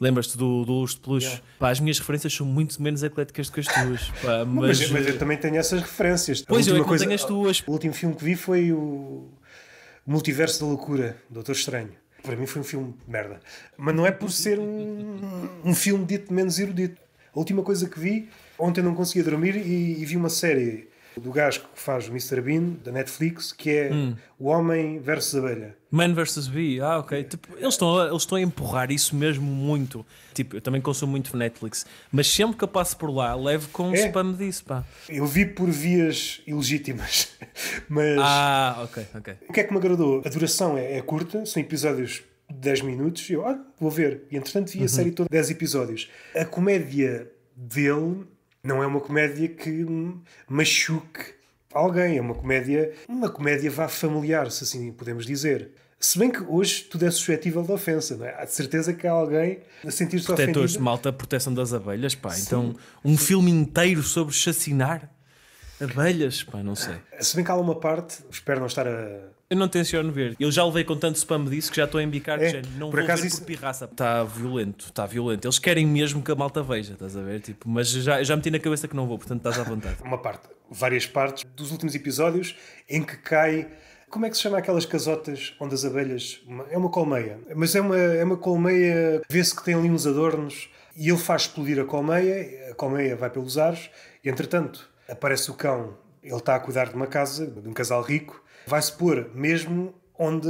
Lembras-te do, do Lusto Peluche? Yeah. Pá, as minhas referências são muito menos ecléticas do que as tuas. Pá, mas... mas... mas, eu também tenho essas referências. Pois, eu é coisa... tenho as tuas. O último filme que vi foi o Multiverso da Loucura, Doutor Estranho para mim foi um filme de merda. Mas não é por ser um, um filme dito menos erudito. A última coisa que vi, ontem não conseguia dormir e, e vi uma série do gajo que faz o Mr. Bean, da Netflix, que é hum. o homem versus abelha. Man versus Bee, ah, ok. Tipo, eles, estão, eles estão a empurrar isso mesmo muito. Tipo, eu também consumo muito Netflix, mas sempre que eu passo por lá, levo com um é. spam disso, pá. Eu vi por vias ilegítimas, mas. Ah, ok, ok. O que é que me agradou? A duração é, é curta, são episódios 10 minutos, e eu, ah, vou ver. E entretanto vi a uhum. série toda, 10 episódios. A comédia dele não é uma comédia que machuque alguém, é uma comédia, uma comédia vá familiar, se assim podemos dizer. Se bem que hoje tudo é suscetível de ofensa, não é? Há de certeza que há alguém a sentir-se ofendido. Protetores de malta, proteção das abelhas, pá. Sim. Então, um Sim. filme inteiro sobre chacinar abelhas, pá, não sei. Se bem que há uma parte, espero não estar a eu não tenciono ver. Eu já levei com tanto spam disso que já estou a embicar é, Não por vou acaso ver isso... por pirraça. Está violento, está violento. Eles querem mesmo que a malta veja, estás a ver? Tipo, mas já, já meti na cabeça que não vou, portanto estás à vontade. Uma parte, várias partes dos últimos episódios em que cai como é que se chama aquelas casotas onde as abelhas. É uma colmeia, mas é uma, é uma colmeia vê-se que tem ali uns adornos e ele faz explodir a colmeia, a colmeia vai pelos ares, e entretanto aparece o cão, ele está a cuidar de uma casa, de um casal rico, vai-se pôr mesmo onde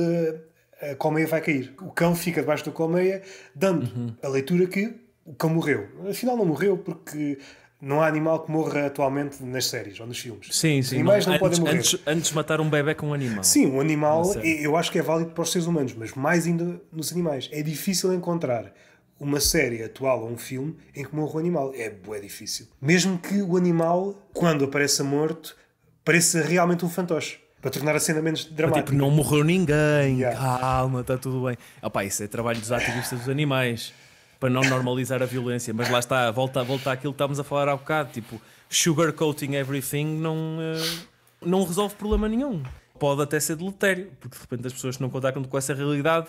a colmeia vai cair. O cão fica debaixo da colmeia, dando uhum. a leitura que o cão morreu. Afinal, não morreu porque não há animal que morra atualmente nas séries ou nos filmes. Sim, sim. Animais não, não antes, podem morrer. Antes, matar um bebê com um animal. Sim, um animal é, eu acho que é válido para os seres humanos, mas mais ainda nos animais. É difícil encontrar uma série atual ou um filme em que morra um animal. É, é difícil. Mesmo que o animal, quando apareça morto, pareça realmente um fantoche para tornar a cena menos tipo, dramática. Tipo, não morreu ninguém, yeah. calma, está tudo bem. Opá, isso é trabalho dos ativistas dos animais, para não normalizar a violência. Mas lá está, volta, volta àquilo que estávamos a falar há bocado, tipo, sugarcoating everything não, eh, não resolve problema nenhum. Pode até ser deletério, porque de repente as pessoas que não contactam com essa realidade,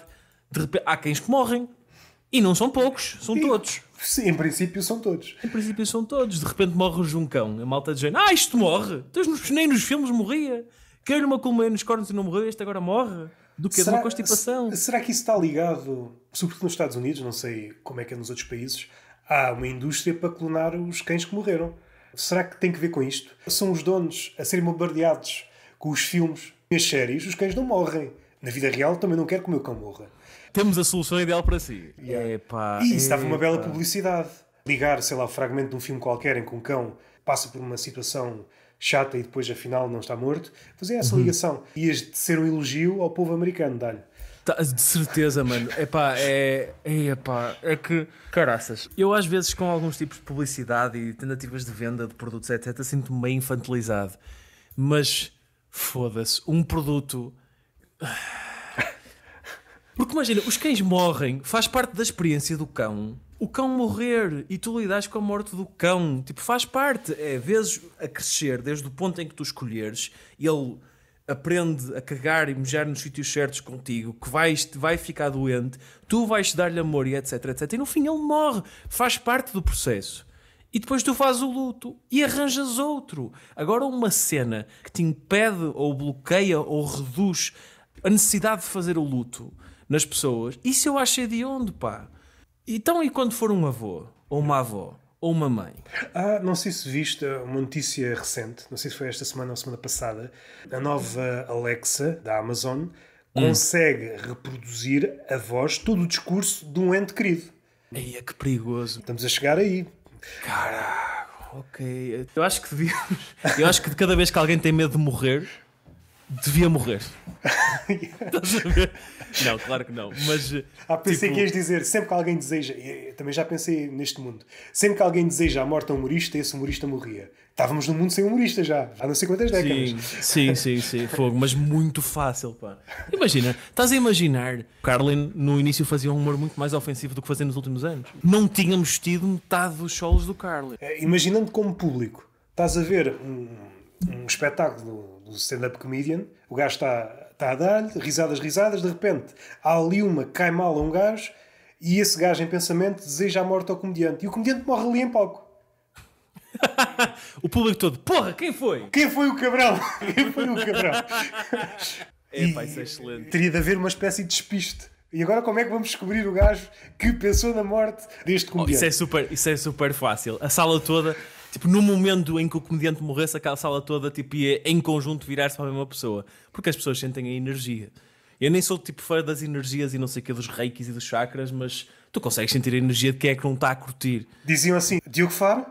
de repente, há quem que morrem. E não são poucos, são e, todos. Sim, em princípio são todos. Em princípio são todos. De repente morre o Juncão. A malta dizendo, ah, isto morre. Nos, então nem nos filmes morria. Caiu numa colmeia nos cornos e não morreu, este agora morre? Do que? Será, de uma constipação? Será que isso está ligado, sobretudo nos Estados Unidos, não sei como é que é nos outros países, há uma indústria para clonar os cães que morreram. Será que tem que ver com isto? São os donos a serem bombardeados com os filmes e as séries, os cães não morrem. Na vida real também não quero que o meu cão morra. Temos a solução ideal para si. Yeah. Epa, e isso estava uma bela publicidade. Ligar, sei lá, o fragmento de um filme qualquer em que um cão passa por uma situação chata e depois afinal não está morto, fazia é essa uhum. ligação. Ias de ser um elogio ao povo americano, dá-lhe. Tá, de certeza, mano. Epá, é pá, é. É que. Caraças. Eu, às vezes, com alguns tipos de publicidade e tentativas de venda de produtos, etc., sinto-me meio infantilizado. Mas. Foda-se. Um produto. Porque imagina, os cães morrem, faz parte da experiência do cão o cão morrer e tu lidas com a morte do cão, tipo, faz parte. É, vezes a crescer, desde o ponto em que tu escolheres, ele aprende a cagar e mejar nos sítios certos contigo, que vais, vai ficar doente, tu vais dar-lhe amor e etc, etc. E no fim ele morre, faz parte do processo. E depois tu fazes o luto e arranjas outro. Agora, uma cena que te impede ou bloqueia ou reduz a necessidade de fazer o luto nas pessoas, isso eu acho de onde, pá. Então, e quando for um avô, ou uma avó, ou uma mãe? Ah, não sei se viste uma notícia recente, não sei se foi esta semana ou semana passada, a nova Alexa da Amazon hum. consegue hum. reproduzir a voz, todo o discurso de um ente querido. Aí é que perigoso. Estamos a chegar aí. Caraca, ok. Eu acho que devíamos. Eu acho que de cada vez que alguém tem medo de morrer, devia morrer. Estás a ver? Não, claro que não. Mas. Tipo, ah, pensei tipo... que ias dizer, sempre que alguém deseja, também já pensei neste mundo, sempre que alguém deseja a morte a um humorista, esse humorista morria. Estávamos num mundo sem humorista já, há não sei quantas décadas. Sim, sim, sim, sim, fogo, mas muito fácil, pá. Imagina, estás a imaginar, Carlin no início fazia um humor muito mais ofensivo do que fazia nos últimos anos. Não tínhamos tido metade dos solos do Carlin. É, imaginando como público, estás a ver um, um espetáculo do stand-up comedian, o gajo está está a dar-lhe, risadas, risadas, de repente há ali uma que cai mal a um gajo e esse gajo em pensamento deseja a morte ao comediante. E o comediante morre ali em palco. o público todo, porra, quem foi? Quem foi o cabrão? quem foi o cabrão? é, pai, isso é excelente. Teria de haver uma espécie de despiste. E agora como é que vamos descobrir o gajo que pensou na morte deste comediante? Oh, isso, é super, isso é super fácil. A sala toda Tipo, no momento em que o comediante morresse, aquela sala toda tipo, ia em conjunto virar-se para a mesma pessoa. Porque as pessoas sentem a energia. Eu nem sou tipo fora das energias e não sei o que, dos reikis e dos chakras, mas tu consegues sentir a energia de quem é que não está a curtir. Diziam assim, Diogo Faro?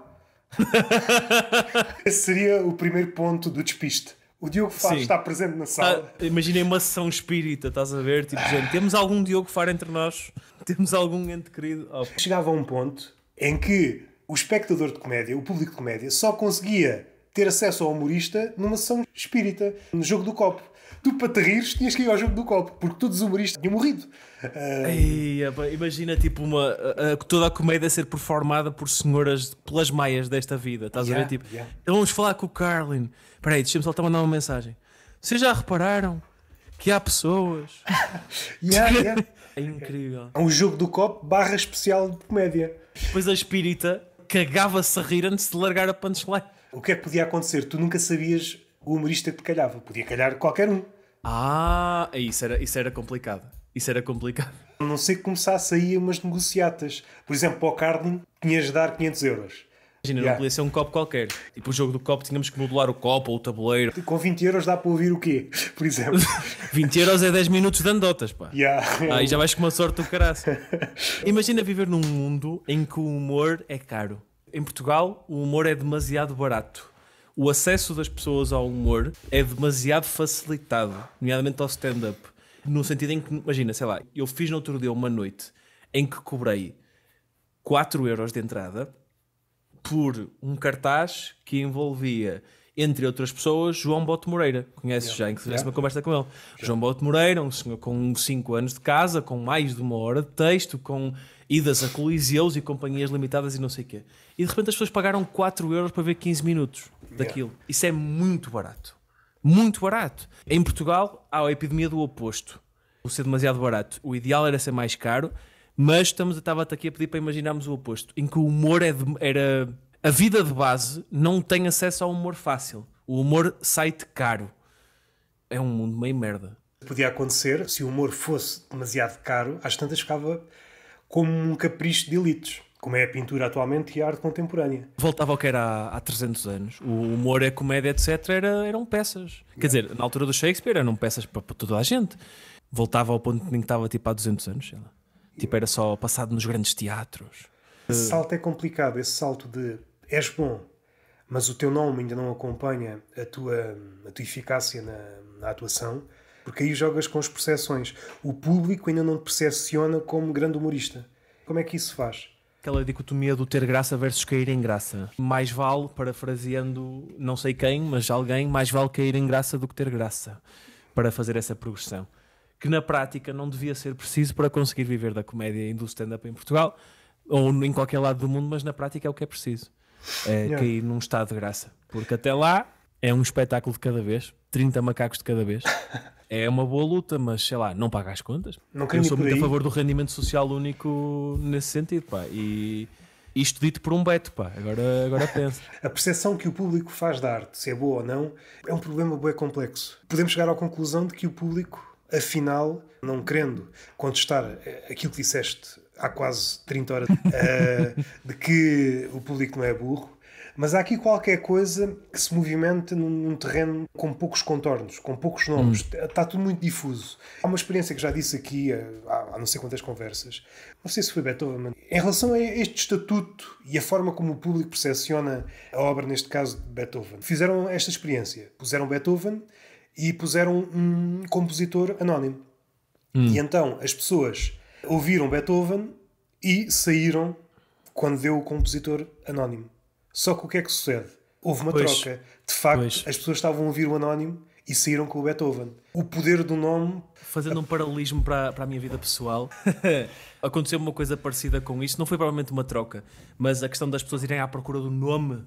Esse seria o primeiro ponto do despiste. O Diogo Faro está presente na sala. Ah, imaginei uma sessão espírita, estás a ver? Tipo, ah. gente, temos algum Diogo Faro entre nós? Temos algum ente querido? Oh. Chegava a um ponto em que o espectador de comédia, o público de comédia, só conseguia ter acesso ao humorista numa sessão espírita, no jogo do copo. Tu, para te rires, tinhas que ir ao jogo do copo, porque todos os humoristas tinham morrido. Uh... Ei, imagina, tipo, uma, uh, toda a comédia ser performada por senhoras pelas maias desta vida. Estás yeah, a ver? Tipo, yeah. Então vamos falar com o Carlin. Espera aí, deixa-me só te mandar uma mensagem. Vocês já repararam que há pessoas. yeah, yeah. É incrível. É um jogo do copo barra especial de comédia. Pois a espírita cagava-se a rir antes de largar a punchline. O que é que podia acontecer? Tu nunca sabias o humorista que te calhava. Podia calhar qualquer um. Ah, isso era, isso era complicado. Isso era complicado. A não ser que começasse aí umas negociatas. Por exemplo, para o Carlin, tinhas de dar 500 euros. Imagina, yeah. não podia ser um copo qualquer. Tipo, o jogo do copo, tínhamos que modular o copo ou o tabuleiro. Tipo, com 20 euros dá para ouvir o quê? Por exemplo. 20 euros é 10 minutos de andotas, pá. Yeah. Aí já vais com uma sorte do caraço. Imagina viver num mundo em que o humor é caro. Em Portugal, o humor é demasiado barato. O acesso das pessoas ao humor é demasiado facilitado, nomeadamente ao stand-up. No sentido em que, imagina, sei lá, eu fiz no outro dia uma noite em que cobrei 4 euros de entrada por um cartaz que envolvia entre outras pessoas, João Bote Moreira. Conheces yeah. já, inclusive, yeah. uma conversa com ele. João Bote Moreira, um senhor com 5 anos de casa, com mais de uma hora de texto, com idas a coliseus e companhias limitadas e não sei o quê. E de repente as pessoas pagaram 4 euros para ver 15 minutos daquilo. Yeah. Isso é muito barato. Muito barato. Em Portugal há a epidemia do oposto. de ser demasiado barato. O ideal era ser mais caro mas estamos, estava-te aqui a pedir para imaginarmos o oposto, em que o humor é de, era. A vida de base não tem acesso ao humor fácil. O humor sai-te caro. É um mundo meio merda. Podia acontecer, se o humor fosse demasiado caro, às tantas ficava como um capricho de elites como é a pintura atualmente e a arte contemporânea. Voltava ao que era há, há 300 anos. O humor, a comédia, etc., era, eram peças. Yeah. Quer dizer, na altura do Shakespeare eram peças para, para, toda a gente. Voltava ao ponto em que estava tipo há 200 anos, sei lá. Tipo, era só passado nos grandes teatros. Esse salto é complicado, esse salto de és bom, mas o teu nome ainda não acompanha a tua, a tua eficácia na, na atuação, porque aí jogas com as percepções. O público ainda não te percepciona como grande humorista. Como é que isso faz? Aquela dicotomia do ter graça versus cair em graça. Mais vale, parafraseando não sei quem, mas alguém, mais vale cair em graça do que ter graça para fazer essa progressão que na prática não devia ser preciso para conseguir viver da comédia e do stand-up em Portugal ou em qualquer lado do mundo, mas na prática é o que é preciso. É yeah. cair num estado de graça. Porque até lá é um espetáculo de cada vez, 30 macacos de cada vez. É uma boa luta, mas sei lá, não paga as contas. Não Eu sou muito a favor do rendimento social único nesse sentido, pá. E isto dito por um Beto, pá. Agora, agora pensa. a percepção que o público faz da arte, se é boa ou não, é um problema bem complexo. Podemos chegar à conclusão de que o público afinal, não querendo contestar eh, aquilo que disseste há quase 30 horas, uh, de que o público não é burro, mas há aqui qualquer coisa que se movimenta num, num terreno com poucos contornos, com poucos nomes, hum. está tudo muito difuso. Há uma experiência que já disse aqui eh, há, há não sei quantas conversas, não sei se foi Beethoven, em relação a este estatuto e a forma como o público percepciona a obra, neste caso de Beethoven, fizeram esta experiência, puseram Beethoven e puseram um compositor anónimo. Hum. E então as pessoas ouviram Beethoven e saíram quando deu o compositor anónimo. Só que o que é que sucede? Houve uma pois. troca. De facto, pois. as pessoas estavam a ouvir o anónimo e saíram com o Beethoven. O poder do nome. Fazendo um paralelismo para, para a minha vida pessoal, aconteceu uma coisa parecida com isso. Não foi provavelmente uma troca, mas a questão das pessoas irem à procura do nome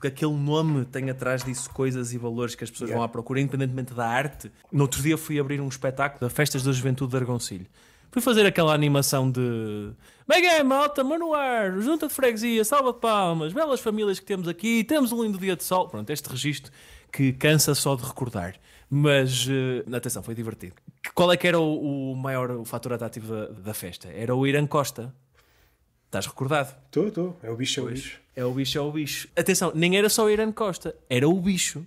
porque aquele nome tem atrás disso coisas e valores que as pessoas yeah. vão à procura, independentemente da arte. No outro dia fui abrir um espetáculo da Festas da Juventude de Argoncilho. Fui fazer aquela animação de Mega é, malta, manuar, junta de freguesia, salva de palmas, belas famílias que temos aqui, temos um lindo dia de sol. Pronto, este registro que cansa só de recordar. Mas, uh, atenção, foi divertido. Qual é que era o, o maior fator atrativo da, da festa? Era o Irã Costa, Estás recordado? Estou, estou. É o bicho, é o bicho. É o bicho, é o bicho. Atenção, nem era só o Irene Costa, era o bicho.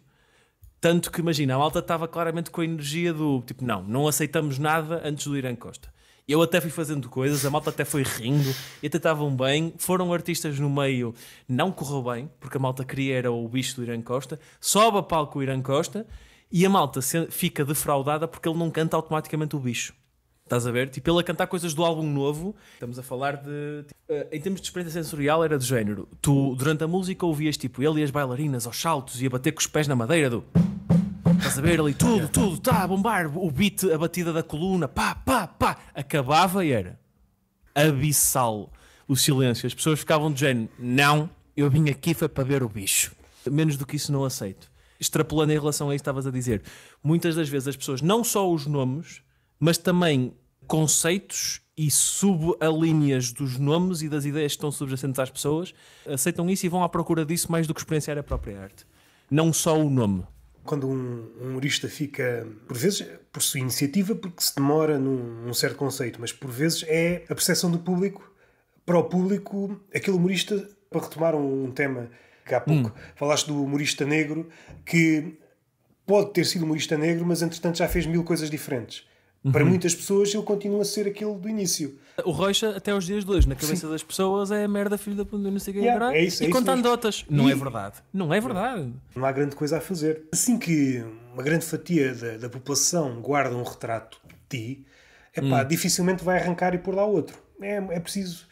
Tanto que, imagina, a malta estava claramente com a energia do tipo, não, não aceitamos nada antes do Irene Costa. Eu até fui fazendo coisas, a malta até foi rindo, e até estavam bem. Foram artistas no meio, não correu bem, porque a malta queria era o bicho do Irã Costa. Sobe a palco o Irã Costa e a malta fica defraudada porque ele não canta automaticamente o bicho. Estás a ver? Tipo, ele a cantar coisas do álbum novo. Estamos a falar de. Tipo, eh, em termos de experiência sensorial, era do género. Tu, durante a música, ouvias tipo ele e as bailarinas aos saltos e a bater com os pés na madeira do. Estás a ver ali tudo, tudo, tá a bombar. O beat, a batida da coluna, pá, pá, pá. Acabava e era abissal o silêncio. As pessoas ficavam de género. Não, eu vim aqui foi para ver o bicho. Menos do que isso, não aceito. Extrapolando em relação a isso, estavas a dizer. Muitas das vezes as pessoas, não só os nomes mas também conceitos e subalíneas dos nomes e das ideias que estão subjacentes às pessoas, aceitam isso e vão à procura disso mais do que experienciar a própria arte. Não só o nome. Quando um, humorista fica, por vezes, por sua iniciativa, porque se demora num, num certo conceito, mas por vezes é a percepção do público, para o público, aquele humorista, para retomar um, tema que há pouco hum. falaste do humorista negro, que pode ter sido humorista negro, mas entretanto já fez mil coisas diferentes Uhum. Para muitas pessoas ele continua a ser aquele do início. O Rocha, até aos dias de hoje, na cabeça Sim. das pessoas, é a merda filho da puta, não sei quem é yeah, é, é isso, é E é conta anedotas. Não é e... é verdade. Não é verdade. Não há grande coisa a fazer. Assim que uma grande fatia da, da população guarda um retrato de ti, epá, hum. dificilmente vai arrancar e pôr lá outro. É, é preciso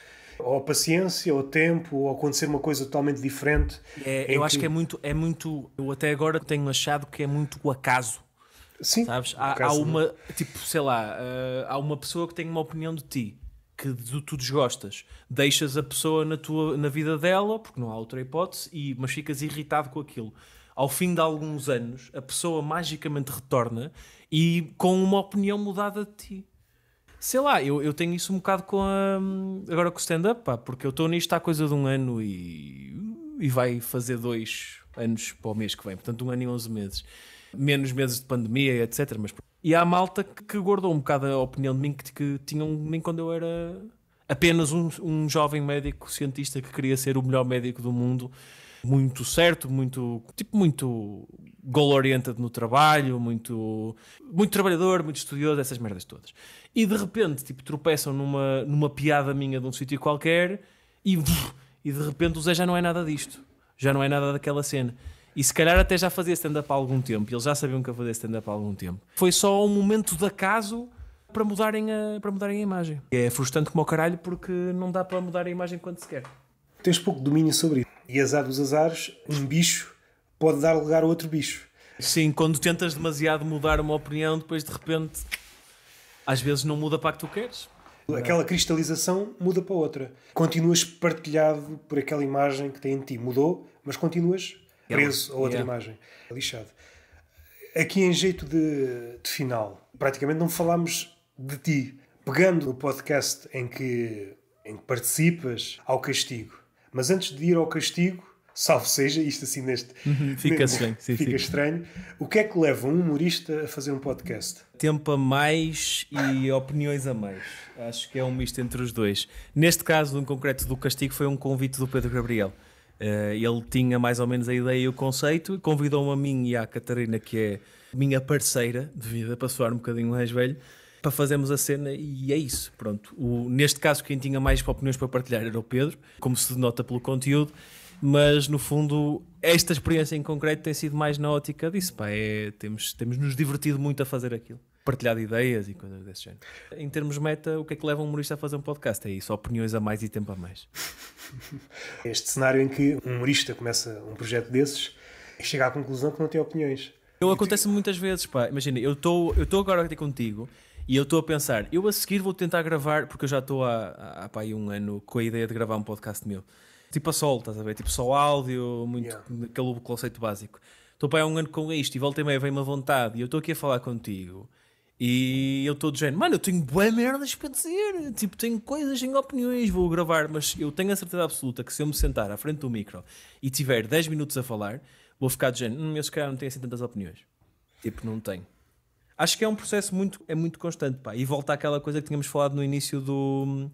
ou a paciência, ou tempo, ou acontecer uma coisa totalmente diferente. É, eu que... acho que é muito, é muito. Eu até agora tenho achado que é muito o acaso. Sim. Sabes? Há, há uma, tipo, sei lá, uh, há uma pessoa que tem uma opinião de ti que tu desgostas. Deixas a pessoa na, tua, na vida dela, porque não há outra hipótese, e, mas ficas irritado com aquilo. Ao fim de alguns anos, a pessoa magicamente retorna e com uma opinião mudada de ti. Sei lá, eu, eu tenho isso um bocado com a, agora com o stand-up, porque eu estou nisto há coisa de um ano e, e vai fazer dois anos para o mês que vem, portanto, um ano e onze meses menos meses de pandemia, etc. Mas... E há malta que guardou um bocado a opinião de mim que, que tinham de mim quando eu era apenas um, um jovem médico cientista que queria ser o melhor médico do mundo muito certo, muito tipo muito goal oriented no trabalho, muito muito trabalhador, muito estudioso, essas merdas todas. E de repente, tipo, tropeçam numa numa piada minha de um sítio qualquer e e de repente o Zé já não é nada disto. Já não é nada daquela cena. E se calhar até já fazia stand-up há algum tempo, eles já sabiam que eu fazia stand-up há algum tempo. Foi só um momento de acaso para mudarem a, para mudarem a imagem. É frustrante como o caralho porque não dá para mudar a imagem quando se quer. Tens pouco domínio sobre isso. E azar dos azares, um bicho pode dar lugar a outro bicho. Sim, quando tentas demasiado mudar uma opinião, depois de repente, às vezes não muda para a que tu queres. Aquela é? cristalização muda para outra. Continuas partilhado por aquela imagem que tem em ti. Mudou, mas continuas é preso a outra yeah. imagem. É lixado. Aqui, em jeito de, de final, praticamente não falámos de ti. Pegando no podcast em que, em que participas, ao castigo. Mas antes de ir ao castigo, salvo seja, isto assim neste. Uhum, fica estranho. Sim, fica, estranho. O que é que leva um humorista a fazer um podcast? Tempo a mais e opiniões a mais. Acho que é um misto entre os dois. Neste caso, em concreto do castigo, foi um convite do Pedro Gabriel. Eh, ele tinha mais ou menos a ideia e o conceito, convidou-me a mim e à Catarina, que é minha parceira de vida, para soar um bocadinho mais velho, para fazermos a cena e é isso. Pronto. O, neste caso, quem tinha mais opiniões para partilhar era o Pedro, como se denota pelo conteúdo, mas no fundo, esta experiência em concreto tem sido mais na ótica disso. Pá, é, temos, temos nos divertido muito a fazer aquilo partilhar de ideias e coisas desse género. Em termos meta, o que é que leva um humorista a fazer um podcast? É isso, opiniões a mais e tempo a mais. Este cenário em que um humorista começa um projeto desses e chega à conclusão que não tem opiniões. Eu acontece muitas vezes, pá. Imagina, eu estou eu agora aqui contigo e eu estou a pensar, eu a seguir vou tentar gravar, porque eu já estou há, há pá, um ano com a ideia de gravar um podcast meu. Tipo a sol, estás a ver? Tipo só áudio, muito yeah. aquele conceito básico. Estou pá, há um ano com isto e volta e meia vem-me à vontade e eu estou aqui a falar contigo e eu estou de género, mano, eu tenho boas merdas para dizer, tipo, tenho coisas, tenho opiniões, vou gravar, mas eu tenho a certeza absoluta que se eu me sentar à frente do micro e tiver 10 minutos a falar, vou ficar de género, hum, eu se calhar não tenho assim tantas opiniões. Tipo, não tenho. Acho que é um processo muito, é muito constante, pá. E volta àquela coisa que tínhamos falado no início do,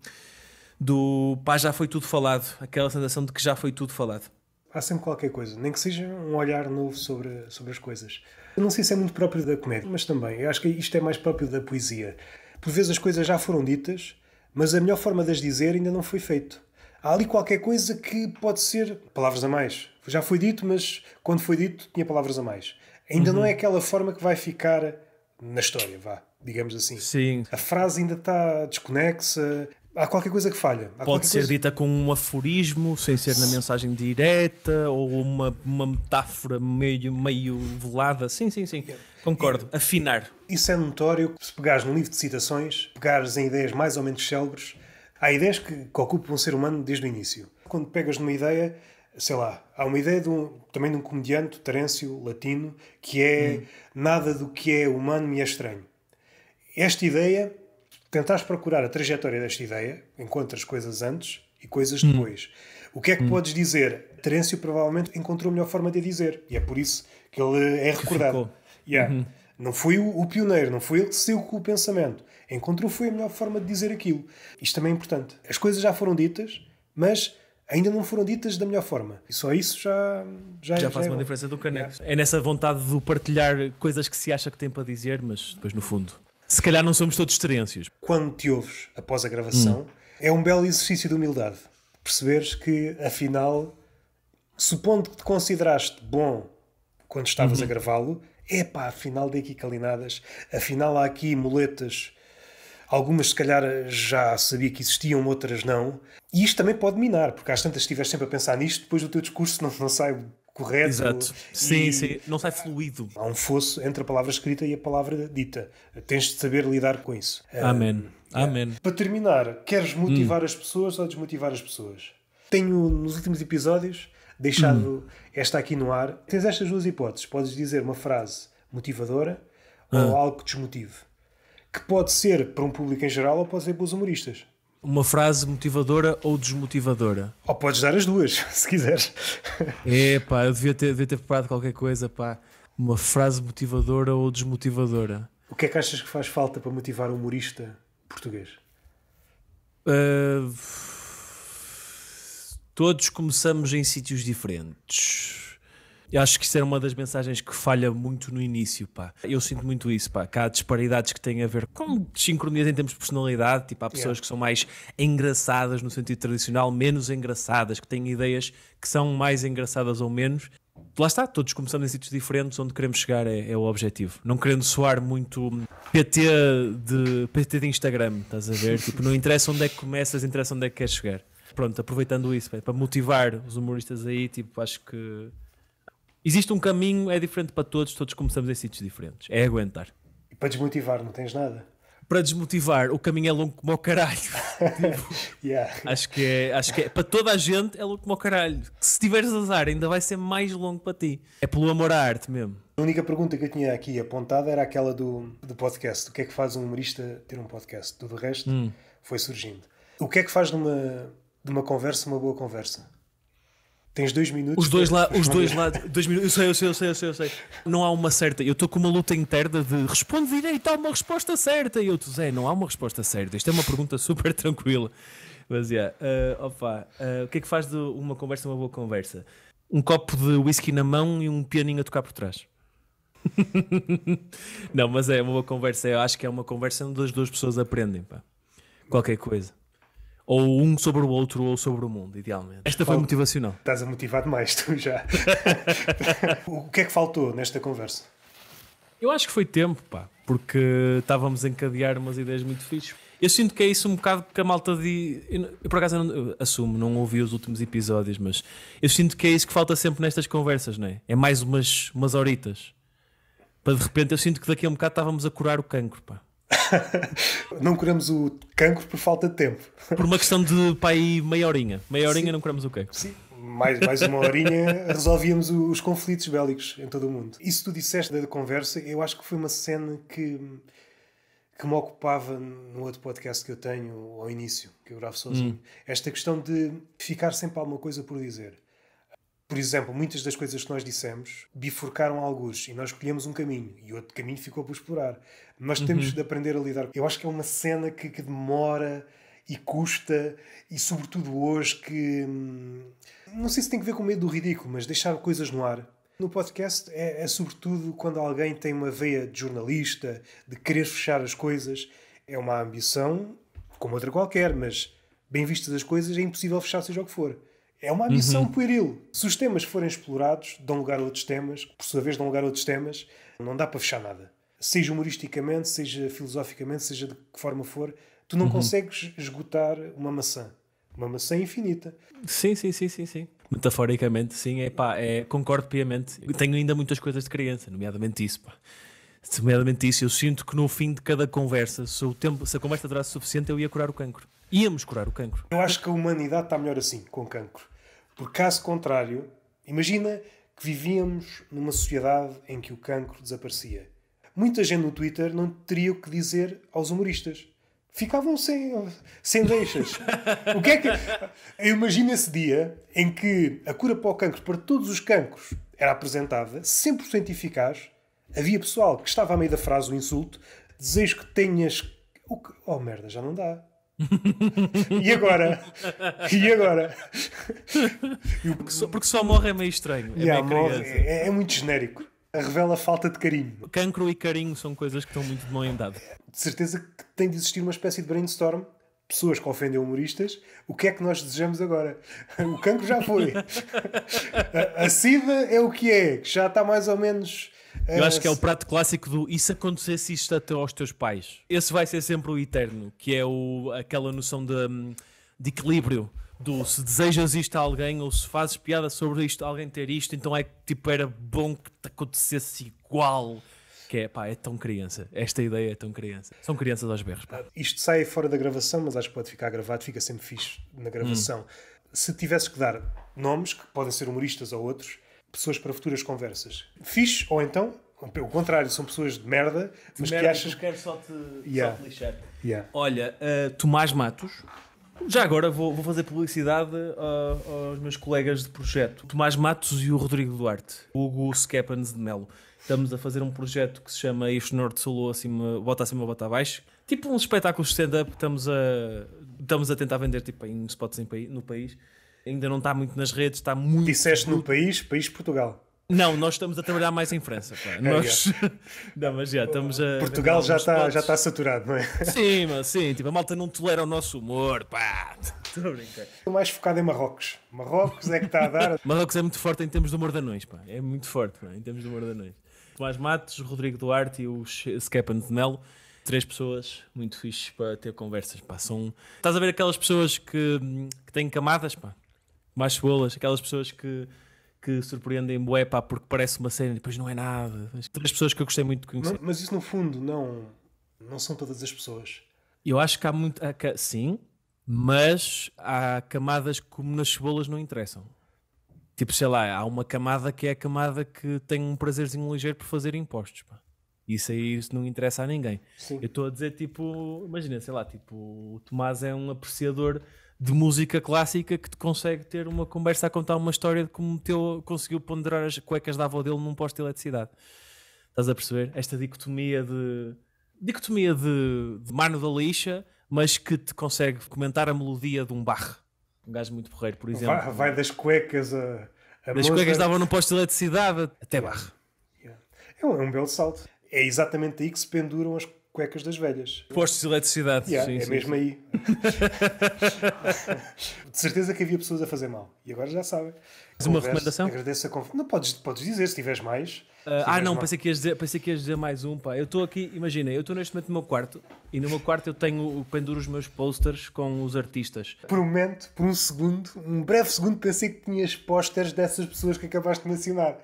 do pá, já foi tudo falado, aquela sensação de que já foi tudo falado. Há sempre qualquer coisa, nem que seja um olhar novo sobre, sobre as coisas. Eu não sei se é muito próprio da comédia, mas também, eu acho que isto é mais próprio da poesia. Por vezes as coisas já foram ditas, mas a melhor forma de as dizer ainda não foi feito. Há ali qualquer coisa que pode ser palavras a mais. Já foi dito, mas quando foi dito tinha palavras a mais. Ainda uhum. não é uhum. aquela forma que vai ficar na história, vá, digamos assim. Sim. A frase ainda está desconexa, há qualquer coisa que falha. Há Pode ser coisa... dita com um aforismo, sem ser na mensagem direta, ou uma, uma metáfora meio, meio velada. Sim, sim, sim. Concordo. E, Afinar. Isso é notório se pegares num livro de citações, pegares em ideias mais ou menos célebres. Há ideias que, que ocupam um ser humano desde o início. Quando pegas numa ideia, sei lá, há uma ideia de um, também de um comediante, Terêncio, latino, que é hum. nada do que é humano me é estranho. Esta ideia tentares procurar a trajetória desta ideia, encontras coisas antes e coisas hum. depois. Hum. O que é que hum. podes dizer? Terêncio provavelmente encontrou a melhor forma de dizer, e é por isso que ele é recordado. Yeah. Uhum. Não foi o, o, pioneiro, não foi ele que seguiu com o pensamento. Encontrou foi a melhor forma de dizer aquilo. Isto também é importante. As coisas já foram ditas, mas ainda não foram ditas da melhor forma. E só isso já já, é- já, já faz é uma diferença do caneco. É, né? Yeah. É nessa vontade de partilhar coisas que se acha que tem para dizer, mas depois no fundo se calhar não somos todos experiências. Quando te ouves após a gravação, hum. é um belo exercício de humildade. Perceberes que, afinal, supondo que te consideraste bom quando estavas uhum. a gravá-lo, é pá, afinal dei aqui calinadas, afinal há aqui moletas. Algumas, se calhar, já sabia que existiam, outras não. E isto também pode minar, porque às tantas estiveres sempre a pensar nisto, depois o teu discurso não, não sai correto. Exato. Sim, sim. Não sai fluido. Há um fosso entre a palavra escrita e a palavra dita. Tens de saber lidar com isso. Amém. Amém. É. Para terminar, queres hum. motivar hum. as pessoas ou desmotivar as pessoas? Tenho nos últimos episódios deixado hum. esta aqui no ar. Tens estas duas hipóteses. Podes dizer uma frase motivadora ah. ou algo que desmotive. Que pode ser para um público em geral ou pode ser para os humoristas uma frase motivadora ou desmotivadora? Ou podes dar as duas, se quiseres. É pá, eu devia ter, devia ter preparado qualquer coisa, pá. Uma frase motivadora ou desmotivadora. O que é que achas que faz falta para motivar um humorista português? Uh, todos começamos em sítios diferentes. Eu acho que isso era uma das mensagens que falha muito no início, pá. Eu sinto muito isso, pá. Que há disparidades que têm a ver com sincronias em termos de personalidade. Tipo, há pessoas yeah. que são mais engraçadas no sentido tradicional, menos engraçadas, que têm ideias que são mais engraçadas ou menos lá está, todos começando em sítios diferentes, onde queremos chegar é, é, o objetivo. Não querendo soar muito PT de, PT de Instagram, estás a ver? tipo, não interessa onde é que começas, interessa onde é que queres chegar. Pronto, aproveitando isso, pá, para motivar os humoristas aí, tipo, acho que existe um caminho, é diferente para todos, todos começamos em sítios diferentes. É aguentar. E para desmotivar, não tens nada? Para desmotivar, o caminho é longo como o caralho. yeah. Acho que é, acho que é, para toda a gente é longo como o caralho. Se tiveres azar, ainda vai ser mais longo para ti. É pelo amor à arte mesmo. A única pergunta que eu tinha aqui apontada era aquela do, do podcast. O que é que faz um humorista ter um podcast? Tudo o resto hum. foi surgindo. O que é que faz de uma, de uma conversa uma boa conversa? Tens dois minutos. Os dois lá, os dois lá, dois minutos. Eu sei, eu sei, eu sei, eu sei, Não há uma certa. Eu estou com uma luta interna de responde direito, há uma resposta certa. E eu te Zé, não há uma resposta certa. Isto é uma pergunta super tranquila. Mas, yeah, uh, opa, uh, o que é que faz de uma conversa uma boa conversa? Um copo de whisky na mão e um pianinho a tocar por trás. não, mas é uma boa conversa. Eu acho que é uma conversa onde as duas pessoas aprendem, pá. Qualquer coisa ou um sobre o outro ou sobre o mundo, idealmente. Esta foi motivacional. Estás a motivar demais, tu já. o que é que faltou nesta conversa? Eu acho que foi tempo, pá, porque estávamos a encadear umas ideias muito fixas. Eu sinto que é isso um bocado que a malta de. Eu, por acaso eu não, eu assumo, não ouvi os últimos episódios, mas eu sinto que é isso que falta sempre nestas conversas, não é? É mais umas, umas horitas. Para de repente eu sinto que daqui a um bocado estávamos a curar o cancro, pá. não curamos o cancro por falta de tempo. Por uma questão de pai meia horinha. Meia horinha não curamos o cancro. Sim. Mais, mais uma horinha resolvíamos os conflitos bélicos em todo o mundo. Isso tu disseste da conversa, eu acho que foi uma cena que, que me ocupava no outro podcast que eu tenho ao início, que eu gravo sozinho. Hum. Esta questão de ficar sempre alguma coisa por dizer. Por exemplo, muitas das coisas que nós dissemos bifurcaram alguns e nós escolhemos um caminho e outro caminho ficou por explorar. Nós temos uhum. de aprender a lidar. Eu acho que é uma cena que, que demora e custa, e sobretudo hoje que. Hum, não sei se tem que ver com o medo do ridículo, mas deixar coisas no ar. No podcast é, é sobretudo quando alguém tem uma veia de jornalista, de querer fechar as coisas. É uma ambição, como outra qualquer, mas bem vistas as coisas, é impossível fechar seja o que for. É uma ambição uhum. pueril. Se os temas forem explorados, dão lugar a outros temas, por sua vez dão lugar a outros temas, não dá para fechar nada seja humoristicamente, seja filosoficamente, seja de que forma for, tu não uhum. consegues esgotar uma maçã. Uma maçã infinita. Sim, sim, sim, sim, sim. Metaforicamente, sim, é pá, é, concordo piamente. Tenho ainda muitas coisas de criança, nomeadamente isso, pá. Nomeadamente isso, eu sinto que no fim de cada conversa, se, o tempo, se a conversa durasse suficiente, eu ia curar o cancro. Íamos curar o cancro. Eu acho que a humanidade está melhor assim, com cancro. Porque caso contrário, imagina que vivíamos numa sociedade em que o cancro desaparecia muita gente no Twitter não teria o que dizer aos humoristas. Ficavam sem, sem deixas. o que é que. Eu imagino esse dia em que a cura para o cancro, para todos os cancros, era apresentada, 100% eficaz. Havia pessoal que estava a meio da frase, o insulto, desejo que tenhas. Que... Oh merda, já não dá. e agora? E agora? Porque só, porque só morre é meio estranho. É, yeah, meio morre, é, é muito genérico revela falta de carinho. Cancro e carinho são coisas que estão muito de mão em dado. De certeza que tem de existir uma espécie de brainstorm. Pessoas que ofendem humoristas, o que é que nós desejamos agora? O cancro já foi. a, a SIDA é o que é, que já está mais ou menos. Eh, Eu acho que é o prato clássico do e se acontecesse isto até aos teus pais? Esse vai ser sempre o eterno, que é o, aquela noção de, hum, de equilíbrio do se desejas isto a alguém ou se fazes piada sobre isto alguém ter isto, então é que tipo, era bom que te acontecesse igual. Que é, pá, é tão criança. Esta ideia é tão criança. São crianças aos berros. Pá. Isto sai fora da gravação, mas acho que pode ficar gravado, fica sempre fixe na gravação. Hum. Se tivesse que dar nomes, que podem ser humoristas ou outros, pessoas para futuras conversas, fixe ou então o contrário, são pessoas de merda, mas merda que achas. Que eu quero só te, yeah. só te lixar. Yeah. Olha, uh, Tomás Matos, já agora vou, vou fazer publicidade uh, aos meus colegas de projeto, Tomás Matos e o Rodrigo Duarte, o Hugo Skeppans de Melo. Estamos a fazer um projeto que se chama Isto Norte Solo acima, Bota Acima, Bota Abaixo. Tipo um espetáculo de stand-up, estamos a, estamos a tentar vender tipo, em spots no país. Ainda não está muito nas redes, está muito. Disseste no país, país Portugal. Não, nós estamos a trabalhar mais em França. Pá. É, nós... não, mas já estamos a. Portugal já está, já está saturado, não é? Sim, mas sim, tipo, a malta não tolera o nosso humor, pá. Estou a brincar. Estou mais focado em Marrocos. Marrocos é que está a dar. Marrocos é muito forte em termos de humor de anões, pá. É muito forte, pá, em termos de humor de anões. Tomás Matos, Rodrigo Duarte e o Skepan de Melo. Três pessoas muito fixes para ter conversas, pá. São... Estás a ver aquelas pessoas que, que têm camadas, pá. Mais bolas, aquelas pessoas que que surpreendem bué, pá, porque parece uma cena e depois não é nada. três pessoas que eu gostei muito de conhecer. Mas, mas isso no fundo não, não são todas as pessoas. Eu acho que há muito. Há, sim, mas há camadas que, como nas cebolas, não interessam. Tipo, sei lá, há uma camada que é a camada que tem um prazerzinho ligeiro por fazer impostos. Pá. Isso aí isso não interessa a ninguém. Sim. Eu estou a dizer, tipo, imagina, sei lá, tipo, o Tomás é um apreciador de música clássica que te consegue ter uma conversa a contar uma história de como teu, conseguiu ponderar as cuecas da avó dele num posto de eletricidade. Estás a perceber? Esta dicotomia de. dicotomia de, de Mano da Lixa, mas que te consegue comentar a melodia de um bar. Um gajo muito porreiro, por exemplo. Vai, vai das cuecas a. a das cuecas de... davam num posto de eletricidade até bar. Yeah. É, é um belo salto. É exatamente aí que se penduram as cuecas das velhas. Postos de eletricidade. Yeah, sim, é sim, mesmo sim. aí. de certeza que havia pessoas a fazer mal. E agora já sabem. uma recomendação? Agradeço a conf... Não, podes, podes dizer, se tiveres mais. Uh, se ah, ah não, mais... Pensei, que ias dizer, pensei que ias dizer mais um, pá. Eu estou aqui, imagina, eu estou neste momento no meu quarto e no meu quarto eu tenho, penduro os meus posters com os artistas. Por um momento, por um segundo, um breve segundo, pensei que tinhas posters dessas pessoas que acabaste de mencionar.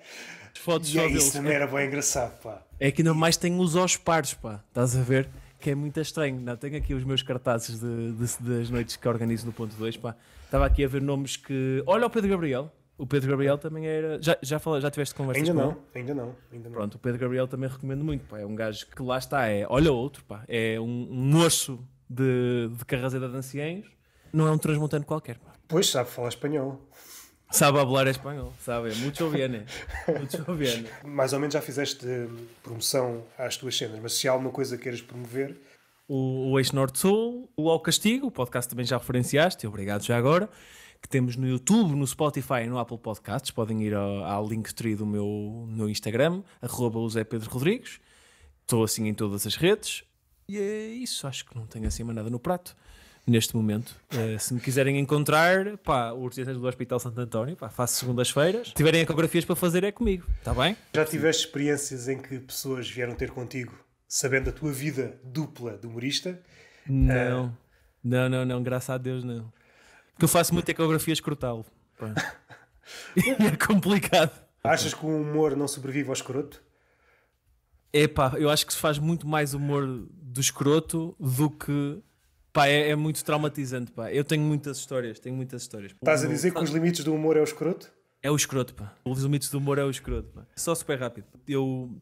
As fotos e é, deles. Isso também era bem engraçado, pá. É que ainda mais tenho os aos pares pá. Estás a ver? Que é muito estranho. Não, tenho aqui os meus cartazes de, de, das noites que organizo no ponto 2, pá. Estava aqui a ver nomes que. Olha o Pedro Gabriel. O Pedro Gabriel também era. Já, já, fala, já tiveste conversa ainda com não, ele? Ainda não, ainda não. Pronto, o Pedro Gabriel também recomendo muito. Pá. É um gajo que lá está, é. Olha outro, pá. É um, moço de, de Carraseda de Anciães. Não é um transmontano qualquer, pá. Pois, sabe falar espanhol. Sabe falar espanhol, sabe? É muito bien, é. muito bien. Mais ou menos já fizeste eh, promoção às tuas cenas, mas se há alguma coisa queiras promover. O, o Eixo Norte-Sul, o Ao Castigo, o podcast também já referenciaste, obrigado já agora, que temos no YouTube, no Spotify e no Apple Podcasts. Podem ir ao, link linktree do meu, meu Instagram, arroba o Pedro Rodrigues. Estou assim em todas as redes. E é isso, acho que não tenho acima nada no prato neste momento. Uh, se me quiserem encontrar, pá, o Urgências do Hospital Santo António, pá, faço segundas-feiras. Se tiverem ecografias para fazer, é comigo, está bem? Já tiveste experiências em que pessoas vieram ter contigo sabendo a tua vida dupla de humorista? Não, uh... não, não, não, graças a Deus não. Porque eu faço muita ecografia escrotal. é complicado. Achas que o humor não sobrevive ao escroto? É pá, eu acho que se faz muito mais humor do escroto do que Pá, é, é, muito traumatizante, pá. Eu tenho muitas histórias, tenho muitas histórias. Estás a dizer que os limites do humor é o escroto? É o escroto, pá. Os limites do humor é o escroto, pá. Só super rápido. Eu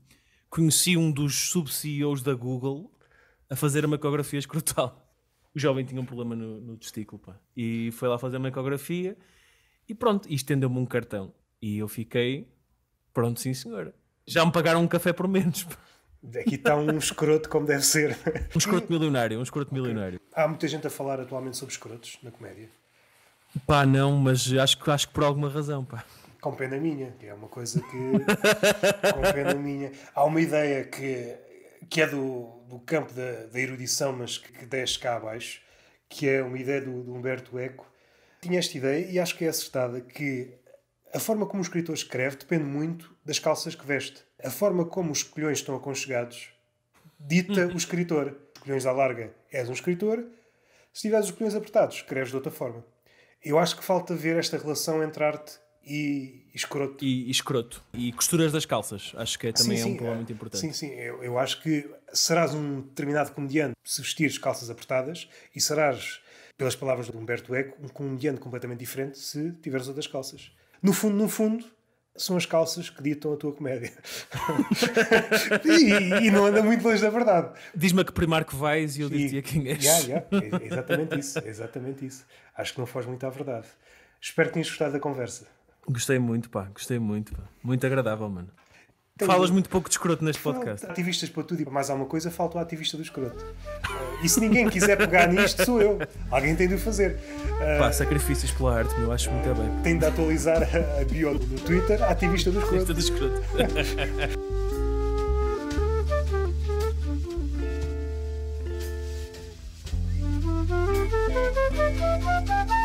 conheci um dos sub-CEOs da Google a fazer uma ecografia escrotal. O jovem tinha um problema no, no testículo, pá. E foi lá fazer uma ecografia e pronto, e estendeu-me um cartão. E eu fiquei, pronto, sim senhora. Já me pagaram um café por menos, pá. Aqui está um escroto como deve ser. Um escroto milionário, um escroto okay. milionário. Há muita gente a falar atualmente sobre escrotos na comédia. Pá, não, mas acho, acho que por alguma razão, pá. Com pena minha, é uma coisa que. com pena minha. Há uma ideia que, que é do, do campo da, da erudição, mas que, que desce cá abaixo, que é uma ideia do, do Humberto Eco. Tinha esta ideia, e acho que é acertada, que a forma como o escritor escreve depende muito das calças que veste. A forma como os colhões estão aconchegados dita o escritor. colhões à larga és um escritor, se tiveres os colhões apertados, escreves de outra forma. Eu acho que falta ver esta relação entre arte e escroto. E, e escroto. E costuras das calças. Acho que é, também sim, sim, é um problema é, muito importante. Sim, sim. Eu, eu acho que serás um determinado comediante se vestires calças apertadas e serás, pelas palavras de Humberto Eco, um comediante completamente diferente se tiveres outras calças. No fundo, no fundo, são as calças que ditam a tua comédia. e, e, não anda muito longe da verdade. Diz-me a que primarco vais e eu digo-te quem és. Yeah, yeah, é, é exatamente isso, é exatamente isso. Acho que não foge muito à verdade. Espero que tenhas gostado da conversa. Gostei muito, pá, gostei muito, pá. Muito agradável, mano. Então, Falas muito pouco de escroto neste podcast. Ativistas para tudo e para mais alguma coisa, falta o ativista do escroto. Eh, e se ninguém quiser pegar nisto, sou eu. Alguém tem de o fazer. Eh, Pá, uh, sacrifícios pela arte, eu acho muito bem. Tem de atualizar a, bio no Twitter, ativista do escroto. Ativista do escroto.